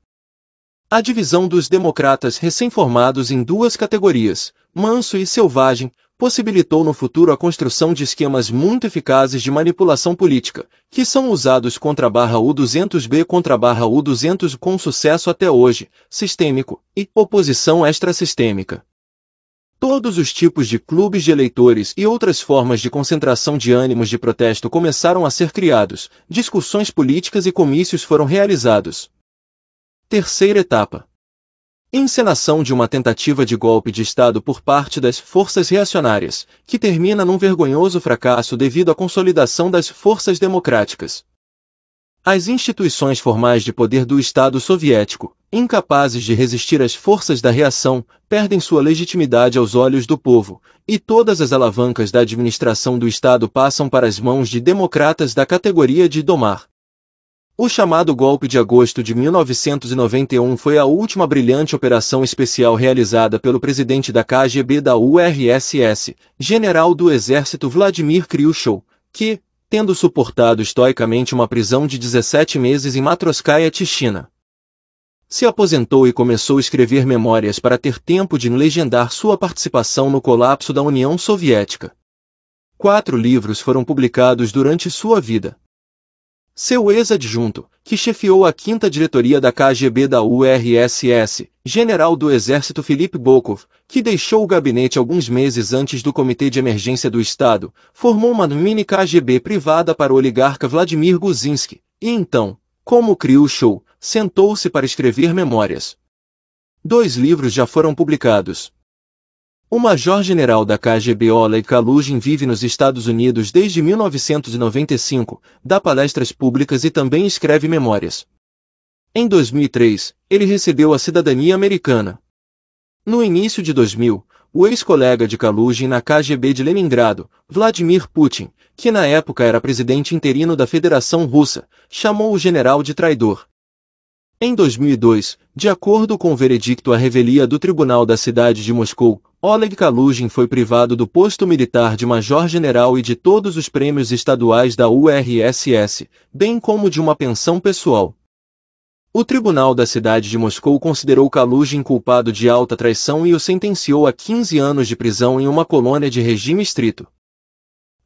A divisão dos democratas recém-formados em duas categorias, manso e selvagem, possibilitou no futuro a construção de esquemas muito eficazes de manipulação política, que são usados contra barra U200B contra barra U200 com sucesso até hoje, sistêmico e oposição extrasistêmica. Todos os tipos de clubes de eleitores e outras formas de concentração de ânimos de protesto começaram a ser criados, discussões políticas e comícios foram realizados, Terceira etapa. Encenação de uma tentativa de golpe de Estado por parte das forças reacionárias, que termina num vergonhoso fracasso devido à consolidação das forças democráticas. As instituições formais de poder do Estado soviético, incapazes de resistir às forças da reação, perdem sua legitimidade aos olhos do povo, e todas as alavancas da administração do Estado passam para as mãos de democratas da categoria de domar. O chamado golpe de agosto de 1991 foi a última brilhante operação especial realizada pelo presidente da KGB da URSS, general do exército Vladimir Kryushov, que, tendo suportado estoicamente uma prisão de 17 meses em Matroskaya Tichina, se aposentou e começou a escrever memórias para ter tempo de legendar sua participação no colapso da União Soviética. Quatro livros foram publicados durante sua vida seu ex-adjunto, que chefiou a quinta diretoria da KGB da URSS, general do Exército Felipe Bokov, que deixou o gabinete alguns meses antes do Comitê de Emergência do Estado, formou uma mini KGB privada para o oligarca Vladimir Guzinski, e então, como o show, sentou-se para escrever memórias. Dois livros já foram publicados. O major-general da KGB Oleg Kalugin vive nos Estados Unidos desde 1995, dá palestras públicas e também escreve memórias. Em 2003, ele recebeu a cidadania americana. No início de 2000, o ex-colega de Kalugin na KGB de Leningrado, Vladimir Putin, que na época era presidente interino da Federação Russa, chamou o general de traidor. Em 2002, de acordo com o veredicto à revelia do Tribunal da Cidade de Moscou, Oleg Kalugin foi privado do posto militar de major-general e de todos os prêmios estaduais da URSS, bem como de uma pensão pessoal. O Tribunal da Cidade de Moscou considerou Kalugin culpado de alta traição e o sentenciou a 15 anos de prisão em uma colônia de regime estrito.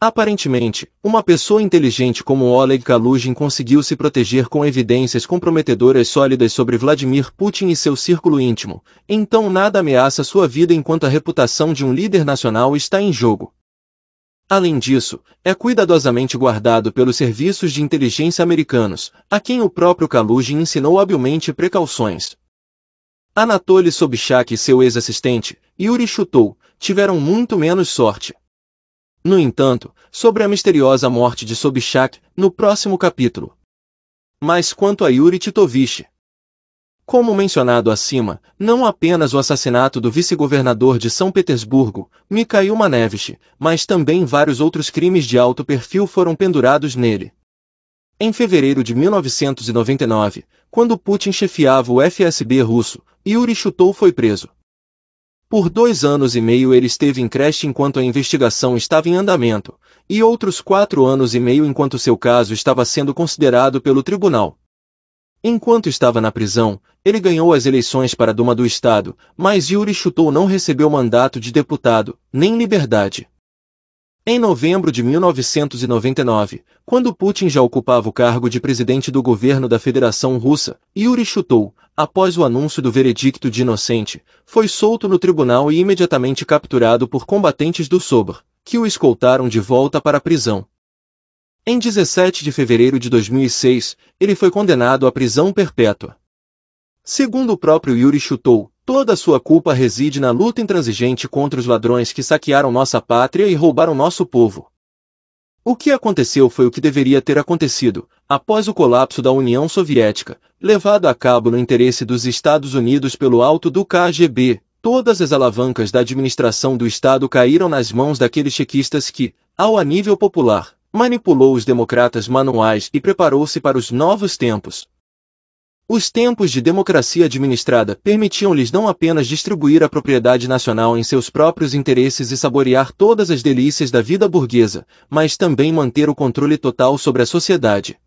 Aparentemente, uma pessoa inteligente como Oleg Kalugin conseguiu se proteger com evidências comprometedoras sólidas sobre Vladimir Putin e seu círculo íntimo, então nada ameaça sua vida enquanto a reputação de um líder nacional está em jogo. Além disso, é cuidadosamente guardado pelos serviços de inteligência americanos, a quem o próprio Kalugin ensinou habilmente precauções. Anatoly Sobchak e seu ex-assistente, Yuri Chutou, tiveram muito menos sorte no entanto, sobre a misteriosa morte de Sobchak, no próximo capítulo. Mas quanto a Yuri Titovich? Como mencionado acima, não apenas o assassinato do vice-governador de São Petersburgo, Mikhail Manevich, mas também vários outros crimes de alto perfil foram pendurados nele. Em fevereiro de 1999, quando Putin chefiava o FSB russo, Yuri Chutou foi preso. Por dois anos e meio ele esteve em creche enquanto a investigação estava em andamento, e outros quatro anos e meio enquanto seu caso estava sendo considerado pelo tribunal. Enquanto estava na prisão, ele ganhou as eleições para a Duma do Estado, mas Yuri Chutou não recebeu mandato de deputado, nem liberdade. Em novembro de 1999, quando Putin já ocupava o cargo de presidente do governo da Federação Russa, Yuri Chutou, após o anúncio do veredicto de inocente, foi solto no tribunal e imediatamente capturado por combatentes do Sobor, que o escoltaram de volta para a prisão. Em 17 de fevereiro de 2006, ele foi condenado à prisão perpétua. Segundo o próprio Yuri Chutou, Toda sua culpa reside na luta intransigente contra os ladrões que saquearam nossa pátria e roubaram nosso povo. O que aconteceu foi o que deveria ter acontecido, após o colapso da União Soviética, levado a cabo no interesse dos Estados Unidos pelo alto do KGB. Todas as alavancas da administração do Estado caíram nas mãos daqueles chequistas que, ao nível popular, manipulou os democratas manuais e preparou-se para os novos tempos, os tempos de democracia administrada permitiam-lhes não apenas distribuir a propriedade nacional em seus próprios interesses e saborear todas as delícias da vida burguesa, mas também manter o controle total sobre a sociedade.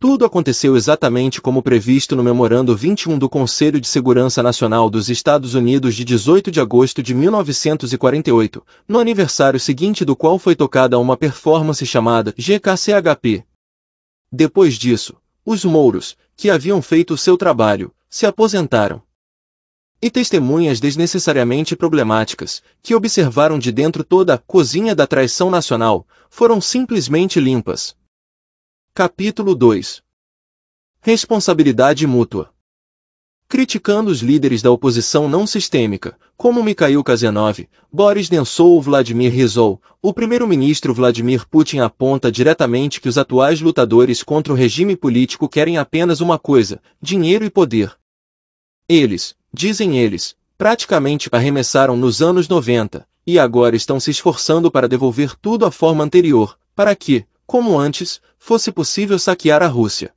Tudo aconteceu exatamente como previsto no Memorando 21 do Conselho de Segurança Nacional dos Estados Unidos de 18 de agosto de 1948, no aniversário seguinte do qual foi tocada uma performance chamada GKCHP. Depois disso, os mouros, que haviam feito o seu trabalho, se aposentaram. E testemunhas desnecessariamente problemáticas, que observaram de dentro toda a cozinha da traição nacional, foram simplesmente limpas. Capítulo 2 Responsabilidade mútua criticando os líderes da oposição não sistêmica, como Mikhail Kazanov, Boris Nemtsov ou Vladimir Rizov, o primeiro-ministro Vladimir Putin aponta diretamente que os atuais lutadores contra o regime político querem apenas uma coisa, dinheiro e poder. Eles, dizem eles, praticamente arremessaram nos anos 90, e agora estão se esforçando para devolver tudo à forma anterior, para que, como antes, fosse possível saquear a Rússia.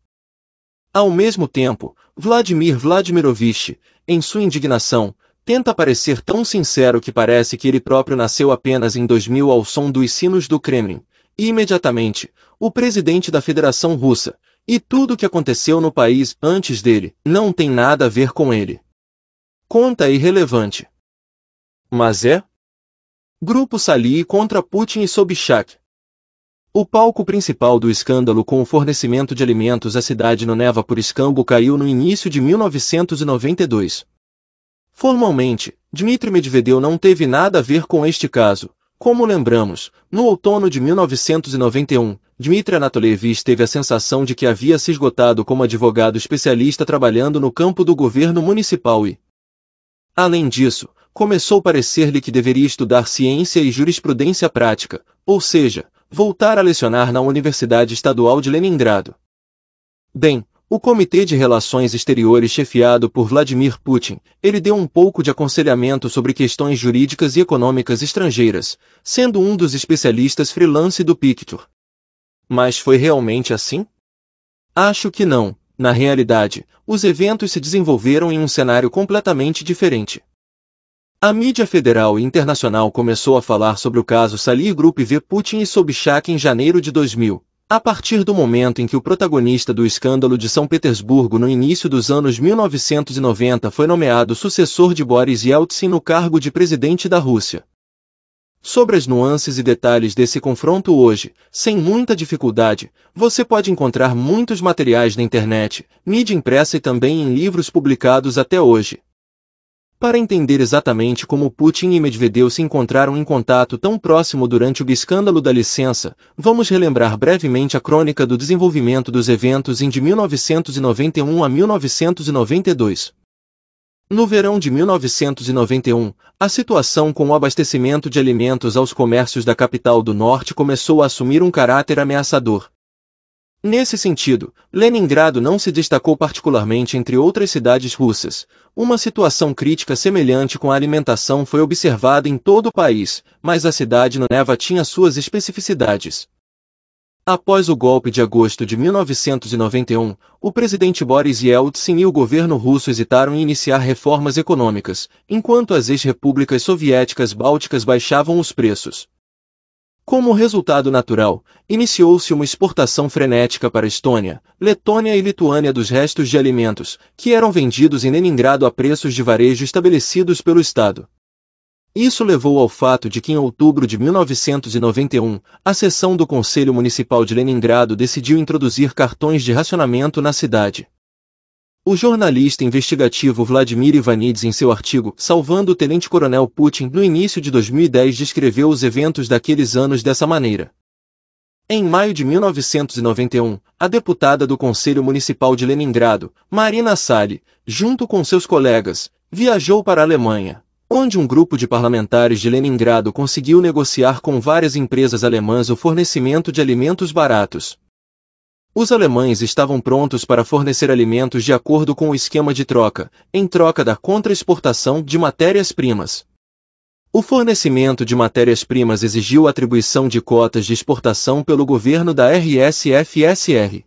Ao mesmo tempo, Vladimir Vladimirovich, em sua indignação, tenta parecer tão sincero que parece que ele próprio nasceu apenas em 2000 ao som dos sinos do Kremlin. E imediatamente, o presidente da Federação Russa, e tudo o que aconteceu no país antes dele, não tem nada a ver com ele. Conta irrelevante. Mas é? Grupo Sali contra Putin e Sobchak, o palco principal do escândalo com o fornecimento de alimentos à cidade no Neva por escambo caiu no início de 1992. Formalmente, Dmitry Medvedev não teve nada a ver com este caso. Como lembramos, no outono de 1991, Dmitry Anatolievich teve a sensação de que havia se esgotado como advogado especialista trabalhando no campo do governo municipal e, além disso, começou a parecer-lhe que deveria estudar ciência e jurisprudência prática, ou seja, voltar a lecionar na Universidade Estadual de Leningrado. Bem, o Comitê de Relações Exteriores chefiado por Vladimir Putin, ele deu um pouco de aconselhamento sobre questões jurídicas e econômicas estrangeiras, sendo um dos especialistas freelance do Pictor. Mas foi realmente assim? Acho que não. Na realidade, os eventos se desenvolveram em um cenário completamente diferente. A mídia federal e internacional começou a falar sobre o caso Salir Group v Putin e Sobchak em janeiro de 2000, a partir do momento em que o protagonista do escândalo de São Petersburgo no início dos anos 1990 foi nomeado sucessor de Boris Yeltsin no cargo de presidente da Rússia. Sobre as nuances e detalhes desse confronto hoje, sem muita dificuldade, você pode encontrar muitos materiais na internet, mídia impressa e também em livros publicados até hoje. Para entender exatamente como Putin e Medvedev se encontraram em contato tão próximo durante o escândalo da licença, vamos relembrar brevemente a crônica do desenvolvimento dos eventos em de 1991 a 1992. No verão de 1991, a situação com o abastecimento de alimentos aos comércios da capital do norte começou a assumir um caráter ameaçador. Nesse sentido, Leningrado não se destacou particularmente entre outras cidades russas. Uma situação crítica semelhante com a alimentação foi observada em todo o país, mas a cidade de Neva tinha suas especificidades. Após o golpe de agosto de 1991, o presidente Boris Yeltsin e o governo russo hesitaram em iniciar reformas econômicas, enquanto as ex-repúblicas soviéticas bálticas baixavam os preços. Como resultado natural, iniciou-se uma exportação frenética para Estônia, Letônia e Lituânia dos restos de alimentos, que eram vendidos em Leningrado a preços de varejo estabelecidos pelo Estado. Isso levou ao fato de que em outubro de 1991, a sessão do Conselho Municipal de Leningrado decidiu introduzir cartões de racionamento na cidade. O jornalista investigativo Vladimir Ivanides em seu artigo Salvando o Tenente-Coronel Putin no início de 2010 descreveu os eventos daqueles anos dessa maneira. Em maio de 1991, a deputada do Conselho Municipal de Leningrado, Marina Sali, junto com seus colegas, viajou para a Alemanha, onde um grupo de parlamentares de Leningrado conseguiu negociar com várias empresas alemãs o fornecimento de alimentos baratos, os alemães estavam prontos para fornecer alimentos de acordo com o esquema de troca, em troca da contraexportação de matérias-primas. O fornecimento de matérias-primas exigiu a atribuição de cotas de exportação pelo governo da RSFSR.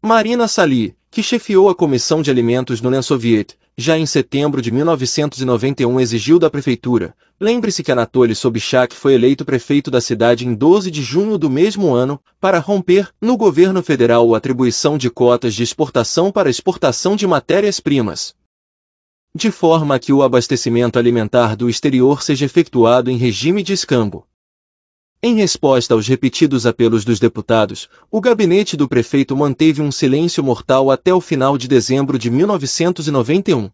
Marina Sali, que chefiou a Comissão de Alimentos no Lensoviet, já em setembro de 1991 exigiu da prefeitura. Lembre-se que Anatoly Sobchak foi eleito prefeito da cidade em 12 de junho do mesmo ano, para romper, no governo federal, a atribuição de cotas de exportação para exportação de matérias-primas. De forma que o abastecimento alimentar do exterior seja efetuado em regime de escambo. Em resposta aos repetidos apelos dos deputados, o gabinete do prefeito manteve um silêncio mortal até o final de dezembro de 1991.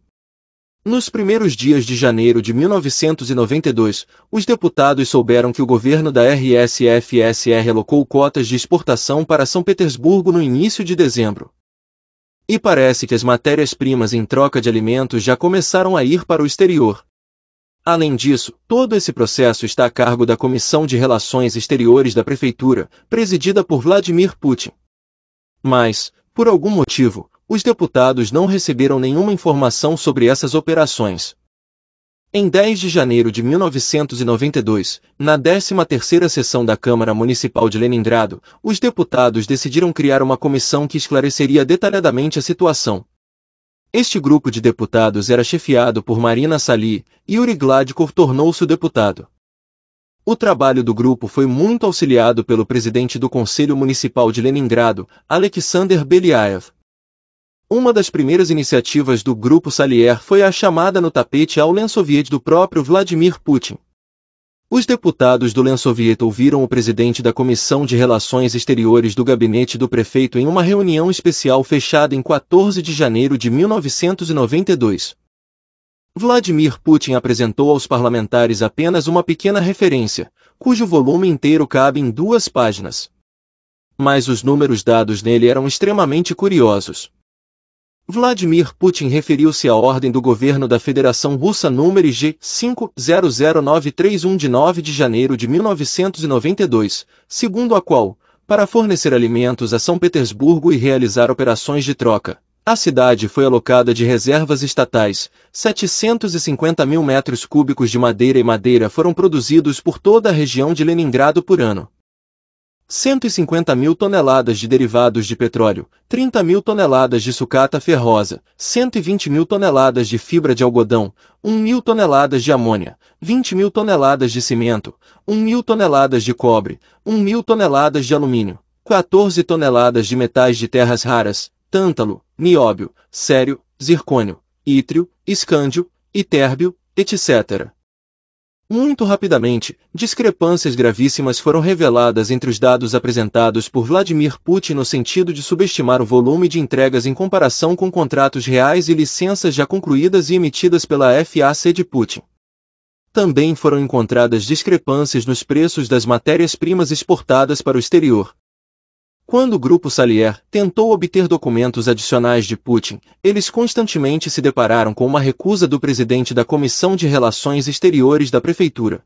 Nos primeiros dias de janeiro de 1992, os deputados souberam que o governo da RSFSR alocou cotas de exportação para São Petersburgo no início de dezembro. E parece que as matérias-primas em troca de alimentos já começaram a ir para o exterior, Além disso, todo esse processo está a cargo da Comissão de Relações Exteriores da Prefeitura, presidida por Vladimir Putin. Mas, por algum motivo, os deputados não receberam nenhuma informação sobre essas operações. Em 10 de janeiro de 1992, na 13ª sessão da Câmara Municipal de Leningrado, os deputados decidiram criar uma comissão que esclareceria detalhadamente a situação. Este grupo de deputados era chefiado por Marina Sali, e Yuri Gladkov tornou-se o deputado. O trabalho do grupo foi muito auxiliado pelo presidente do Conselho Municipal de Leningrado, Alexander Beliaev. Uma das primeiras iniciativas do grupo Salier foi a chamada no tapete ao lençoviete do próprio Vladimir Putin. Os deputados do Lensovieto ouviram o presidente da Comissão de Relações Exteriores do gabinete do prefeito em uma reunião especial fechada em 14 de janeiro de 1992. Vladimir Putin apresentou aos parlamentares apenas uma pequena referência, cujo volume inteiro cabe em duas páginas. Mas os números dados nele eram extremamente curiosos. Vladimir Putin referiu-se à ordem do governo da Federação Russa número G500931 de 9 de janeiro de 1992, segundo a qual, para fornecer alimentos a São Petersburgo e realizar operações de troca, a cidade foi alocada de reservas estatais, 750 mil metros cúbicos de madeira e madeira foram produzidos por toda a região de Leningrado por ano. 150 mil toneladas de derivados de petróleo, 30 mil toneladas de sucata ferrosa, 120 mil toneladas de fibra de algodão, 1 mil toneladas de amônia, 20 mil toneladas de cimento, 1 mil toneladas de cobre, 1 mil toneladas de alumínio, 14 toneladas de metais de terras raras, tântalo, nióbio, sério, zircônio, ítrio, escândio, itérbio, etc. Muito rapidamente, discrepâncias gravíssimas foram reveladas entre os dados apresentados por Vladimir Putin no sentido de subestimar o volume de entregas em comparação com contratos reais e licenças já concluídas e emitidas pela FAC de Putin. Também foram encontradas discrepâncias nos preços das matérias-primas exportadas para o exterior, quando o grupo Salier tentou obter documentos adicionais de Putin, eles constantemente se depararam com uma recusa do presidente da Comissão de Relações Exteriores da Prefeitura.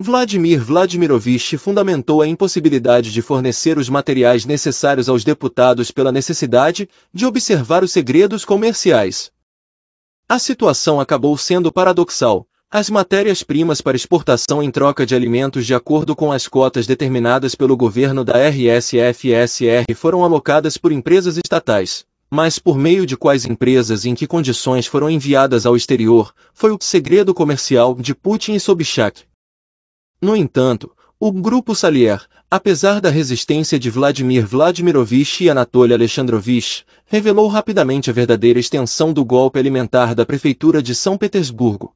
Vladimir Vladimirovich fundamentou a impossibilidade de fornecer os materiais necessários aos deputados pela necessidade de observar os segredos comerciais. A situação acabou sendo paradoxal, as matérias-primas para exportação em troca de alimentos de acordo com as cotas determinadas pelo governo da RSFSR foram alocadas por empresas estatais, mas por meio de quais empresas e em que condições foram enviadas ao exterior, foi o segredo comercial de Putin e Sobchak. No entanto, o grupo Salier, apesar da resistência de Vladimir Vladimirovich e Anatoly Alexandrovich, revelou rapidamente a verdadeira extensão do golpe alimentar da prefeitura de São Petersburgo.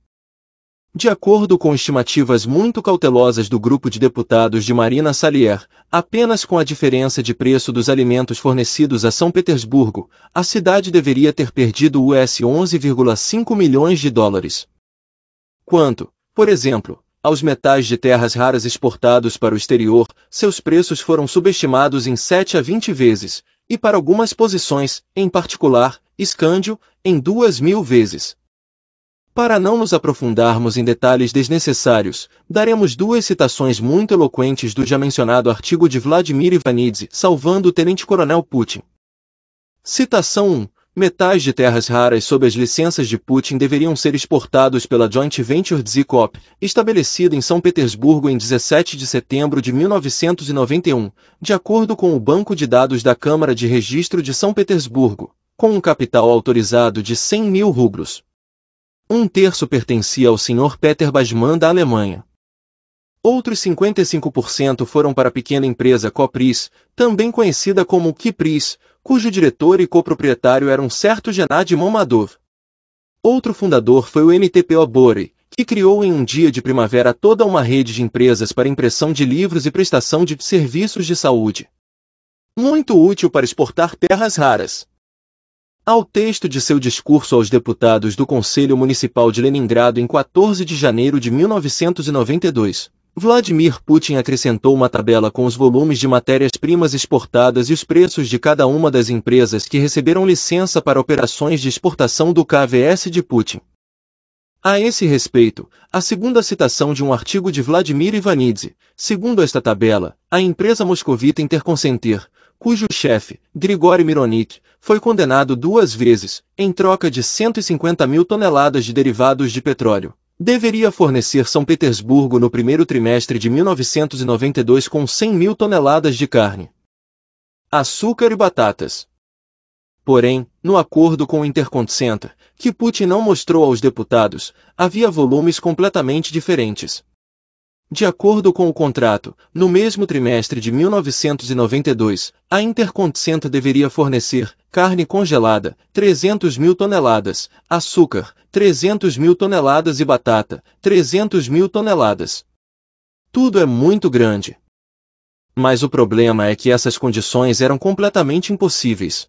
De acordo com estimativas muito cautelosas do grupo de deputados de Marina Salier, apenas com a diferença de preço dos alimentos fornecidos a São Petersburgo, a cidade deveria ter perdido US 11,5 milhões de dólares. Quanto, por exemplo, aos metais de terras raras exportados para o exterior, seus preços foram subestimados em 7 a 20 vezes, e para algumas posições, em particular, escândio, em 2 mil vezes. Para não nos aprofundarmos em detalhes desnecessários, daremos duas citações muito eloquentes do já mencionado artigo de Vladimir Ivanidze, Salvando o Tenente-Coronel Putin. Citação 1. Metais de terras raras sob as licenças de Putin deveriam ser exportados pela Joint Venture Dzikop, estabelecida em São Petersburgo em 17 de setembro de 1991, de acordo com o Banco de Dados da Câmara de Registro de São Petersburgo, com um capital autorizado de 100 mil rublos. Um terço pertencia ao Sr. Peter Basman da Alemanha. Outros 55% foram para a pequena empresa Copris, também conhecida como Kipris, cujo diretor e coproprietário era um certo Genad Momadov. Outro fundador foi o NTP Bore, que criou em um dia de primavera toda uma rede de empresas para impressão de livros e prestação de serviços de saúde. Muito útil para exportar terras raras ao texto de seu discurso aos deputados do Conselho Municipal de Leningrado em 14 de janeiro de 1992. Vladimir Putin acrescentou uma tabela com os volumes de matérias-primas exportadas e os preços de cada uma das empresas que receberam licença para operações de exportação do KVS de Putin. A esse respeito, a segunda citação de um artigo de Vladimir Ivanidze, segundo esta tabela, a empresa moscovita Interconsenter, cujo chefe, Grigori Mironik, foi condenado duas vezes, em troca de 150 mil toneladas de derivados de petróleo. Deveria fornecer São Petersburgo no primeiro trimestre de 1992 com 100 mil toneladas de carne, açúcar e batatas. Porém, no acordo com o Intercontinental, que Putin não mostrou aos deputados, havia volumes completamente diferentes. De acordo com o contrato, no mesmo trimestre de 1992, a Intercontinental deveria fornecer carne congelada, 300 mil toneladas, açúcar, 300 mil toneladas e batata, 300 mil toneladas. Tudo é muito grande. Mas o problema é que essas condições eram completamente impossíveis.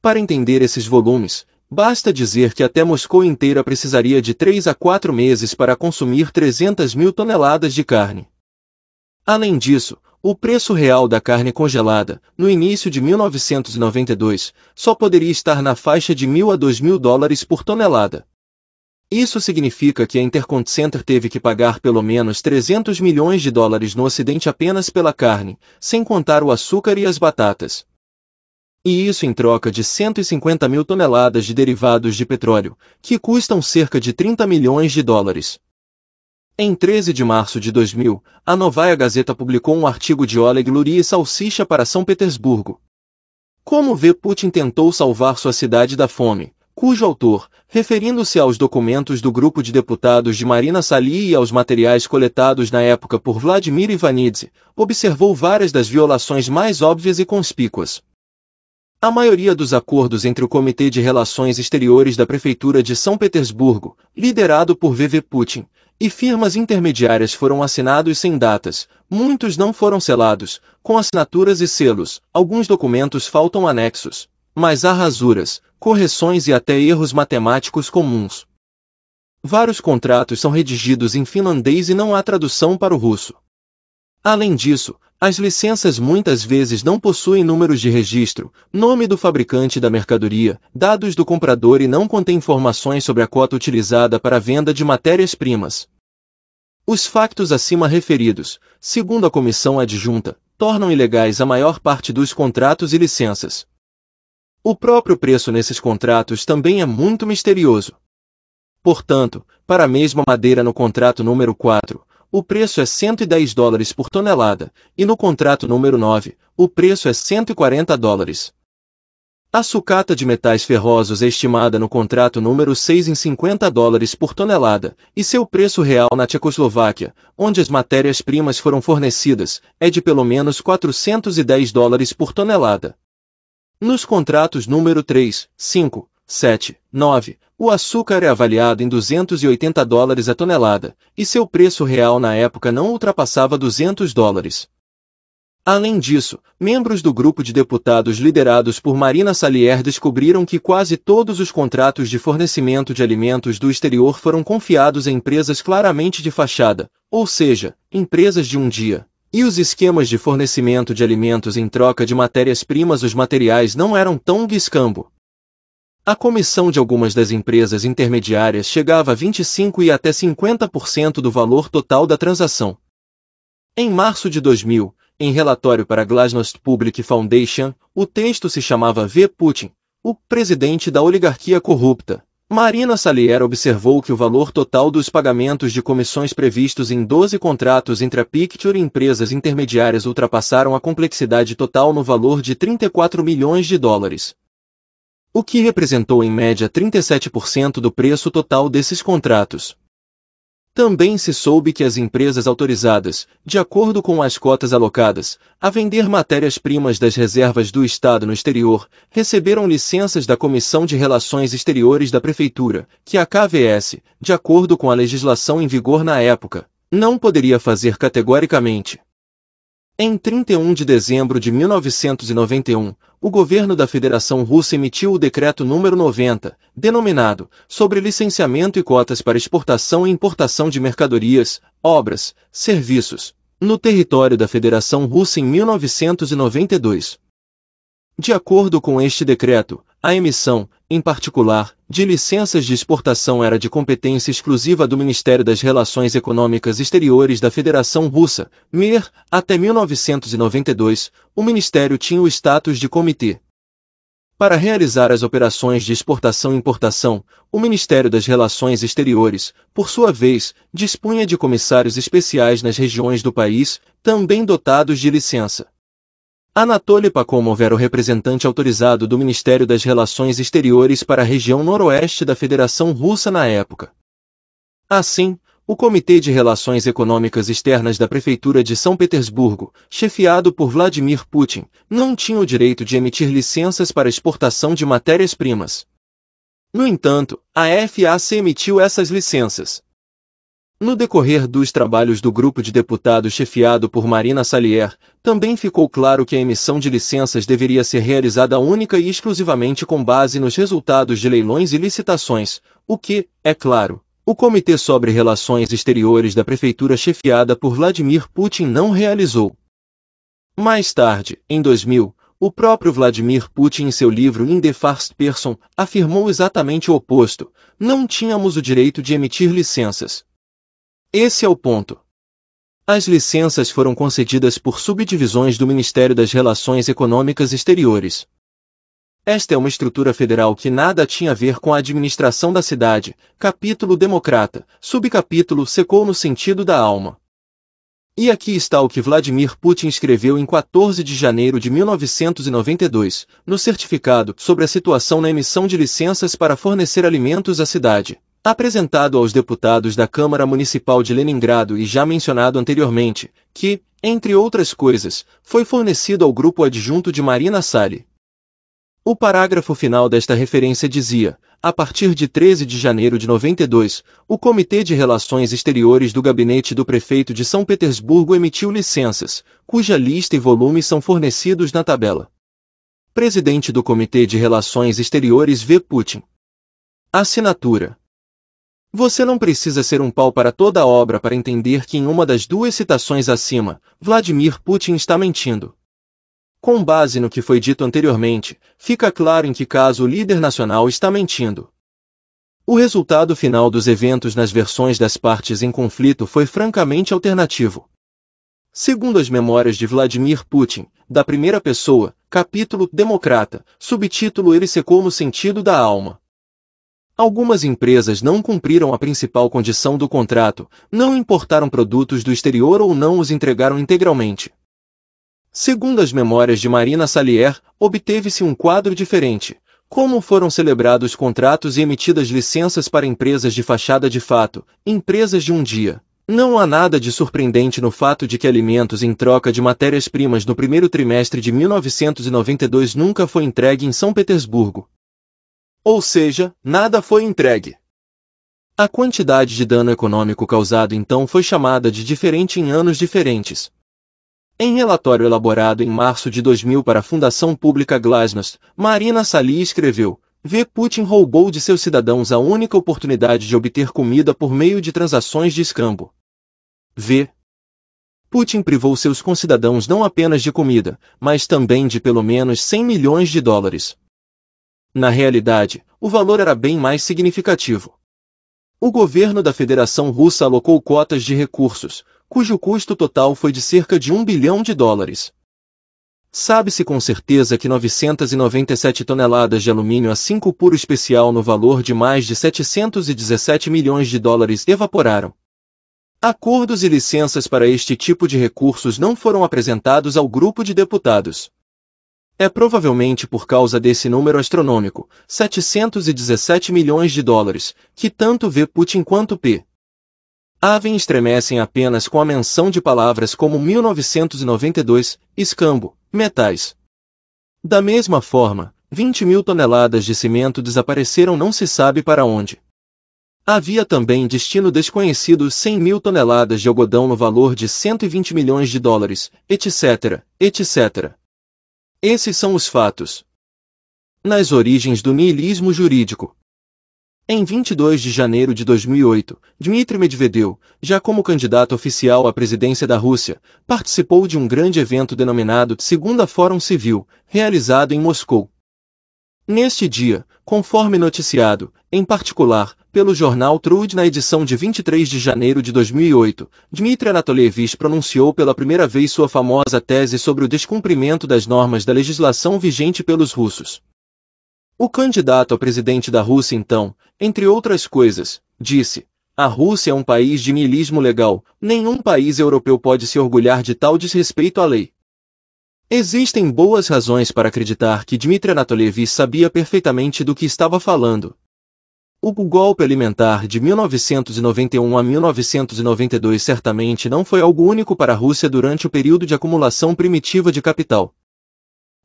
Para entender esses volumes, Basta dizer que até Moscou inteira precisaria de 3 a 4 meses para consumir 300 mil toneladas de carne. Além disso, o preço real da carne congelada, no início de 1992, só poderia estar na faixa de 1.000 a 2.000 dólares por tonelada. Isso significa que a Intercontinental teve que pagar pelo menos 300 milhões de dólares no Ocidente apenas pela carne, sem contar o açúcar e as batatas, e isso em troca de 150 mil toneladas de derivados de petróleo, que custam cerca de 30 milhões de dólares. Em 13 de março de 2000, a Novaya Gazeta publicou um artigo de Oleg Luria e salsicha para São Petersburgo. Como vê Putin tentou salvar sua cidade da fome, cujo autor, referindo-se aos documentos do grupo de deputados de Marina Sali e aos materiais coletados na época por Vladimir Ivanidze, observou várias das violações mais óbvias e conspícuas. A maioria dos acordos entre o Comitê de Relações Exteriores da Prefeitura de São Petersburgo, liderado por VV Putin, e firmas intermediárias foram assinados sem datas, muitos não foram selados, com assinaturas e selos, alguns documentos faltam anexos, mas há rasuras, correções e até erros matemáticos comuns. Vários contratos são redigidos em finlandês e não há tradução para o russo. Além disso, as licenças muitas vezes não possuem números de registro, nome do fabricante da mercadoria, dados do comprador e não contêm informações sobre a cota utilizada para a venda de matérias-primas. Os factos acima referidos, segundo a comissão adjunta, tornam ilegais a maior parte dos contratos e licenças. O próprio preço nesses contratos também é muito misterioso. Portanto, para a mesma madeira no contrato número 4, o preço é 110 dólares por tonelada, e no contrato número 9, o preço é 140 dólares. A sucata de metais ferrosos é estimada no contrato número 6 em 50 dólares por tonelada, e seu preço real na Tchecoslováquia, onde as matérias-primas foram fornecidas, é de pelo menos 410 dólares por tonelada. Nos contratos número 3, 5, 7, 9. O açúcar é avaliado em 280 dólares a tonelada, e seu preço real na época não ultrapassava 200 dólares. Além disso, membros do grupo de deputados liderados por Marina Salier descobriram que quase todos os contratos de fornecimento de alimentos do exterior foram confiados a empresas claramente de fachada, ou seja, empresas de um dia, e os esquemas de fornecimento de alimentos em troca de matérias-primas os materiais não eram tão viscambo. A comissão de algumas das empresas intermediárias chegava a 25% e até 50% do valor total da transação. Em março de 2000, em relatório para a Glasnost Public Foundation, o texto se chamava V. Putin, o presidente da oligarquia corrupta. Marina Salier observou que o valor total dos pagamentos de comissões previstos em 12 contratos entre a Picture e empresas intermediárias ultrapassaram a complexidade total no valor de 34 milhões de dólares o que representou em média 37% do preço total desses contratos. Também se soube que as empresas autorizadas, de acordo com as cotas alocadas, a vender matérias-primas das reservas do Estado no exterior, receberam licenças da Comissão de Relações Exteriores da Prefeitura, que a KVS, de acordo com a legislação em vigor na época, não poderia fazer categoricamente. Em 31 de dezembro de 1991, o governo da Federação Russa emitiu o decreto número 90, denominado Sobre licenciamento e cotas para exportação e importação de mercadorias, obras, serviços, no território da Federação Russa em 1992. De acordo com este decreto, a emissão, em particular, de licenças de exportação era de competência exclusiva do Ministério das Relações Econômicas Exteriores da Federação Russa, MIR. Até 1992, o Ministério tinha o status de comitê. Para realizar as operações de exportação e importação, o Ministério das Relações Exteriores, por sua vez, dispunha de comissários especiais nas regiões do país, também dotados de licença. Anatoly era o representante autorizado do Ministério das Relações Exteriores para a região noroeste da Federação Russa na época. Assim, o Comitê de Relações Econômicas Externas da Prefeitura de São Petersburgo, chefiado por Vladimir Putin, não tinha o direito de emitir licenças para exportação de matérias-primas. No entanto, a FAC emitiu essas licenças. No decorrer dos trabalhos do grupo de deputados chefiado por Marina Salier, também ficou claro que a emissão de licenças deveria ser realizada única e exclusivamente com base nos resultados de leilões e licitações, o que, é claro, o Comitê sobre Relações Exteriores da Prefeitura chefiada por Vladimir Putin não realizou. Mais tarde, em 2000, o próprio Vladimir Putin, em seu livro In the First Person, afirmou exatamente o oposto: não tínhamos o direito de emitir licenças, esse é o ponto. As licenças foram concedidas por subdivisões do Ministério das Relações Econômicas Exteriores. Esta é uma estrutura federal que nada tinha a ver com a administração da cidade, capítulo democrata, subcapítulo secou no sentido da alma. E aqui está o que Vladimir Putin escreveu em 14 de janeiro de 1992, no certificado sobre a situação na emissão de licenças para fornecer alimentos à cidade apresentado aos deputados da Câmara Municipal de Leningrado e já mencionado anteriormente, que, entre outras coisas, foi fornecido ao grupo adjunto de Marina Sali. O parágrafo final desta referência dizia: a partir de 13 de janeiro de 92, o Comitê de Relações Exteriores do Gabinete do Prefeito de São Petersburgo emitiu licenças, cuja lista e volume são fornecidos na tabela. Presidente do Comitê de Relações Exteriores V. Putin. Assinatura você não precisa ser um pau para toda a obra para entender que em uma das duas citações acima, Vladimir Putin está mentindo. Com base no que foi dito anteriormente, fica claro em que caso o líder nacional está mentindo. O resultado final dos eventos nas versões das partes em conflito foi francamente alternativo. Segundo as memórias de Vladimir Putin, da primeira pessoa, capítulo Democrata, subtítulo Ele secou no sentido da alma. Algumas empresas não cumpriram a principal condição do contrato, não importaram produtos do exterior ou não os entregaram integralmente. Segundo as memórias de Marina Salier, obteve-se um quadro diferente. Como foram celebrados contratos e emitidas licenças para empresas de fachada de fato, empresas de um dia. Não há nada de surpreendente no fato de que alimentos em troca de matérias-primas no primeiro trimestre de 1992 nunca foi entregue em São Petersburgo, ou seja, nada foi entregue. A quantidade de dano econômico causado então foi chamada de diferente em anos diferentes. Em relatório elaborado em março de 2000 para a Fundação Pública Glasnost, Marina Sali escreveu: V. Putin roubou de seus cidadãos a única oportunidade de obter comida por meio de transações de escambo. V. Putin privou seus concidadãos não apenas de comida, mas também de pelo menos 100 milhões de dólares. Na realidade, o valor era bem mais significativo. O governo da Federação Russa alocou cotas de recursos, cujo custo total foi de cerca de 1 bilhão de dólares. Sabe-se com certeza que 997 toneladas de alumínio a 5 puro especial no valor de mais de 717 milhões de dólares evaporaram. Acordos e licenças para este tipo de recursos não foram apresentados ao grupo de deputados. É provavelmente por causa desse número astronômico, 717 milhões de dólares, que tanto vê Putin quanto P. avem estremecem apenas com a menção de palavras como 1992, escambo, metais. Da mesma forma, 20 mil toneladas de cimento desapareceram não se sabe para onde. Havia também destino desconhecido 100 mil toneladas de algodão no valor de 120 milhões de dólares, etc., etc. Esses são os fatos. Nas origens do niilismo jurídico. Em 22 de janeiro de 2008, Dmitry Medvedev, já como candidato oficial à presidência da Rússia, participou de um grande evento denominado Segunda Fórum Civil, realizado em Moscou, Neste dia, conforme noticiado, em particular, pelo jornal Trud na edição de 23 de janeiro de 2008, Dmitry Anatolievich pronunciou pela primeira vez sua famosa tese sobre o descumprimento das normas da legislação vigente pelos russos. O candidato a presidente da Rússia então, entre outras coisas, disse: a Rússia é um país de niilismo legal, nenhum país europeu pode se orgulhar de tal desrespeito à lei. Existem boas razões para acreditar que Dmitry Anatolievich sabia perfeitamente do que estava falando. O golpe alimentar de 1991 a 1992 certamente não foi algo único para a Rússia durante o período de acumulação primitiva de capital.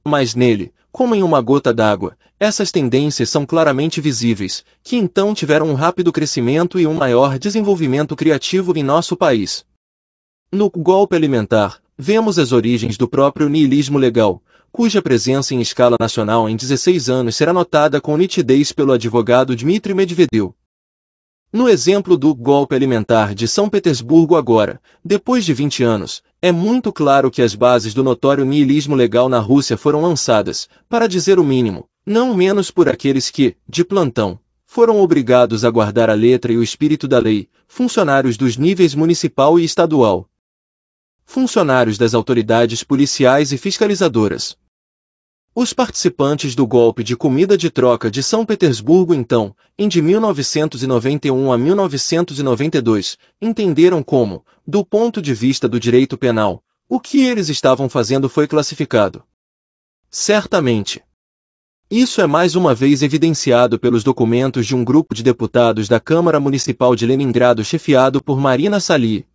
Mas nele, como em uma gota d'água, essas tendências são claramente visíveis, que então tiveram um rápido crescimento e um maior desenvolvimento criativo em nosso país. No golpe alimentar, vemos as origens do próprio niilismo legal, cuja presença em escala nacional em 16 anos será notada com nitidez pelo advogado Dmitry Medvedev. No exemplo do golpe alimentar de São Petersburgo agora, depois de 20 anos, é muito claro que as bases do notório niilismo legal na Rússia foram lançadas, para dizer o mínimo, não menos por aqueles que, de plantão, foram obrigados a guardar a letra e o espírito da lei, funcionários dos níveis municipal e estadual, funcionários das autoridades policiais e fiscalizadoras. Os participantes do golpe de comida de troca de São Petersburgo então, em de 1991 a 1992, entenderam como, do ponto de vista do direito penal, o que eles estavam fazendo foi classificado. Certamente. Isso é mais uma vez evidenciado pelos documentos de um grupo de deputados da Câmara Municipal de Leningrado chefiado por Marina Sali,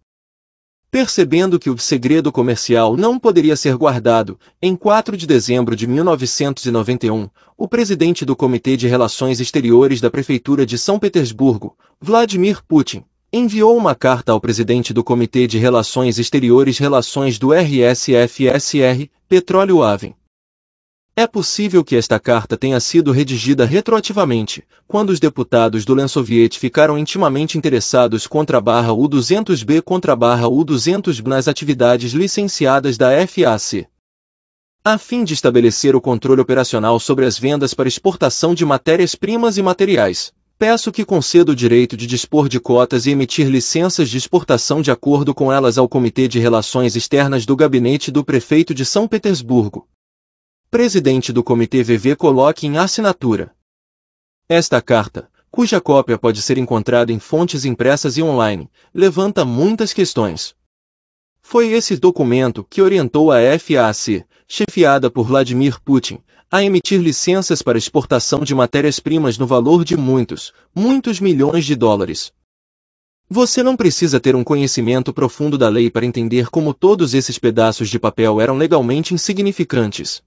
Percebendo que o segredo comercial não poderia ser guardado, em 4 de dezembro de 1991, o presidente do Comitê de Relações Exteriores da Prefeitura de São Petersburgo, Vladimir Putin, enviou uma carta ao presidente do Comitê de Relações Exteriores Relações do RSFSR, Petróleo Aven, é possível que esta carta tenha sido redigida retroativamente, quando os deputados do Lensoviet ficaram intimamente interessados contra barra U200B contra barra U200B nas atividades licenciadas da FAC. A fim de estabelecer o controle operacional sobre as vendas para exportação de matérias-primas e materiais, peço que conceda o direito de dispor de cotas e emitir licenças de exportação de acordo com elas ao Comitê de Relações Externas do Gabinete do Prefeito de São Petersburgo, presidente do Comitê VV coloque em assinatura. Esta carta, cuja cópia pode ser encontrada em fontes impressas e online, levanta muitas questões. Foi esse documento que orientou a FAC, chefiada por Vladimir Putin, a emitir licenças para exportação de matérias-primas no valor de muitos, muitos milhões de dólares. Você não precisa ter um conhecimento profundo da lei para entender como todos esses pedaços de papel eram legalmente insignificantes.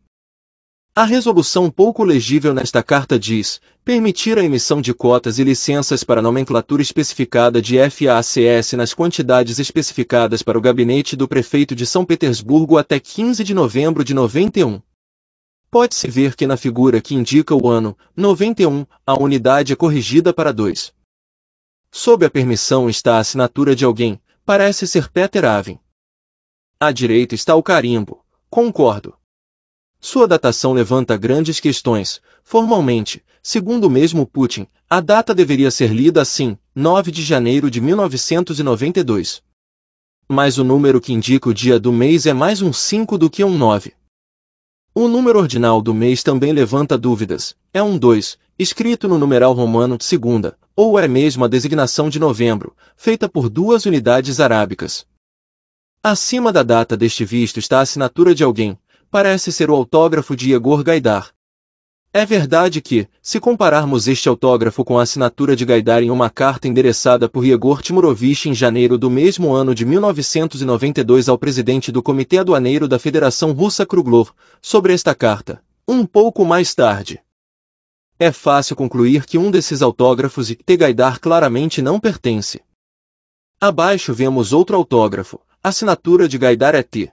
A resolução pouco legível nesta carta diz: permitir a emissão de cotas e licenças para nomenclatura especificada de FACS nas quantidades especificadas para o gabinete do prefeito de São Petersburgo até 15 de novembro de 91. Pode-se ver que na figura que indica o ano 91, a unidade é corrigida para 2. Sob a permissão está a assinatura de alguém, parece ser Peter Aven. À direita está o carimbo. Concordo. Sua datação levanta grandes questões. Formalmente, segundo o mesmo Putin, a data deveria ser lida assim, 9 de janeiro de 1992. Mas o número que indica o dia do mês é mais um 5 do que um 9. O número ordinal do mês também levanta dúvidas. É um 2, escrito no numeral romano segunda, ou é mesmo a designação de novembro, feita por duas unidades arábicas. Acima da data deste visto está a assinatura de alguém, parece ser o autógrafo de Igor Gaidar. É verdade que, se compararmos este autógrafo com a assinatura de Gaidar em uma carta endereçada por Igor Timurovich em janeiro do mesmo ano de 1992 ao presidente do Comitê Aduaneiro da Federação Russa Kruglov, sobre esta carta, um pouco mais tarde. É fácil concluir que um desses autógrafos e T. Gaidar claramente não pertence. Abaixo vemos outro autógrafo, assinatura de Gaidar ET, é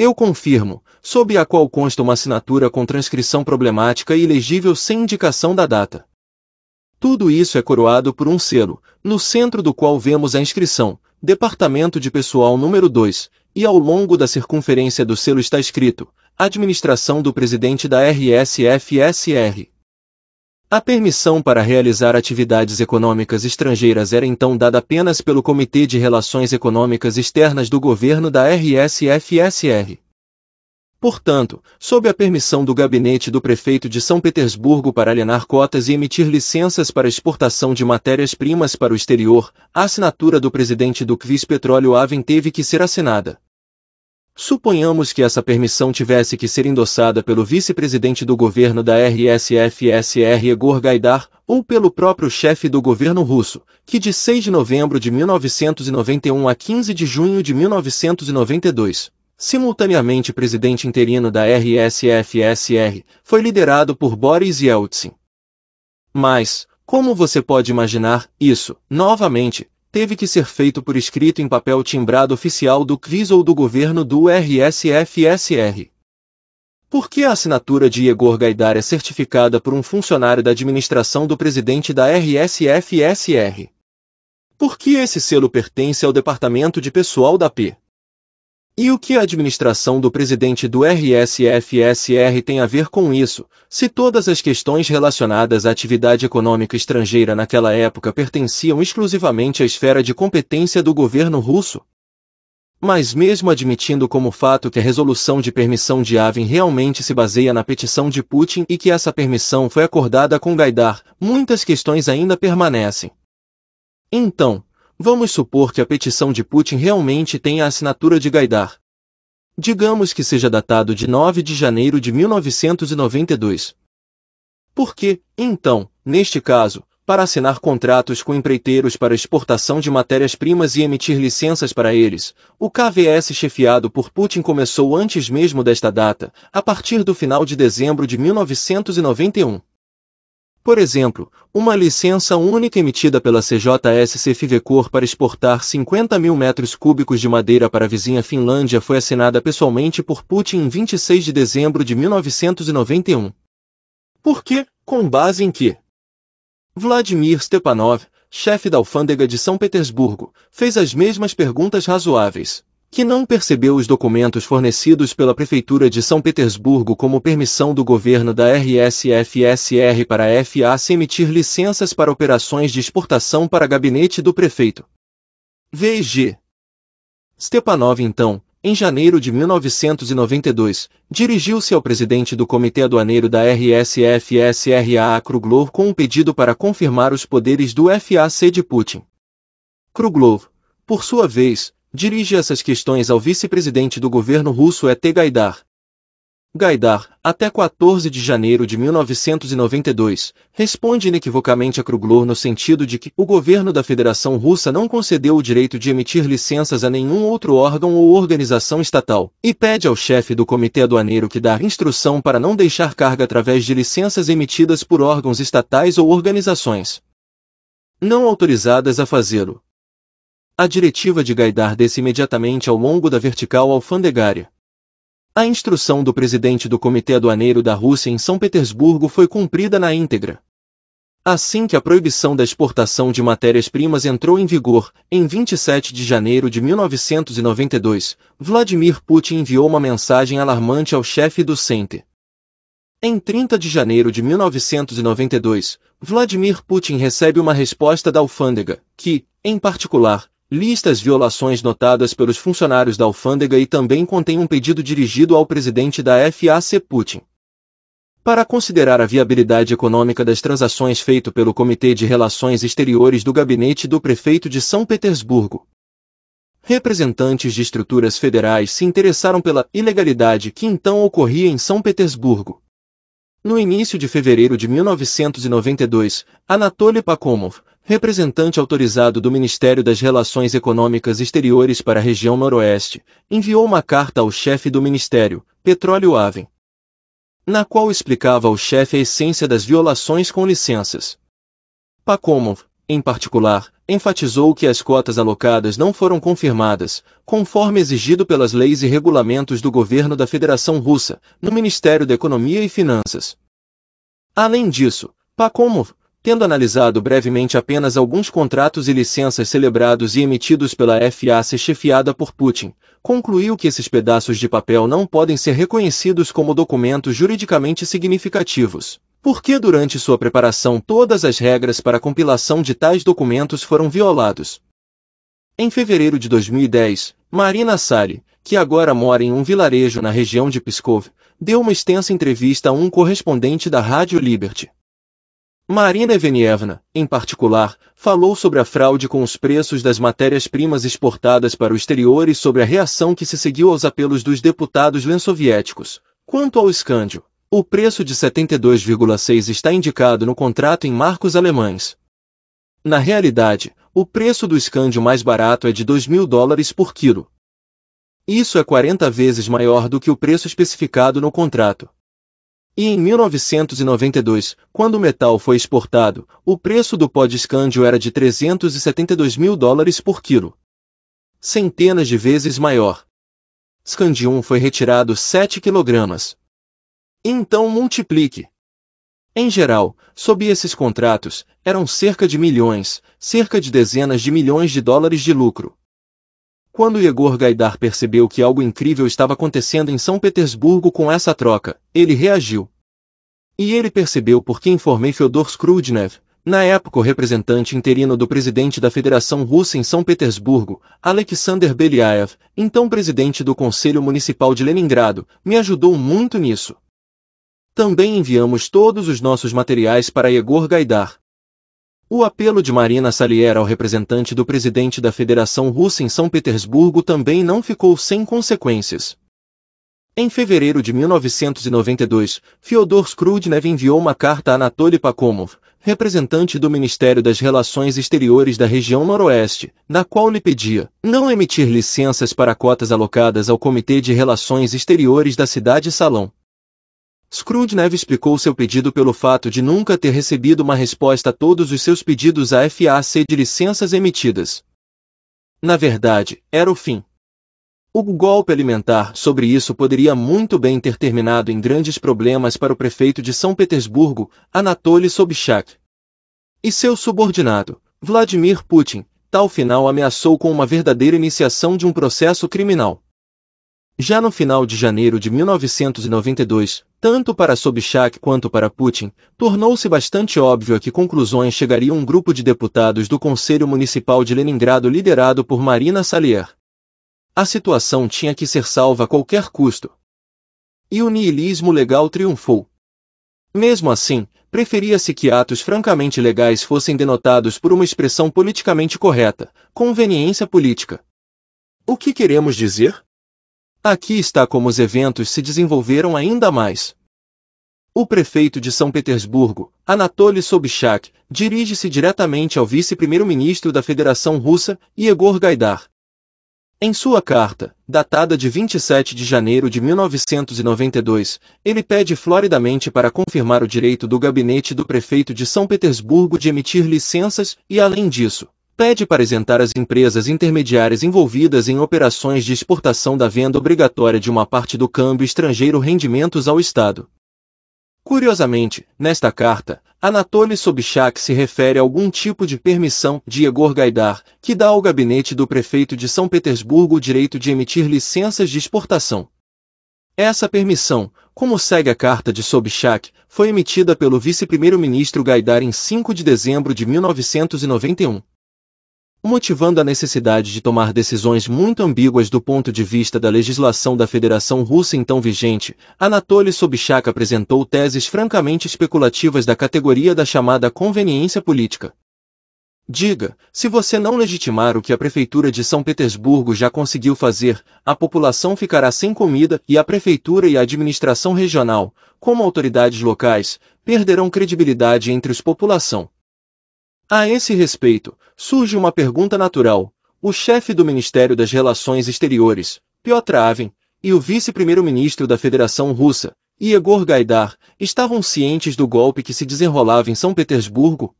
eu confirmo, sob a qual consta uma assinatura com transcrição problemática e ilegível sem indicação da data. Tudo isso é coroado por um selo, no centro do qual vemos a inscrição, Departamento de Pessoal número 2, e ao longo da circunferência do selo está escrito, Administração do Presidente da RSFSR. A permissão para realizar atividades econômicas estrangeiras era então dada apenas pelo Comitê de Relações Econômicas Externas do governo da RSFSR. Portanto, sob a permissão do gabinete do prefeito de São Petersburgo para alienar cotas e emitir licenças para exportação de matérias-primas para o exterior, a assinatura do presidente do CVIS Petróleo Aven teve que ser assinada. Suponhamos que essa permissão tivesse que ser endossada pelo vice-presidente do governo da RSFSR Igor Gaidar ou pelo próprio chefe do governo russo, que de 6 de novembro de 1991 a 15 de junho de 1992, simultaneamente presidente interino da RSFSR, foi liderado por Boris Yeltsin. Mas, como você pode imaginar, isso, novamente, teve que ser feito por escrito em papel timbrado oficial do CRIS ou do governo do RSFSR. Por que a assinatura de Igor Gaidar é certificada por um funcionário da administração do presidente da RSFSR? Por que esse selo pertence ao Departamento de Pessoal da P? E o que a administração do presidente do RSFSR tem a ver com isso, se todas as questões relacionadas à atividade econômica estrangeira naquela época pertenciam exclusivamente à esfera de competência do governo russo? Mas mesmo admitindo como fato que a resolução de permissão de Avin realmente se baseia na petição de Putin e que essa permissão foi acordada com Gaidar, muitas questões ainda permanecem. Então, Vamos supor que a petição de Putin realmente tenha a assinatura de Gaidar. Digamos que seja datado de 9 de janeiro de 1992. Por que, então, neste caso, para assinar contratos com empreiteiros para exportação de matérias-primas e emitir licenças para eles, o KVS chefiado por Putin começou antes mesmo desta data, a partir do final de dezembro de 1991. Por exemplo, uma licença única emitida pela CJSC Fivecor para exportar 50 mil metros cúbicos de madeira para a vizinha Finlândia foi assinada pessoalmente por Putin em 26 de dezembro de 1991. Por quê? Com base em que? Vladimir Stepanov, chefe da alfândega de São Petersburgo, fez as mesmas perguntas razoáveis que não percebeu os documentos fornecidos pela Prefeitura de São Petersburgo como permissão do governo da RSFSR para a FAC emitir licenças para operações de exportação para gabinete do prefeito. VG. Stepanov, então, em janeiro de 1992, dirigiu-se ao presidente do Comitê Aduaneiro da RSFSRA Kruglov com um pedido para confirmar os poderes do FAC de Putin. Kruglov, por sua vez, dirige essas questões ao vice-presidente do governo russo E.T. É Gaidar. Gaidar, até 14 de janeiro de 1992, responde inequivocamente a Kruglor no sentido de que o governo da Federação Russa não concedeu o direito de emitir licenças a nenhum outro órgão ou organização estatal, e pede ao chefe do Comitê Aduaneiro que dá instrução para não deixar carga através de licenças emitidas por órgãos estatais ou organizações não autorizadas a fazê-lo a diretiva de Gaidar desce imediatamente ao longo da vertical alfandegária. A instrução do presidente do Comitê Aduaneiro da Rússia em São Petersburgo foi cumprida na íntegra. Assim que a proibição da exportação de matérias-primas entrou em vigor, em 27 de janeiro de 1992, Vladimir Putin enviou uma mensagem alarmante ao chefe do CENTE. Em 30 de janeiro de 1992, Vladimir Putin recebe uma resposta da alfândega, que, em particular, Lista as violações notadas pelos funcionários da alfândega e também contém um pedido dirigido ao presidente da FAC Putin. Para considerar a viabilidade econômica das transações feito pelo Comitê de Relações Exteriores do Gabinete do Prefeito de São Petersburgo. Representantes de estruturas federais se interessaram pela ilegalidade que então ocorria em São Petersburgo. No início de fevereiro de 1992, Anatoly Pakomov, representante autorizado do Ministério das Relações Econômicas Exteriores para a região Noroeste, enviou uma carta ao chefe do ministério, Petróleo Aven, na qual explicava ao chefe a essência das violações com licenças. Pakomov, em particular, enfatizou que as cotas alocadas não foram confirmadas, conforme exigido pelas leis e regulamentos do governo da Federação Russa, no Ministério da Economia e Finanças. Além disso, Pakomov tendo analisado brevemente apenas alguns contratos e licenças celebrados e emitidos pela FAC chefiada por Putin, concluiu que esses pedaços de papel não podem ser reconhecidos como documentos juridicamente significativos. Porque durante sua preparação todas as regras para a compilação de tais documentos foram violados. Em fevereiro de 2010, Marina Sari, que agora mora em um vilarejo na região de Pskov, deu uma extensa entrevista a um correspondente da Rádio Liberty. Marina Evenievna, em particular, falou sobre a fraude com os preços das matérias-primas exportadas para o exterior e sobre a reação que se seguiu aos apelos dos deputados lensoviéticos. Quanto ao escândio, o preço de 72,6 está indicado no contrato em marcos alemães. Na realidade, o preço do escândio mais barato é de 2 mil dólares por quilo. Isso é 40 vezes maior do que o preço especificado no contrato. E em 1992, quando o metal foi exportado, o preço do pó de escândio era de 372 mil dólares por quilo. Centenas de vezes maior. Scandium foi retirado 7 quilogramas. Então multiplique. Em geral, sob esses contratos, eram cerca de milhões, cerca de dezenas de milhões de dólares de lucro. Quando Igor Gaidar percebeu que algo incrível estava acontecendo em São Petersburgo com essa troca, ele reagiu. E ele percebeu porque informei Fyodor Skrudnev, na época o representante interino do presidente da Federação Russa em São Petersburgo, Alexander Beliaev, então presidente do Conselho Municipal de Leningrado, me ajudou muito nisso. Também enviamos todos os nossos materiais para Igor Gaidar, o apelo de Marina Salier ao representante do presidente da Federação Russa em São Petersburgo também não ficou sem consequências. Em fevereiro de 1992, Fyodor Skrudnev enviou uma carta a Anatoly Pakomov, representante do Ministério das Relações Exteriores da região Noroeste, na qual lhe pedia não emitir licenças para cotas alocadas ao Comitê de Relações Exteriores da cidade Salão, Scrooge Neve explicou seu pedido pelo fato de nunca ter recebido uma resposta a todos os seus pedidos à FAC de licenças emitidas. Na verdade, era o fim. O golpe alimentar sobre isso poderia muito bem ter terminado em grandes problemas para o prefeito de São Petersburgo, Anatoly Sobchak. E seu subordinado, Vladimir Putin, tal final ameaçou com uma verdadeira iniciação de um processo criminal. Já no final de janeiro de 1992, tanto para Sobchak quanto para Putin, tornou-se bastante óbvio a que conclusões chegaria um grupo de deputados do Conselho Municipal de Leningrado liderado por Marina Salier. A situação tinha que ser salva a qualquer custo. E o niilismo legal triunfou. Mesmo assim, preferia-se que atos francamente legais fossem denotados por uma expressão politicamente correta, conveniência política. O que queremos dizer? Aqui está como os eventos se desenvolveram ainda mais. O prefeito de São Petersburgo, Anatoly Sobchak, dirige-se diretamente ao vice-primeiro-ministro da Federação Russa, Igor Gaidar. Em sua carta, datada de 27 de janeiro de 1992, ele pede floridamente para confirmar o direito do gabinete do prefeito de São Petersburgo de emitir licenças e, além disso, pede para isentar as empresas intermediárias envolvidas em operações de exportação da venda obrigatória de uma parte do câmbio estrangeiro rendimentos ao Estado. Curiosamente, nesta carta, Anatoly Sobchak se refere a algum tipo de permissão de Igor Gaidar, que dá ao gabinete do prefeito de São Petersburgo o direito de emitir licenças de exportação. Essa permissão, como segue a carta de Sobchak, foi emitida pelo vice-primeiro-ministro Gaidar em 5 de dezembro de 1991 motivando a necessidade de tomar decisões muito ambíguas do ponto de vista da legislação da Federação Russa então vigente, Anatoly Sobchak apresentou teses francamente especulativas da categoria da chamada conveniência política. Diga, se você não legitimar o que a prefeitura de São Petersburgo já conseguiu fazer, a população ficará sem comida e a prefeitura e a administração regional, como autoridades locais, perderão credibilidade entre os população. A esse respeito, surge uma pergunta natural. O chefe do Ministério das Relações Exteriores, Piotr Avin, e o vice-primeiro-ministro da Federação Russa, Igor Gaidar, estavam cientes do golpe que se desenrolava em São Petersburgo?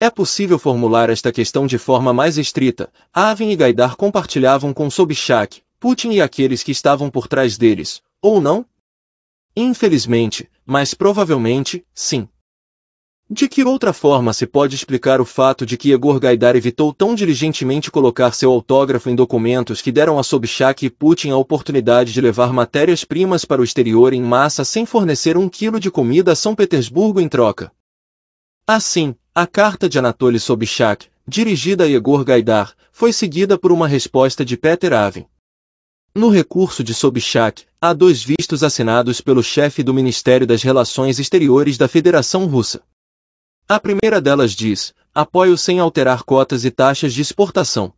É possível formular esta questão de forma mais estrita. Avin e Gaidar compartilhavam com Sobchak, Putin e aqueles que estavam por trás deles, ou não? Infelizmente, mas provavelmente, sim. De que outra forma se pode explicar o fato de que Igor Gaidar evitou tão diligentemente colocar seu autógrafo em documentos que deram a Sobchak e Putin a oportunidade de levar matérias-primas para o exterior em massa sem fornecer um quilo de comida a São Petersburgo em troca? Assim, a carta de Anatoly Sobchak, dirigida a Igor Gaidar, foi seguida por uma resposta de Peter Avin. No recurso de Sobchak, há dois vistos assinados pelo chefe do Ministério das Relações Exteriores da Federação Russa. A primeira delas diz: apoio sem alterar cotas e taxas de exportação.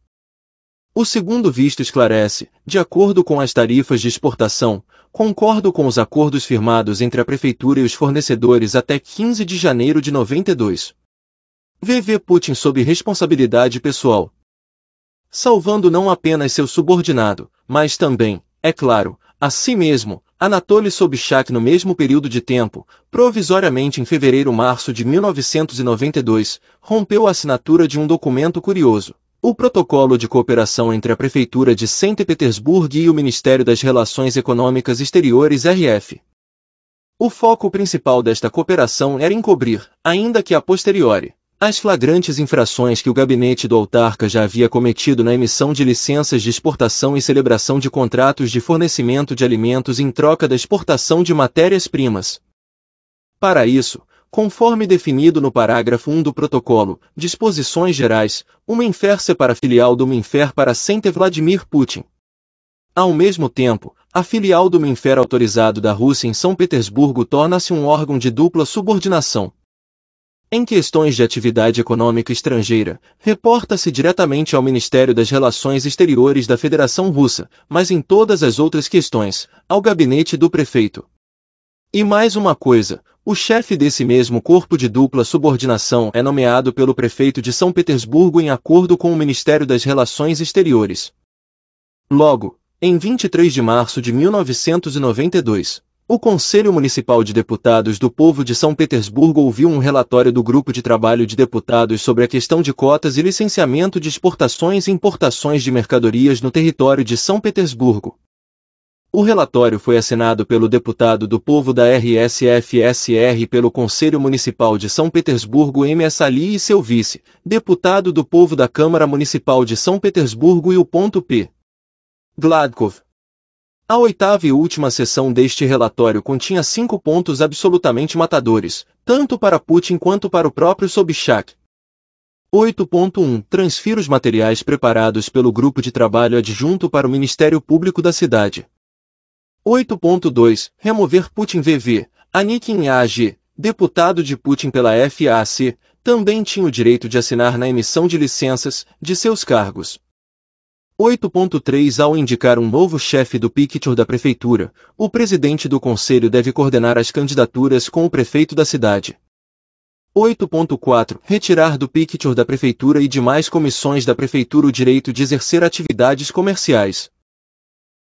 O segundo visto esclarece, de acordo com as tarifas de exportação, concordo com os acordos firmados entre a Prefeitura e os fornecedores até 15 de janeiro de 92. VV Putin sob responsabilidade pessoal. Salvando não apenas seu subordinado, mas também, é claro, a si mesmo, Anatoly Sobchak no mesmo período de tempo, provisoriamente em fevereiro-março de 1992, rompeu a assinatura de um documento curioso. O protocolo de cooperação entre a Prefeitura de São Petersburgo e o Ministério das Relações Econômicas Exteriores RF. O foco principal desta cooperação era encobrir, ainda que a posteriori, as flagrantes infrações que o gabinete do autarca já havia cometido na emissão de licenças de exportação e celebração de contratos de fornecimento de alimentos em troca da exportação de matérias-primas. Para isso, conforme definido no parágrafo 1 do protocolo, disposições gerais, uma inferse para a filial do Minfer para Sente Vladimir Putin. Ao mesmo tempo, a filial do Minfer autorizado da Rússia em São Petersburgo torna-se um órgão de dupla subordinação, em questões de atividade econômica estrangeira, reporta-se diretamente ao Ministério das Relações Exteriores da Federação Russa, mas em todas as outras questões, ao gabinete do prefeito. E mais uma coisa, o chefe desse mesmo corpo de dupla subordinação é nomeado pelo prefeito de São Petersburgo em acordo com o Ministério das Relações Exteriores. Logo, em 23 de março de 1992, o Conselho Municipal de Deputados do Povo de São Petersburgo ouviu um relatório do Grupo de Trabalho de Deputados sobre a questão de cotas e licenciamento de exportações e importações de mercadorias no território de São Petersburgo. O relatório foi assinado pelo deputado do povo da RSFSR pelo Conselho Municipal de São Petersburgo M.S. Ali e seu vice, deputado do povo da Câmara Municipal de São Petersburgo e o ponto P. Gladkov, a oitava e última sessão deste relatório continha cinco pontos absolutamente matadores, tanto para Putin quanto para o próprio Sobchak. 8.1 Transfira os materiais preparados pelo grupo de trabalho adjunto para o Ministério Público da cidade. 8.2 Remover Putin VV. Anikin AG, deputado de Putin pela FAC, também tinha o direito de assinar na emissão de licenças de seus cargos. 8.3 Ao indicar um novo chefe do Picture da Prefeitura, o presidente do Conselho deve coordenar as candidaturas com o prefeito da cidade. 8.4 Retirar do Picture da Prefeitura e demais comissões da Prefeitura o direito de exercer atividades comerciais.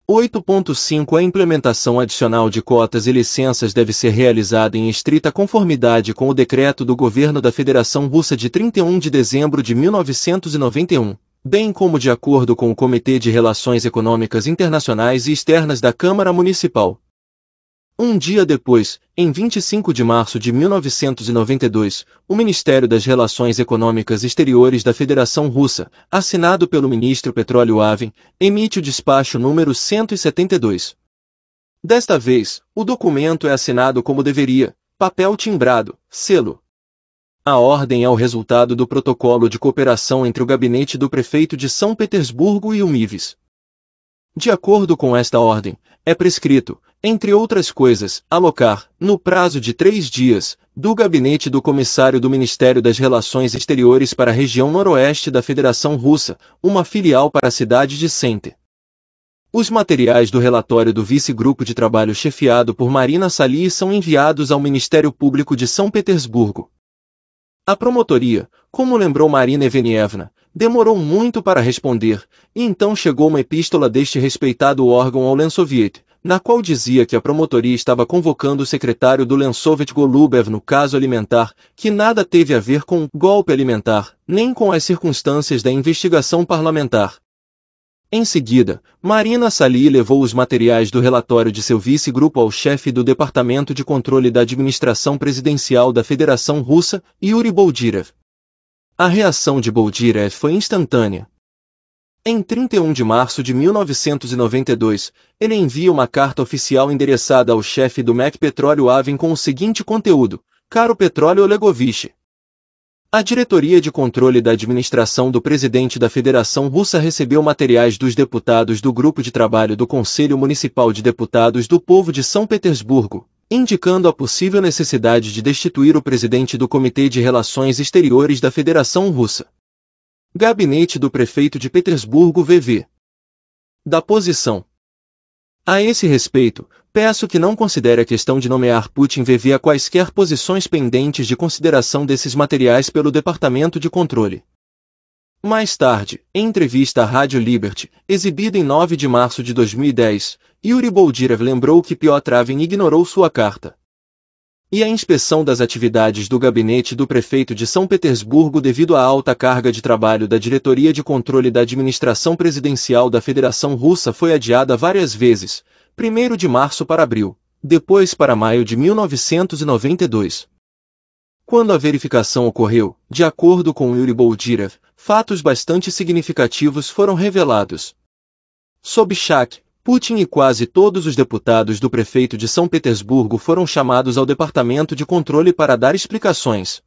8.5 A implementação adicional de cotas e licenças deve ser realizada em estrita conformidade com o decreto do Governo da Federação Russa de 31 de dezembro de 1991 bem como de acordo com o Comitê de Relações Econômicas Internacionais e Externas da Câmara Municipal. Um dia depois, em 25 de março de 1992, o Ministério das Relações Econômicas Exteriores da Federação Russa, assinado pelo ministro Petróleo Avin, emite o despacho número 172. Desta vez, o documento é assinado como deveria, papel timbrado, selo, a ordem é o resultado do protocolo de cooperação entre o gabinete do prefeito de São Petersburgo e o MIVES. De acordo com esta ordem, é prescrito, entre outras coisas, alocar, no prazo de três dias, do gabinete do comissário do Ministério das Relações Exteriores para a região noroeste da Federação Russa, uma filial para a cidade de Sente. Os materiais do relatório do vice-grupo de trabalho chefiado por Marina Sali são enviados ao Ministério Público de São Petersburgo. A promotoria, como lembrou Marina Evenievna, demorou muito para responder, e então chegou uma epístola deste respeitado órgão ao Lensoviet, na qual dizia que a promotoria estava convocando o secretário do Lensoviet Golubev no caso alimentar, que nada teve a ver com o golpe alimentar, nem com as circunstâncias da investigação parlamentar, em seguida, Marina Sali levou os materiais do relatório de seu vice-grupo ao chefe do Departamento de Controle da Administração Presidencial da Federação Russa, Yuri Boldirev. A reação de Boldirev foi instantânea. Em 31 de março de 1992, ele envia uma carta oficial endereçada ao chefe do MEC Petróleo Avin com o seguinte conteúdo: Caro Petróleo Olegovich, a Diretoria de Controle da Administração do Presidente da Federação Russa recebeu materiais dos deputados do Grupo de Trabalho do Conselho Municipal de Deputados do Povo de São Petersburgo, indicando a possível necessidade de destituir o presidente do Comitê de Relações Exteriores da Federação Russa. Gabinete do Prefeito de Petersburgo VV. Da posição a esse respeito, peço que não considere a questão de nomear Putin VV a quaisquer posições pendentes de consideração desses materiais pelo Departamento de Controle. Mais tarde, em entrevista à Rádio Liberty, exibida em 9 de março de 2010, Yuri Boldirev lembrou que Piotr Avin ignorou sua carta e a inspeção das atividades do gabinete do prefeito de São Petersburgo devido à alta carga de trabalho da Diretoria de Controle da Administração Presidencial da Federação Russa foi adiada várias vezes, primeiro de março para abril, depois para maio de 1992. Quando a verificação ocorreu, de acordo com Yuri Boldirov, fatos bastante significativos foram revelados. Sobchak, Putin e quase todos os deputados do prefeito de São Petersburgo foram chamados ao Departamento de Controle para dar explicações.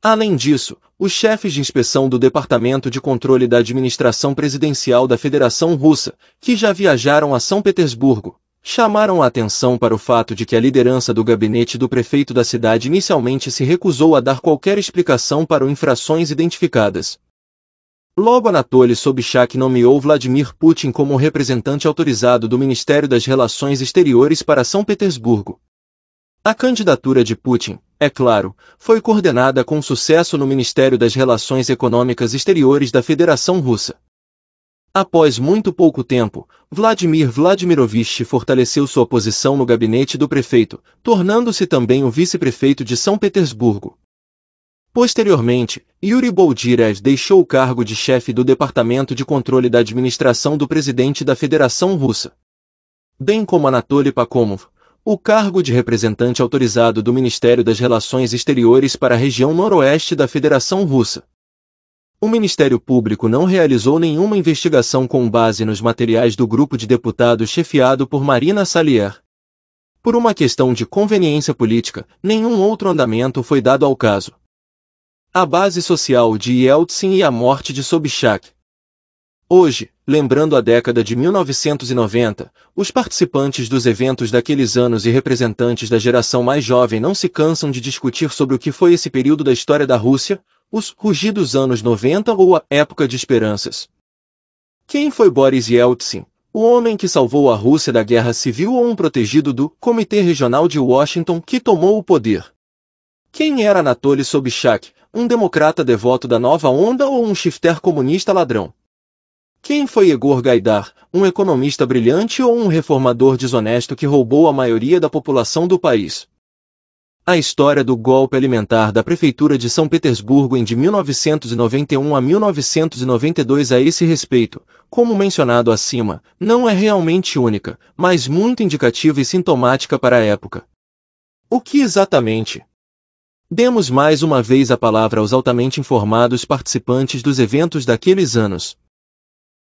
Além disso, os chefes de inspeção do Departamento de Controle da Administração Presidencial da Federação Russa, que já viajaram a São Petersburgo, chamaram a atenção para o fato de que a liderança do gabinete do prefeito da cidade inicialmente se recusou a dar qualquer explicação para infrações identificadas. Logo Anatoly Sobchak nomeou Vladimir Putin como representante autorizado do Ministério das Relações Exteriores para São Petersburgo. A candidatura de Putin, é claro, foi coordenada com sucesso no Ministério das Relações Econômicas Exteriores da Federação Russa. Após muito pouco tempo, Vladimir Vladimirovich fortaleceu sua posição no gabinete do prefeito, tornando-se também o vice-prefeito de São Petersburgo. Posteriormente, Yuri Boldiras deixou o cargo de chefe do Departamento de Controle da Administração do presidente da Federação Russa. Bem como Anatoly Pakomov, o cargo de representante autorizado do Ministério das Relações Exteriores para a região noroeste da Federação Russa. O Ministério Público não realizou nenhuma investigação com base nos materiais do grupo de deputados chefiado por Marina Salier. Por uma questão de conveniência política, nenhum outro andamento foi dado ao caso. A base social de Yeltsin e a morte de Sobchak. Hoje, lembrando a década de 1990, os participantes dos eventos daqueles anos e representantes da geração mais jovem não se cansam de discutir sobre o que foi esse período da história da Rússia, os rugidos anos 90 ou a época de esperanças. Quem foi Boris Yeltsin, o homem que salvou a Rússia da guerra civil ou um protegido do Comitê Regional de Washington que tomou o poder? Quem era Anatoly Sobchak, um democrata devoto da nova onda ou um shifter comunista ladrão? Quem foi Igor Gaidar, um economista brilhante ou um reformador desonesto que roubou a maioria da população do país? A história do golpe alimentar da Prefeitura de São Petersburgo em de 1991 a 1992 a esse respeito, como mencionado acima, não é realmente única, mas muito indicativa e sintomática para a época. O que exatamente Demos mais uma vez a palavra aos altamente informados participantes dos eventos daqueles anos.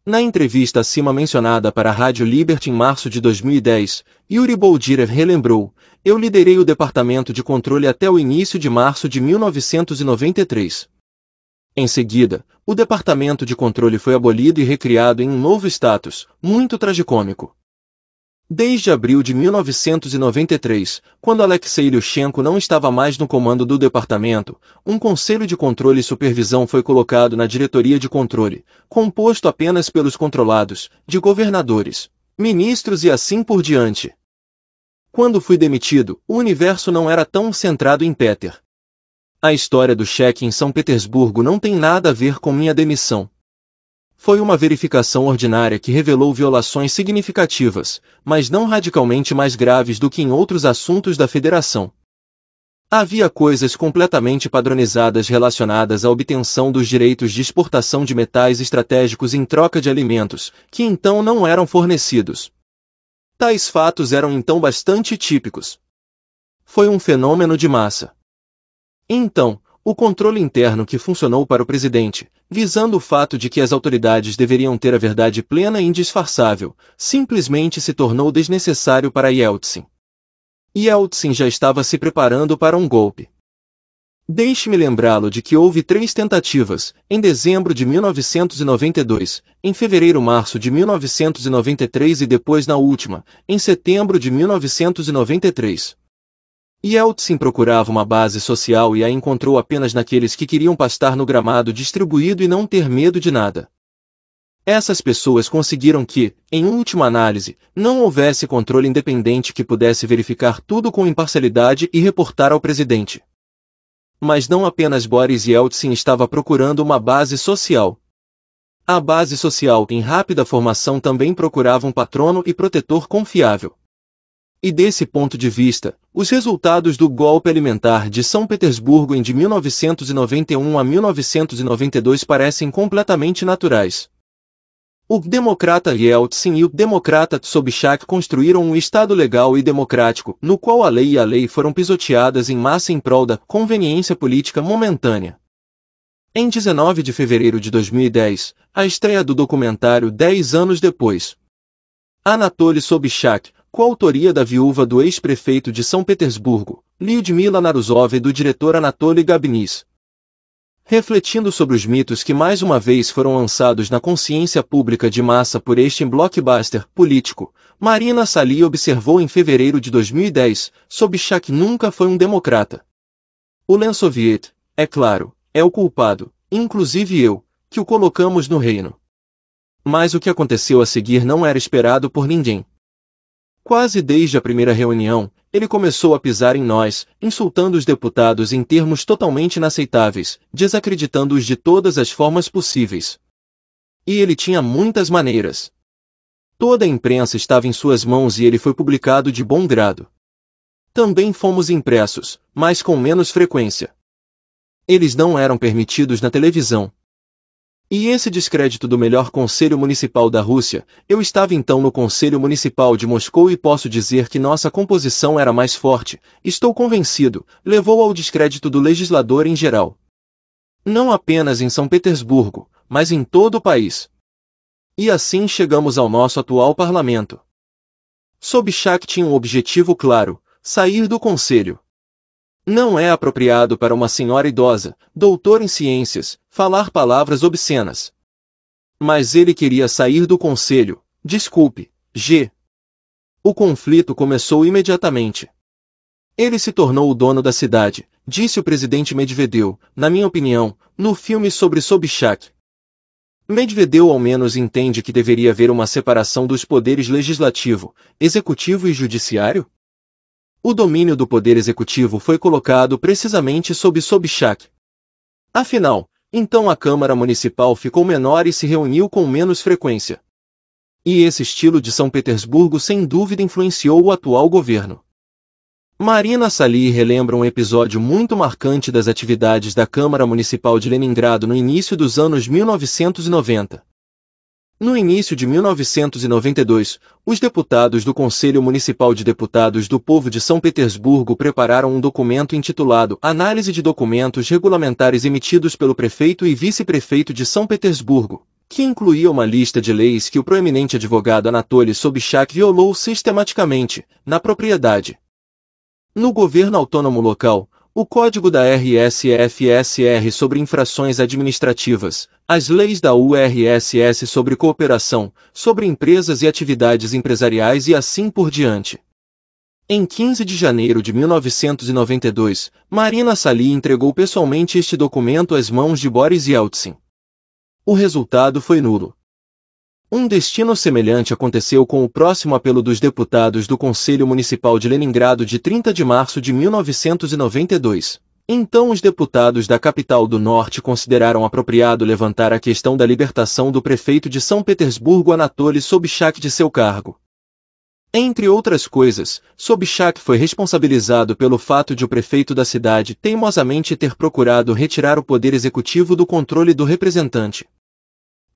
Na entrevista acima mencionada para a Rádio Liberty em março de 2010, Yuri Boldirev relembrou: Eu liderei o departamento de controle até o início de março de 1993. Em seguida, o departamento de controle foi abolido e recriado em um novo status, muito tragicômico. Desde abril de 1993, quando Alexei Lushenko não estava mais no comando do departamento, um conselho de controle e supervisão foi colocado na diretoria de controle, composto apenas pelos controlados, de governadores, ministros e assim por diante. Quando fui demitido, o universo não era tão centrado em Peter. A história do cheque em São Petersburgo não tem nada a ver com minha demissão, foi uma verificação ordinária que revelou violações significativas, mas não radicalmente mais graves do que em outros assuntos da federação. Havia coisas completamente padronizadas relacionadas à obtenção dos direitos de exportação de metais estratégicos em troca de alimentos, que então não eram fornecidos. Tais fatos eram então bastante típicos. Foi um fenômeno de massa. Então, o controle interno que funcionou para o presidente, visando o fato de que as autoridades deveriam ter a verdade plena e indisfarçável, simplesmente se tornou desnecessário para Yeltsin. Yeltsin já estava se preparando para um golpe. Deixe-me lembrá-lo de que houve três tentativas, em dezembro de 1992, em fevereiro-março de 1993 e depois na última, em setembro de 1993. Yeltsin procurava uma base social e a encontrou apenas naqueles que queriam pastar no gramado distribuído e não ter medo de nada. Essas pessoas conseguiram que, em última análise, não houvesse controle independente que pudesse verificar tudo com imparcialidade e reportar ao presidente. Mas não apenas Boris Yeltsin estava procurando uma base social. A base social em rápida formação também procurava um patrono e protetor confiável. E desse ponto de vista, os resultados do golpe alimentar de São Petersburgo em de 1991 a 1992 parecem completamente naturais. O democrata Yeltsin e o democrata Sobchak construíram um Estado legal e democrático, no qual a lei e a lei foram pisoteadas em massa em prol da conveniência política momentânea. Em 19 de fevereiro de 2010, a estreia do documentário 10 anos depois. Anatoly Sobchak, coautoria da viúva do ex-prefeito de São Petersburgo, Lyudmila Naruzov e do diretor Anatoly Gabinis. Refletindo sobre os mitos que mais uma vez foram lançados na consciência pública de massa por este blockbuster político, Marina Sali observou em fevereiro de 2010, sob que nunca foi um democrata. O Lensoviet, é claro, é o culpado, inclusive eu, que o colocamos no reino. Mas o que aconteceu a seguir não era esperado por ninguém. Quase desde a primeira reunião, ele começou a pisar em nós, insultando os deputados em termos totalmente inaceitáveis, desacreditando-os de todas as formas possíveis. E ele tinha muitas maneiras. Toda a imprensa estava em suas mãos e ele foi publicado de bom grado. Também fomos impressos, mas com menos frequência. Eles não eram permitidos na televisão, e esse descrédito do melhor Conselho Municipal da Rússia, eu estava então no Conselho Municipal de Moscou e posso dizer que nossa composição era mais forte, estou convencido, levou ao descrédito do legislador em geral. Não apenas em São Petersburgo, mas em todo o país. E assim chegamos ao nosso atual parlamento. Sobchak tinha um objetivo claro, sair do Conselho. Não é apropriado para uma senhora idosa, doutor em ciências, falar palavras obscenas. Mas ele queria sair do conselho. Desculpe, G. O conflito começou imediatamente. Ele se tornou o dono da cidade, disse o presidente Medvedev, na minha opinião, no filme sobre Sobchak. Medvedev ao menos entende que deveria haver uma separação dos poderes legislativo, executivo e judiciário? O domínio do poder executivo foi colocado precisamente sob Sobchak. Afinal, então a Câmara Municipal ficou menor e se reuniu com menos frequência. E esse estilo de São Petersburgo sem dúvida influenciou o atual governo. Marina Sali relembra um episódio muito marcante das atividades da Câmara Municipal de Leningrado no início dos anos 1990. No início de 1992, os deputados do Conselho Municipal de Deputados do Povo de São Petersburgo prepararam um documento intitulado Análise de Documentos Regulamentares emitidos pelo prefeito e vice-prefeito de São Petersburgo, que incluía uma lista de leis que o proeminente advogado Anatoly Sobchak violou sistematicamente, na propriedade. No governo autônomo local, o Código da RSFSR sobre infrações administrativas, as leis da URSS sobre cooperação, sobre empresas e atividades empresariais e assim por diante. Em 15 de janeiro de 1992, Marina Sali entregou pessoalmente este documento às mãos de Boris Yeltsin. O resultado foi nulo. Um destino semelhante aconteceu com o próximo apelo dos deputados do Conselho Municipal de Leningrado de 30 de março de 1992. Então os deputados da capital do norte consideraram apropriado levantar a questão da libertação do prefeito de São Petersburgo Anatoly Sobchak de seu cargo. Entre outras coisas, Sobchak foi responsabilizado pelo fato de o prefeito da cidade teimosamente ter procurado retirar o poder executivo do controle do representante,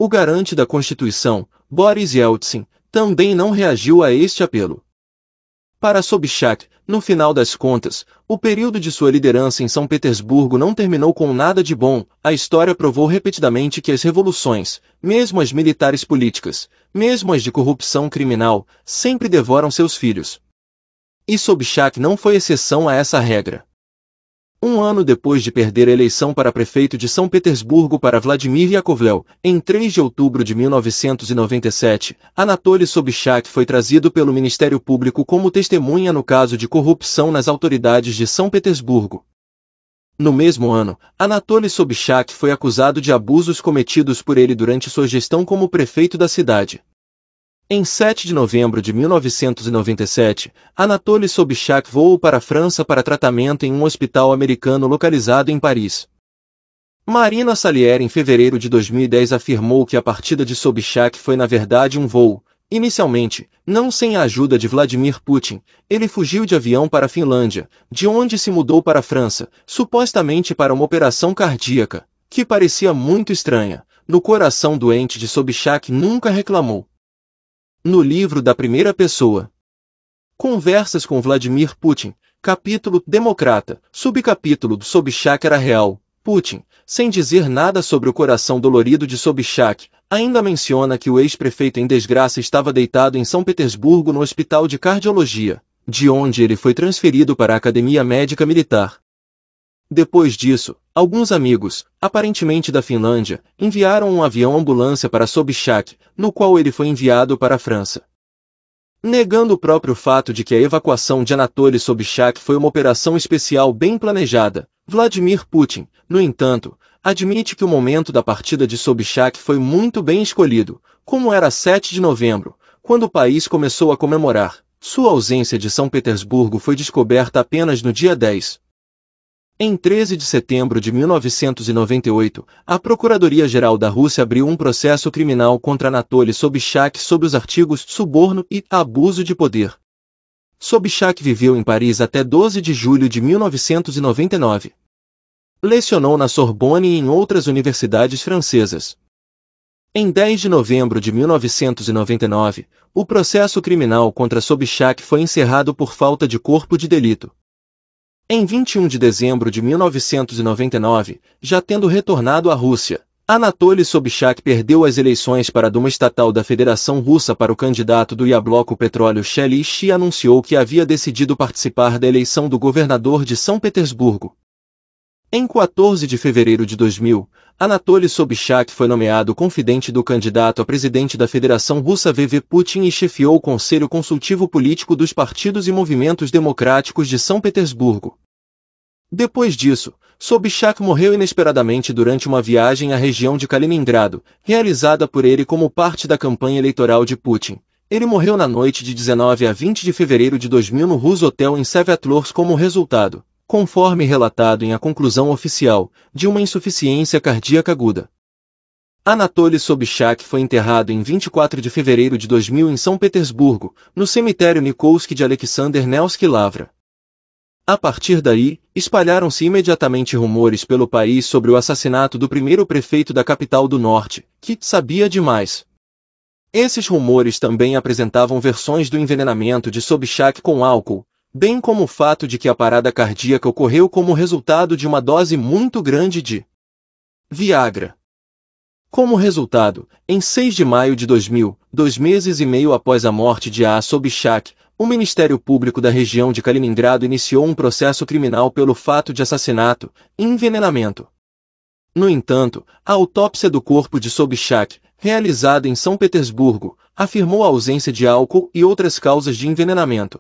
o garante da Constituição, Boris Yeltsin, também não reagiu a este apelo. Para Sobchak, no final das contas, o período de sua liderança em São Petersburgo não terminou com nada de bom. A história provou repetidamente que as revoluções, mesmo as militares políticas, mesmo as de corrupção criminal, sempre devoram seus filhos. E Sobchak não foi exceção a essa regra um ano depois de perder a eleição para prefeito de São Petersburgo para Vladimir Yakovlev, em 3 de outubro de 1997, Anatoly Sobchak foi trazido pelo Ministério Público como testemunha no caso de corrupção nas autoridades de São Petersburgo. No mesmo ano, Anatoly Sobchak foi acusado de abusos cometidos por ele durante sua gestão como prefeito da cidade. Em 7 de novembro de 1997, Anatoly Sobchak voou para a França para tratamento em um hospital americano localizado em Paris. Marina Salieri em fevereiro de 2010 afirmou que a partida de Sobchak foi na verdade um voo. Inicialmente, não sem a ajuda de Vladimir Putin, ele fugiu de avião para a Finlândia, de onde se mudou para a França, supostamente para uma operação cardíaca, que parecia muito estranha. No coração doente de Sobchak nunca reclamou no livro da primeira pessoa. Conversas com Vladimir Putin, capítulo Democrata, subcapítulo do Sobchak era real. Putin, sem dizer nada sobre o coração dolorido de Sobchak, ainda menciona que o ex-prefeito em desgraça estava deitado em São Petersburgo no Hospital de Cardiologia, de onde ele foi transferido para a Academia Médica Militar. Depois disso, alguns amigos, aparentemente da Finlândia, enviaram um avião-ambulância para Sobchak, no qual ele foi enviado para a França. Negando o próprio fato de que a evacuação de Anatoly Sobchak foi uma operação especial bem planejada, Vladimir Putin, no entanto, admite que o momento da partida de Sobchak foi muito bem escolhido, como era 7 de novembro, quando o país começou a comemorar. Sua ausência de São Petersburgo foi descoberta apenas no dia 10, em 13 de setembro de 1998, a Procuradoria-Geral da Rússia abriu um processo criminal contra Anatoly Sobchak sob os artigos suborno e abuso de poder. Sobchak viveu em Paris até 12 de julho de 1999. Lecionou na Sorbonne e em outras universidades francesas. Em 10 de novembro de 1999, o processo criminal contra Sobchak foi encerrado por falta de corpo de delito. Em 21 de dezembro de 1999, já tendo retornado à Rússia, Anatoly Sobchak perdeu as eleições para a Duma Estatal da Federação Russa para o candidato do Iabloco Petróleo Shelish e anunciou que havia decidido participar da eleição do governador de São Petersburgo, em 14 de fevereiro de 2000, Anatoly Sobchak foi nomeado confidente do candidato a presidente da Federação Russa VV Putin e chefiou o Conselho Consultivo Político dos Partidos e Movimentos Democráticos de São Petersburgo. Depois disso, Sobchak morreu inesperadamente durante uma viagem à região de Kaliningrado, realizada por ele como parte da campanha eleitoral de Putin. Ele morreu na noite de 19 a 20 de fevereiro de 2000 no Rus Hotel em Sevetlorsk como resultado conforme relatado em a conclusão oficial, de uma insuficiência cardíaca aguda. Anatoly Sobchak foi enterrado em 24 de fevereiro de 2000 em São Petersburgo, no cemitério Nikolsky de Alexander Nelsky Lavra. A partir daí, espalharam-se imediatamente rumores pelo país sobre o assassinato do primeiro prefeito da capital do norte, que sabia demais. Esses rumores também apresentavam versões do envenenamento de Sobchak com álcool, bem como o fato de que a parada cardíaca ocorreu como resultado de uma dose muito grande de Viagra. Como resultado, em 6 de maio de 2000, dois meses e meio após a morte de A. Sobchak, o Ministério Público da região de Kaliningrado iniciou um processo criminal pelo fato de assassinato e envenenamento. No entanto, a autópsia do corpo de Sobchak, realizada em São Petersburgo, afirmou a ausência de álcool e outras causas de envenenamento.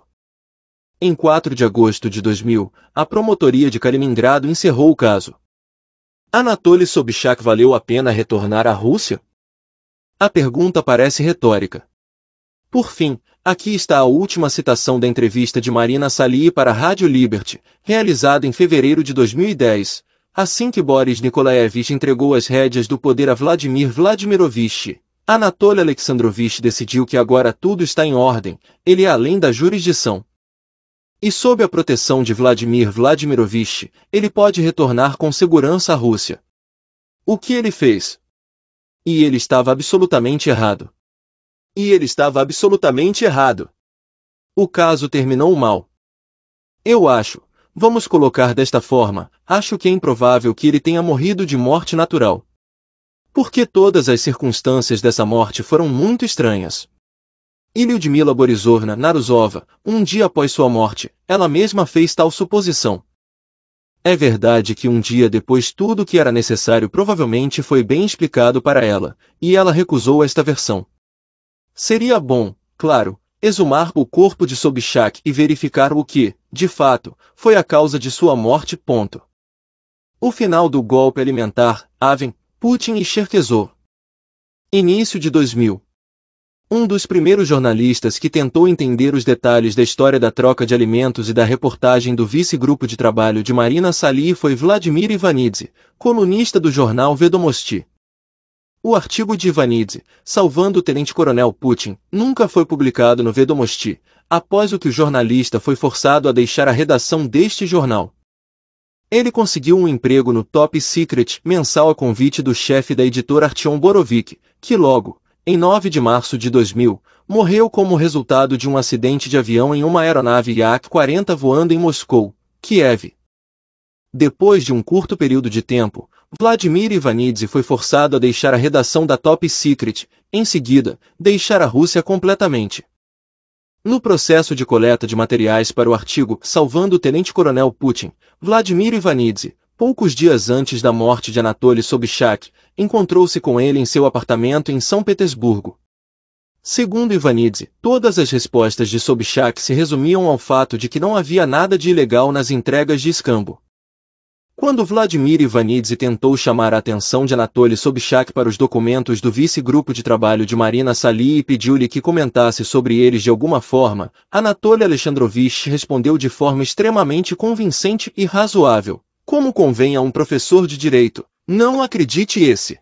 Em 4 de agosto de 2000, a promotoria de Kaliningrado encerrou o caso. Anatoly Sobchak valeu a pena retornar à Rússia? A pergunta parece retórica. Por fim, aqui está a última citação da entrevista de Marina Sali para a Rádio Liberty, realizada em fevereiro de 2010, assim que Boris Nikolaevich entregou as rédeas do poder a Vladimir Vladimirovich. Anatoly Alexandrovich decidiu que agora tudo está em ordem, ele é além da jurisdição. E sob a proteção de Vladimir Vladimirovich, ele pode retornar com segurança à Rússia. O que ele fez? E ele estava absolutamente errado. E ele estava absolutamente errado. O caso terminou mal. Eu acho, vamos colocar desta forma, acho que é improvável que ele tenha morrido de morte natural. Porque todas as circunstâncias dessa morte foram muito estranhas. E Lyudmila Borisovna Naruzova, um dia após sua morte, ela mesma fez tal suposição. É verdade que um dia depois tudo o que era necessário provavelmente foi bem explicado para ela, e ela recusou esta versão. Seria bom, claro, exumar o corpo de Sobchak e verificar o que, de fato, foi a causa de sua morte. Ponto. O final do golpe alimentar, Aven, Putin e Cherkesov. Início de 2000 um dos primeiros jornalistas que tentou entender os detalhes da história da troca de alimentos e da reportagem do vice-grupo de trabalho de Marina Sali foi Vladimir Ivanidze, colunista do jornal Vedomosti. O artigo de Ivanidze, salvando o tenente-coronel Putin, nunca foi publicado no Vedomosti, após o que o jornalista foi forçado a deixar a redação deste jornal. Ele conseguiu um emprego no Top Secret mensal a convite do chefe da editora Artyom Borovik, que logo, em 9 de março de 2000, morreu como resultado de um acidente de avião em uma aeronave Yak-40 voando em Moscou, Kiev. Depois de um curto período de tempo, Vladimir Ivanidze foi forçado a deixar a redação da Top Secret, em seguida, deixar a Rússia completamente. No processo de coleta de materiais para o artigo Salvando o Tenente-Coronel Putin, Vladimir Ivanidze, Poucos dias antes da morte de Anatoly Sobchak, encontrou-se com ele em seu apartamento em São Petersburgo. Segundo Ivanidze, todas as respostas de Sobchak se resumiam ao fato de que não havia nada de ilegal nas entregas de escambo. Quando Vladimir Ivanidze tentou chamar a atenção de Anatoly Sobchak para os documentos do vice-grupo de trabalho de Marina Sali e pediu-lhe que comentasse sobre eles de alguma forma, Anatoly Alexandrovich respondeu de forma extremamente convincente e razoável. Como convém a um professor de direito, não acredite esse.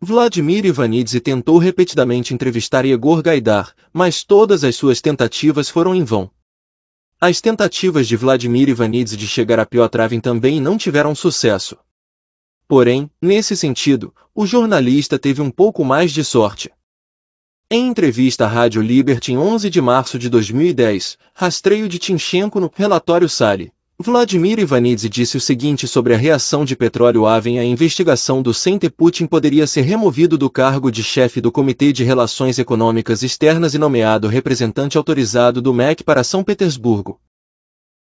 Vladimir Ivanidze tentou repetidamente entrevistar Igor Gaidar, mas todas as suas tentativas foram em vão. As tentativas de Vladimir Ivanidze de chegar a Piotravin também não tiveram sucesso. Porém, nesse sentido, o jornalista teve um pouco mais de sorte. Em entrevista à Rádio Liberty em 11 de março de 2010, rastreio de Tinchenko no relatório Sali, Vladimir Ivanidze disse o seguinte sobre a reação de Petróleo Aven à investigação do Center Putin poderia ser removido do cargo de chefe do Comitê de Relações Econômicas Externas e nomeado representante autorizado do MEC para São Petersburgo.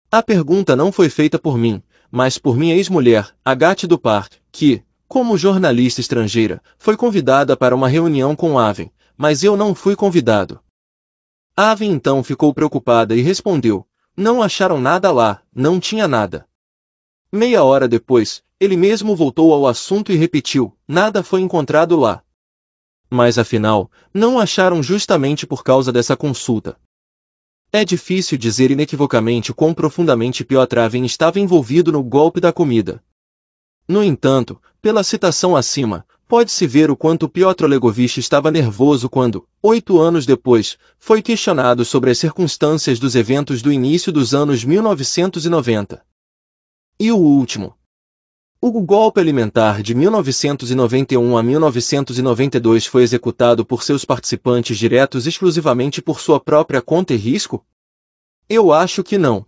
A pergunta não foi feita por mim, mas por minha ex-mulher, Agate Dupar, que, como jornalista estrangeira, foi convidada para uma reunião com Aven, mas eu não fui convidado. Aven então ficou preocupada e respondeu, não acharam nada lá, não tinha nada. Meia hora depois, ele mesmo voltou ao assunto e repetiu: nada foi encontrado lá. Mas afinal, não acharam justamente por causa dessa consulta. É difícil dizer inequivocamente quão profundamente Piotravin estava envolvido no golpe da comida. No entanto, pela citação acima, Pode-se ver o quanto Piotr Legovich estava nervoso quando, oito anos depois, foi questionado sobre as circunstâncias dos eventos do início dos anos 1990. E o último. O golpe alimentar de 1991 a 1992 foi executado por seus participantes diretos exclusivamente por sua própria conta e risco? Eu acho que não.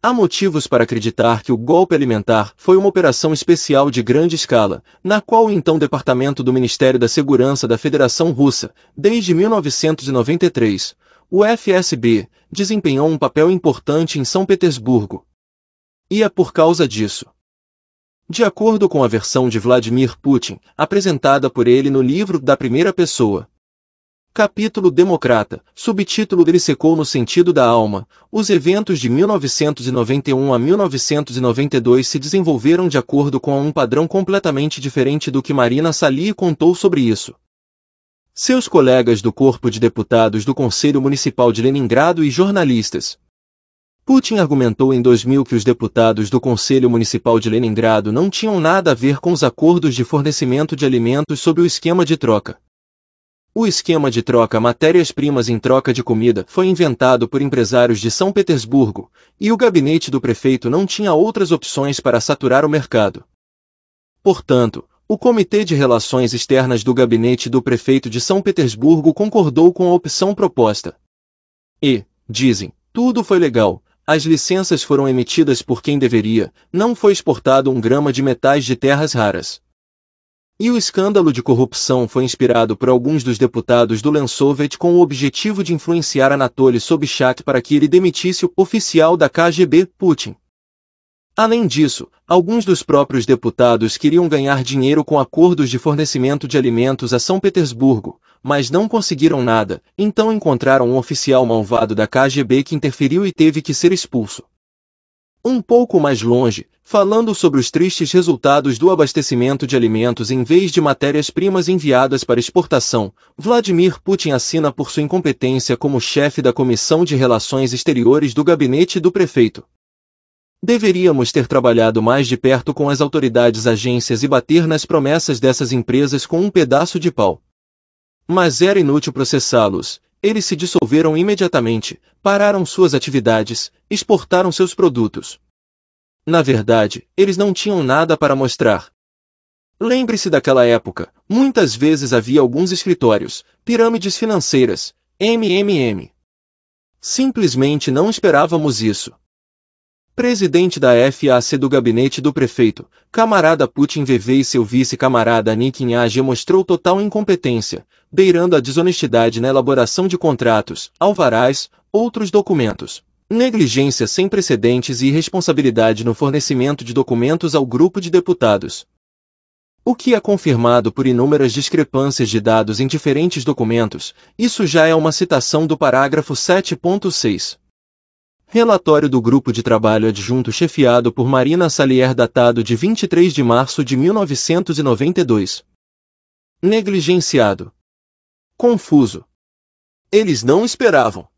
Há motivos para acreditar que o golpe alimentar foi uma operação especial de grande escala, na qual então o então Departamento do Ministério da Segurança da Federação Russa, desde 1993, o FSB, desempenhou um papel importante em São Petersburgo. E é por causa disso. De acordo com a versão de Vladimir Putin, apresentada por ele no livro da primeira pessoa, Capítulo Democrata, subtítulo Ele secou no sentido da alma. Os eventos de 1991 a 1992 se desenvolveram de acordo com um padrão completamente diferente do que Marina Sali contou sobre isso. Seus colegas do Corpo de Deputados do Conselho Municipal de Leningrado e jornalistas, Putin argumentou em 2000 que os deputados do Conselho Municipal de Leningrado não tinham nada a ver com os acordos de fornecimento de alimentos sob o esquema de troca. O esquema de troca matérias-primas em troca de comida foi inventado por empresários de São Petersburgo, e o gabinete do prefeito não tinha outras opções para saturar o mercado. Portanto, o Comitê de Relações Externas do gabinete do prefeito de São Petersburgo concordou com a opção proposta. E, dizem, tudo foi legal, as licenças foram emitidas por quem deveria, não foi exportado um grama de metais de terras raras. E o escândalo de corrupção foi inspirado por alguns dos deputados do Lensovet com o objetivo de influenciar Anatoly Sobchak para que ele demitisse o oficial da KGB, Putin. Além disso, alguns dos próprios deputados queriam ganhar dinheiro com acordos de fornecimento de alimentos a São Petersburgo, mas não conseguiram nada, então encontraram um oficial malvado da KGB que interferiu e teve que ser expulso um pouco mais longe, falando sobre os tristes resultados do abastecimento de alimentos em vez de matérias-primas enviadas para exportação, Vladimir Putin assina por sua incompetência como chefe da Comissão de Relações Exteriores do gabinete do prefeito. Deveríamos ter trabalhado mais de perto com as autoridades agências e bater nas promessas dessas empresas com um pedaço de pau. Mas era inútil processá-los, eles se dissolveram imediatamente, pararam suas atividades, exportaram seus produtos. Na verdade, eles não tinham nada para mostrar. Lembre-se daquela época, muitas vezes havia alguns escritórios, pirâmides financeiras, MMM. Simplesmente não esperávamos isso presidente da FAC do gabinete do prefeito, camarada Putin VV e seu vice-camarada Nikin AG mostrou total incompetência, beirando a desonestidade na elaboração de contratos, alvarás, outros documentos. Negligência sem precedentes e irresponsabilidade no fornecimento de documentos ao grupo de deputados. O que é confirmado por inúmeras discrepâncias de dados em diferentes documentos, isso já é uma citação do parágrafo 7.6. Relatório do Grupo de Trabalho Adjunto chefiado por Marina Salier datado de 23 de março de 1992. Negligenciado. Confuso. Eles não esperavam.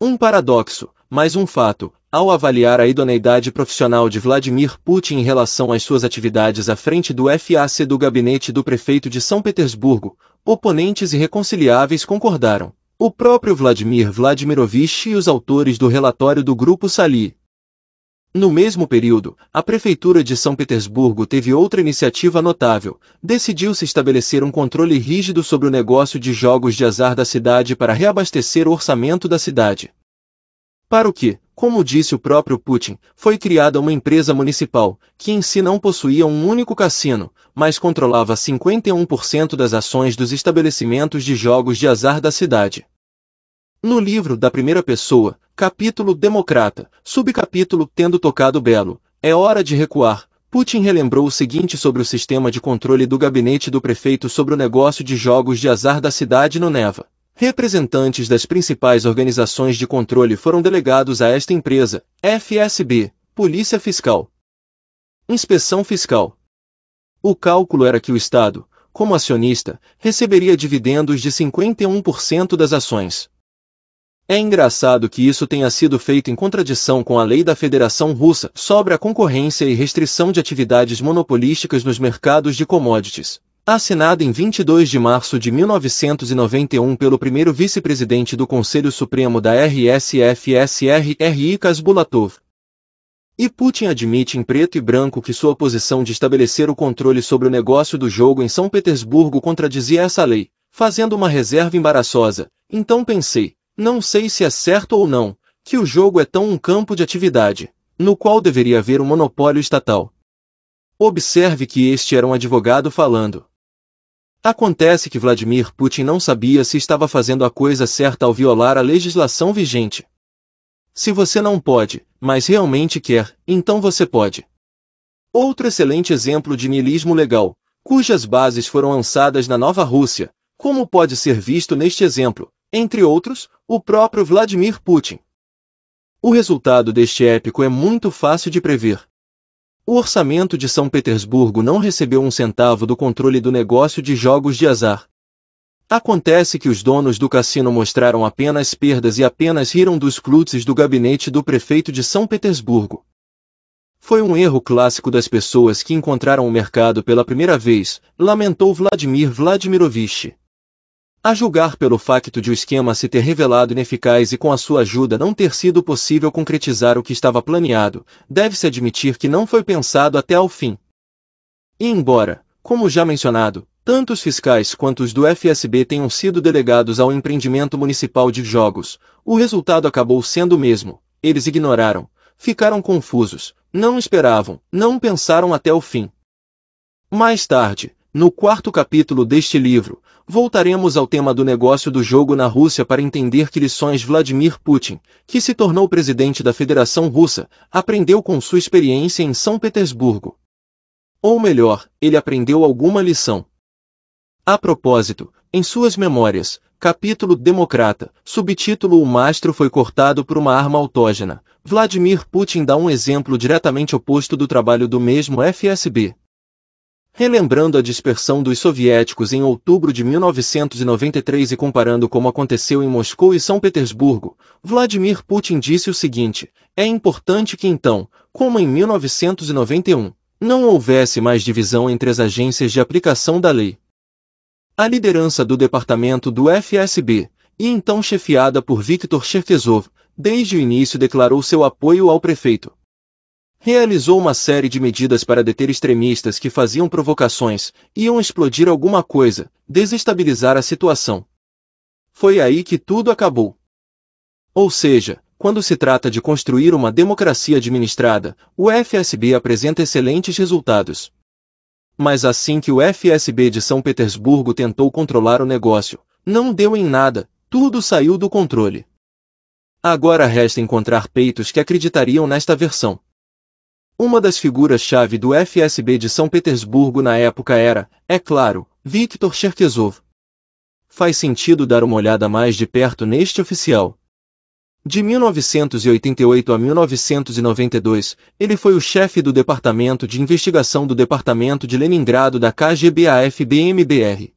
Um paradoxo, mas um fato, ao avaliar a idoneidade profissional de Vladimir Putin em relação às suas atividades à frente do FAC do gabinete do prefeito de São Petersburgo, oponentes irreconciliáveis concordaram o próprio Vladimir Vladimirovich e os autores do relatório do Grupo Sali. No mesmo período, a Prefeitura de São Petersburgo teve outra iniciativa notável. Decidiu-se estabelecer um controle rígido sobre o negócio de jogos de azar da cidade para reabastecer o orçamento da cidade. Para o que, como disse o próprio Putin, foi criada uma empresa municipal, que em si não possuía um único cassino, mas controlava 51% das ações dos estabelecimentos de jogos de azar da cidade. No livro da primeira pessoa, capítulo Democrata, subcapítulo Tendo tocado Belo, é hora de recuar. Putin relembrou o seguinte sobre o sistema de controle do gabinete do prefeito sobre o negócio de jogos de azar da cidade no Neva. Representantes das principais organizações de controle foram delegados a esta empresa, FSB, Polícia Fiscal, Inspeção Fiscal. O cálculo era que o Estado, como acionista, receberia dividendos de 51% das ações. É engraçado que isso tenha sido feito em contradição com a lei da Federação Russa sobre a concorrência e restrição de atividades monopolísticas nos mercados de commodities, assinada em 22 de março de 1991 pelo primeiro vice-presidente do Conselho Supremo da RSFSRRI Kasbulatov. E Putin admite em preto e branco que sua posição de estabelecer o controle sobre o negócio do jogo em São Petersburgo contradizia essa lei, fazendo uma reserva embaraçosa. Então pensei, não sei se é certo ou não, que o jogo é tão um campo de atividade, no qual deveria haver um monopólio estatal. Observe que este era um advogado falando. Acontece que Vladimir Putin não sabia se estava fazendo a coisa certa ao violar a legislação vigente. Se você não pode, mas realmente quer, então você pode. Outro excelente exemplo de niilismo legal, cujas bases foram lançadas na Nova Rússia, como pode ser visto neste exemplo, entre outros, o próprio Vladimir Putin. O resultado deste épico é muito fácil de prever. O orçamento de São Petersburgo não recebeu um centavo do controle do negócio de jogos de azar. Acontece que os donos do cassino mostraram apenas perdas e apenas riram dos clutches do gabinete do prefeito de São Petersburgo. Foi um erro clássico das pessoas que encontraram o mercado pela primeira vez, lamentou Vladimir Vladimirovich. A julgar pelo facto de o esquema se ter revelado ineficaz e com a sua ajuda não ter sido possível concretizar o que estava planeado, deve-se admitir que não foi pensado até ao fim. E embora, como já mencionado, tanto os fiscais quanto os do FSB tenham sido delegados ao empreendimento municipal de jogos, o resultado acabou sendo o mesmo. Eles ignoraram, ficaram confusos, não esperavam, não pensaram até o fim. Mais tarde, no quarto capítulo deste livro, voltaremos ao tema do negócio do jogo na Rússia para entender que lições Vladimir Putin, que se tornou presidente da Federação Russa, aprendeu com sua experiência em São Petersburgo. Ou melhor, ele aprendeu alguma lição. A propósito, em suas memórias, capítulo Democrata, subtítulo O mastro foi cortado por uma arma autógena. Vladimir Putin dá um exemplo diretamente oposto do trabalho do mesmo FSB relembrando a dispersão dos soviéticos em outubro de 1993 e comparando como aconteceu em Moscou e São Petersburgo, Vladimir Putin disse o seguinte: é importante que então, como em 1991, não houvesse mais divisão entre as agências de aplicação da lei. A liderança do departamento do FSB, e então chefiada por Viktor Chertezov, desde o início declarou seu apoio ao prefeito, realizou uma série de medidas para deter extremistas que faziam provocações, iam explodir alguma coisa, desestabilizar a situação. Foi aí que tudo acabou. Ou seja, quando se trata de construir uma democracia administrada, o FSB apresenta excelentes resultados. Mas assim que o FSB de São Petersburgo tentou controlar o negócio, não deu em nada, tudo saiu do controle. Agora resta encontrar peitos que acreditariam nesta versão. Uma das figuras-chave do FSB de São Petersburgo na época era, é claro, Viktor Cherkesov. Faz sentido dar uma olhada mais de perto neste oficial. De 1988 a 1992, ele foi o chefe do Departamento de Investigação do Departamento de Leningrado da KGB-AFBMBR.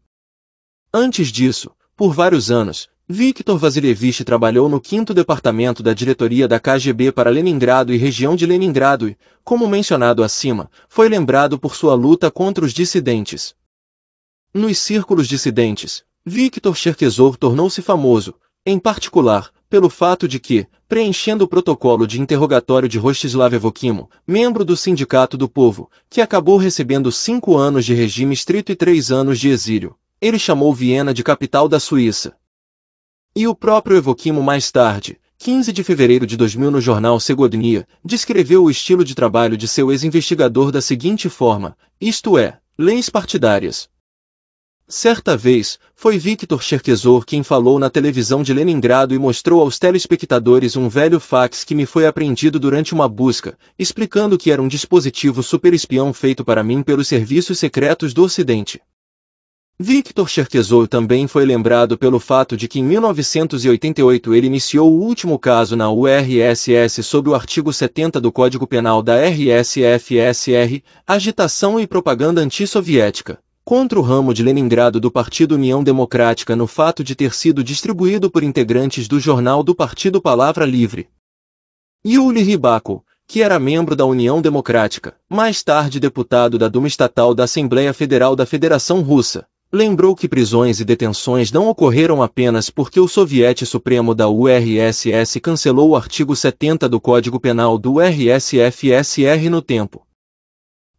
Antes disso, por vários anos, Viktor Vasilievich trabalhou no 5 Departamento da Diretoria da KGB para Leningrado e região de Leningrado e, como mencionado acima, foi lembrado por sua luta contra os dissidentes. Nos círculos dissidentes, Viktor Cherkesov tornou-se famoso, em particular, pelo fato de que, preenchendo o protocolo de interrogatório de Rostislav Evokimo, membro do Sindicato do Povo, que acabou recebendo cinco anos de regime estrito e três anos de exílio, ele chamou Viena de capital da Suíça. E o próprio Evoquimo mais tarde, 15 de fevereiro de 2000 no jornal Segodnia, descreveu o estilo de trabalho de seu ex-investigador da seguinte forma, isto é, leis partidárias. Certa vez, foi Viktor Cherkesor quem falou na televisão de Leningrado e mostrou aos telespectadores um velho fax que me foi apreendido durante uma busca, explicando que era um dispositivo superespião feito para mim pelos serviços secretos do Ocidente. Victor Cherkesou também foi lembrado pelo fato de que em 1988 ele iniciou o último caso na URSS sob o artigo 70 do Código Penal da RSFSR, agitação e propaganda antissoviética, contra o ramo de Leningrado do Partido União Democrática no fato de ter sido distribuído por integrantes do jornal do Partido Palavra Livre. Yuli Ribako, que era membro da União Democrática, mais tarde deputado da Duma Estatal da Assembleia Federal da Federação Russa, lembrou que prisões e detenções não ocorreram apenas porque o Soviete Supremo da URSS cancelou o artigo 70 do Código Penal do RSFSR no tempo.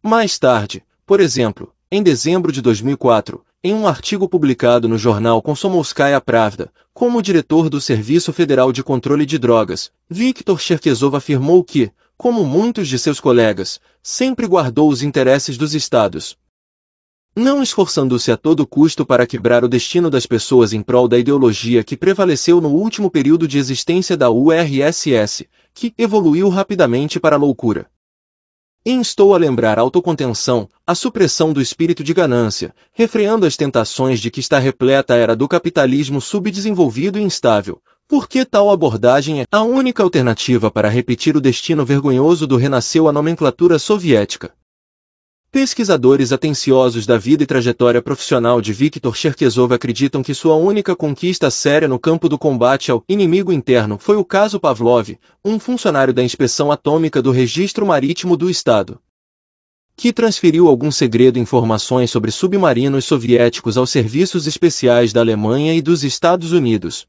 Mais tarde, por exemplo, em dezembro de 2004, em um artigo publicado no jornal Komsomolskaya Pravda, como diretor do Serviço Federal de Controle de Drogas, Viktor Cherkezov afirmou que, como muitos de seus colegas, sempre guardou os interesses dos estados, não esforçando-se a todo custo para quebrar o destino das pessoas em prol da ideologia que prevaleceu no último período de existência da URSS, que evoluiu rapidamente para a loucura. Instou a lembrar a autocontenção, a supressão do espírito de ganância, refreando as tentações de que está repleta a era do capitalismo subdesenvolvido e instável, porque tal abordagem é a única alternativa para repetir o destino vergonhoso do renasceu a nomenclatura soviética. Pesquisadores atenciosos da vida e trajetória profissional de Viktor Cherkesov acreditam que sua única conquista séria no campo do combate ao inimigo interno foi o caso Pavlov, um funcionário da Inspeção Atômica do Registro Marítimo do Estado, que transferiu algum segredo informações sobre submarinos soviéticos aos serviços especiais da Alemanha e dos Estados Unidos.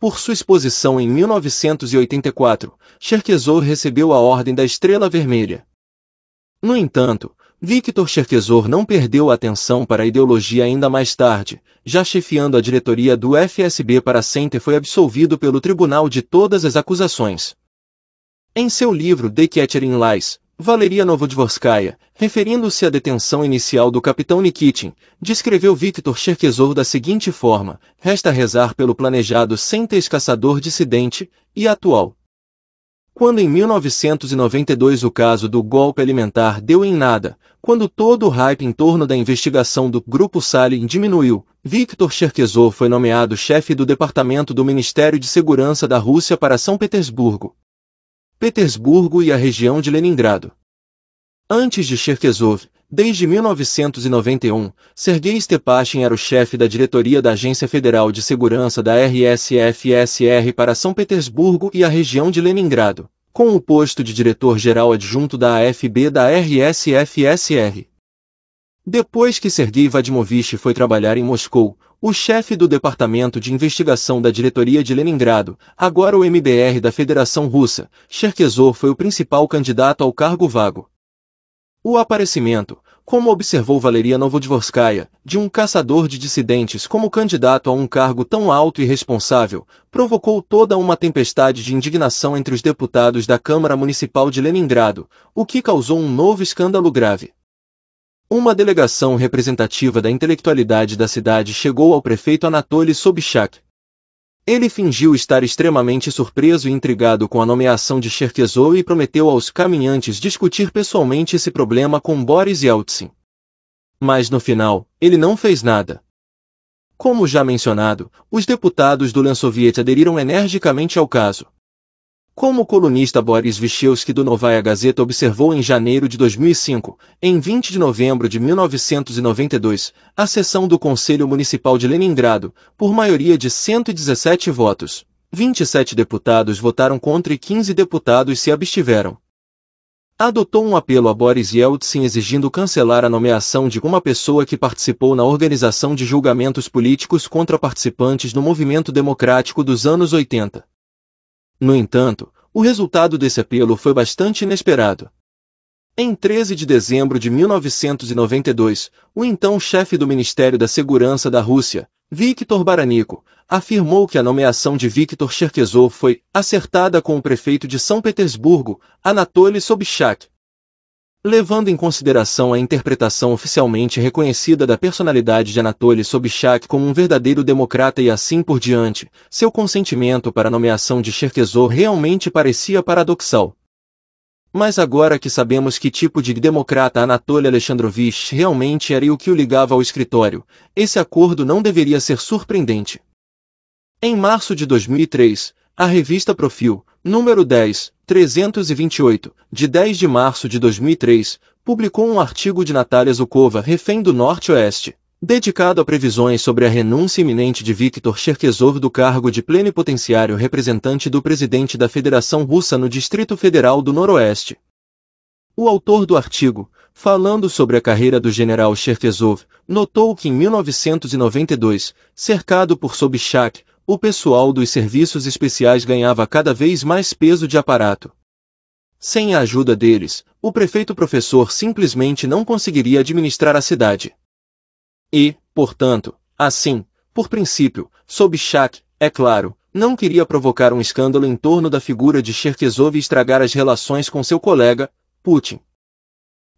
Por sua exposição em 1984, Cherkesov recebeu a Ordem da Estrela Vermelha. No entanto, Victor Cherkesor não perdeu a atenção para a ideologia ainda mais tarde, já chefiando a diretoria do FSB para Center foi absolvido pelo tribunal de todas as acusações. Em seu livro The Catcher in Lies, Valeria Novodvorskaya, referindo-se à detenção inicial do capitão Nikitin, descreveu Victor Cherkesor da seguinte forma, resta rezar pelo planejado sem caçador dissidente, e atual, quando em 1992 o caso do golpe alimentar deu em nada, quando todo o hype em torno da investigação do Grupo Salin diminuiu, Viktor Cherkesov foi nomeado chefe do departamento do Ministério de Segurança da Rússia para São Petersburgo. Petersburgo e a região de Leningrado. Antes de Cherkesov, Desde 1991, Sergei Stepachin era o chefe da diretoria da Agência Federal de Segurança da RSFSR para São Petersburgo e a região de Leningrado, com o posto de diretor-geral adjunto da AFB da RSFSR. Depois que Sergei Vadimovich foi trabalhar em Moscou, o chefe do Departamento de Investigação da Diretoria de Leningrado, agora o MBR da Federação Russa, Cherkesov foi o principal candidato ao cargo vago. O aparecimento, como observou Valeria Novodvorskaya, de um caçador de dissidentes como candidato a um cargo tão alto e responsável, provocou toda uma tempestade de indignação entre os deputados da Câmara Municipal de Leningrado, o que causou um novo escândalo grave. Uma delegação representativa da intelectualidade da cidade chegou ao prefeito Anatoly Sobchak, ele fingiu estar extremamente surpreso e intrigado com a nomeação de Cherkesov e prometeu aos caminhantes discutir pessoalmente esse problema com Boris Yeltsin. Mas no final, ele não fez nada. Como já mencionado, os deputados do Lensoviet aderiram energicamente ao caso, como o colunista Boris Vichewski do Novaya Gazeta observou em janeiro de 2005, em 20 de novembro de 1992, a sessão do Conselho Municipal de Leningrado, por maioria de 117 votos. 27 deputados votaram contra e 15 deputados se abstiveram. Adotou um apelo a Boris Yeltsin exigindo cancelar a nomeação de uma pessoa que participou na organização de julgamentos políticos contra participantes no movimento democrático dos anos 80. No entanto, o resultado desse apelo foi bastante inesperado. Em 13 de dezembro de 1992, o então chefe do Ministério da Segurança da Rússia, Viktor Baraniko, afirmou que a nomeação de Viktor Cherkesov foi acertada com o prefeito de São Petersburgo, Anatoly Sobchak, levando em consideração a interpretação oficialmente reconhecida da personalidade de Anatoly Sobchak como um verdadeiro democrata e assim por diante, seu consentimento para a nomeação de Cherkesov realmente parecia paradoxal. Mas agora que sabemos que tipo de democrata Anatoly Alexandrovich realmente era e o que o ligava ao escritório, esse acordo não deveria ser surpreendente. Em março de 2003, a revista Profil, número 10, 328, de 10 de março de 2003, publicou um artigo de Natália Zukova, refém do Norte-Oeste, dedicado a previsões sobre a renúncia iminente de Viktor Cherkesov do cargo de plenipotenciário representante do presidente da Federação Russa no Distrito Federal do Noroeste. O autor do artigo, falando sobre a carreira do general Cherkesov, notou que em 1992, cercado por Sobchak, o pessoal dos serviços especiais ganhava cada vez mais peso de aparato. Sem a ajuda deles, o prefeito professor simplesmente não conseguiria administrar a cidade. E, portanto, assim, por princípio, Sobchak, é claro, não queria provocar um escândalo em torno da figura de Cherkesov e estragar as relações com seu colega, Putin.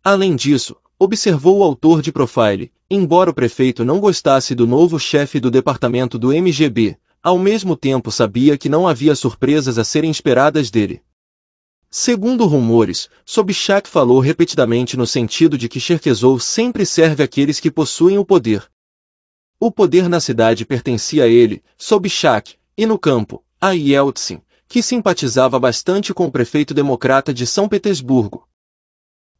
Além disso, observou o autor de Profile, embora o prefeito não gostasse do novo chefe do departamento do MGB, ao mesmo tempo sabia que não havia surpresas a serem esperadas dele. Segundo rumores, Sobchak falou repetidamente no sentido de que Cherkesov sempre serve aqueles que possuem o poder. O poder na cidade pertencia a ele, Sobchak, e no campo, a Yeltsin, que simpatizava bastante com o prefeito democrata de São Petersburgo.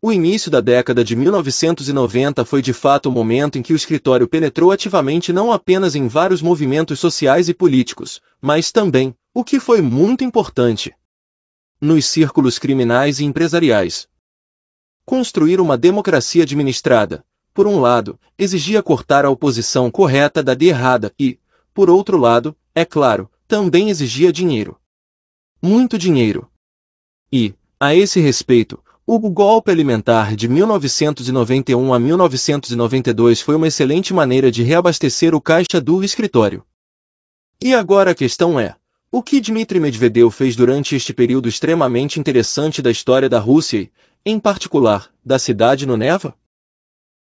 O início da década de 1990 foi de fato o momento em que o escritório penetrou ativamente não apenas em vários movimentos sociais e políticos, mas também, o que foi muito importante, nos círculos criminais e empresariais. Construir uma democracia administrada, por um lado, exigia cortar a oposição correta da de errada e, por outro lado, é claro, também exigia dinheiro. Muito dinheiro. E, a esse respeito, o golpe alimentar de 1991 a 1992 foi uma excelente maneira de reabastecer o caixa do escritório. E agora a questão é: o que Dmitry Medvedev fez durante este período extremamente interessante da história da Rússia, em particular, da cidade no Neva?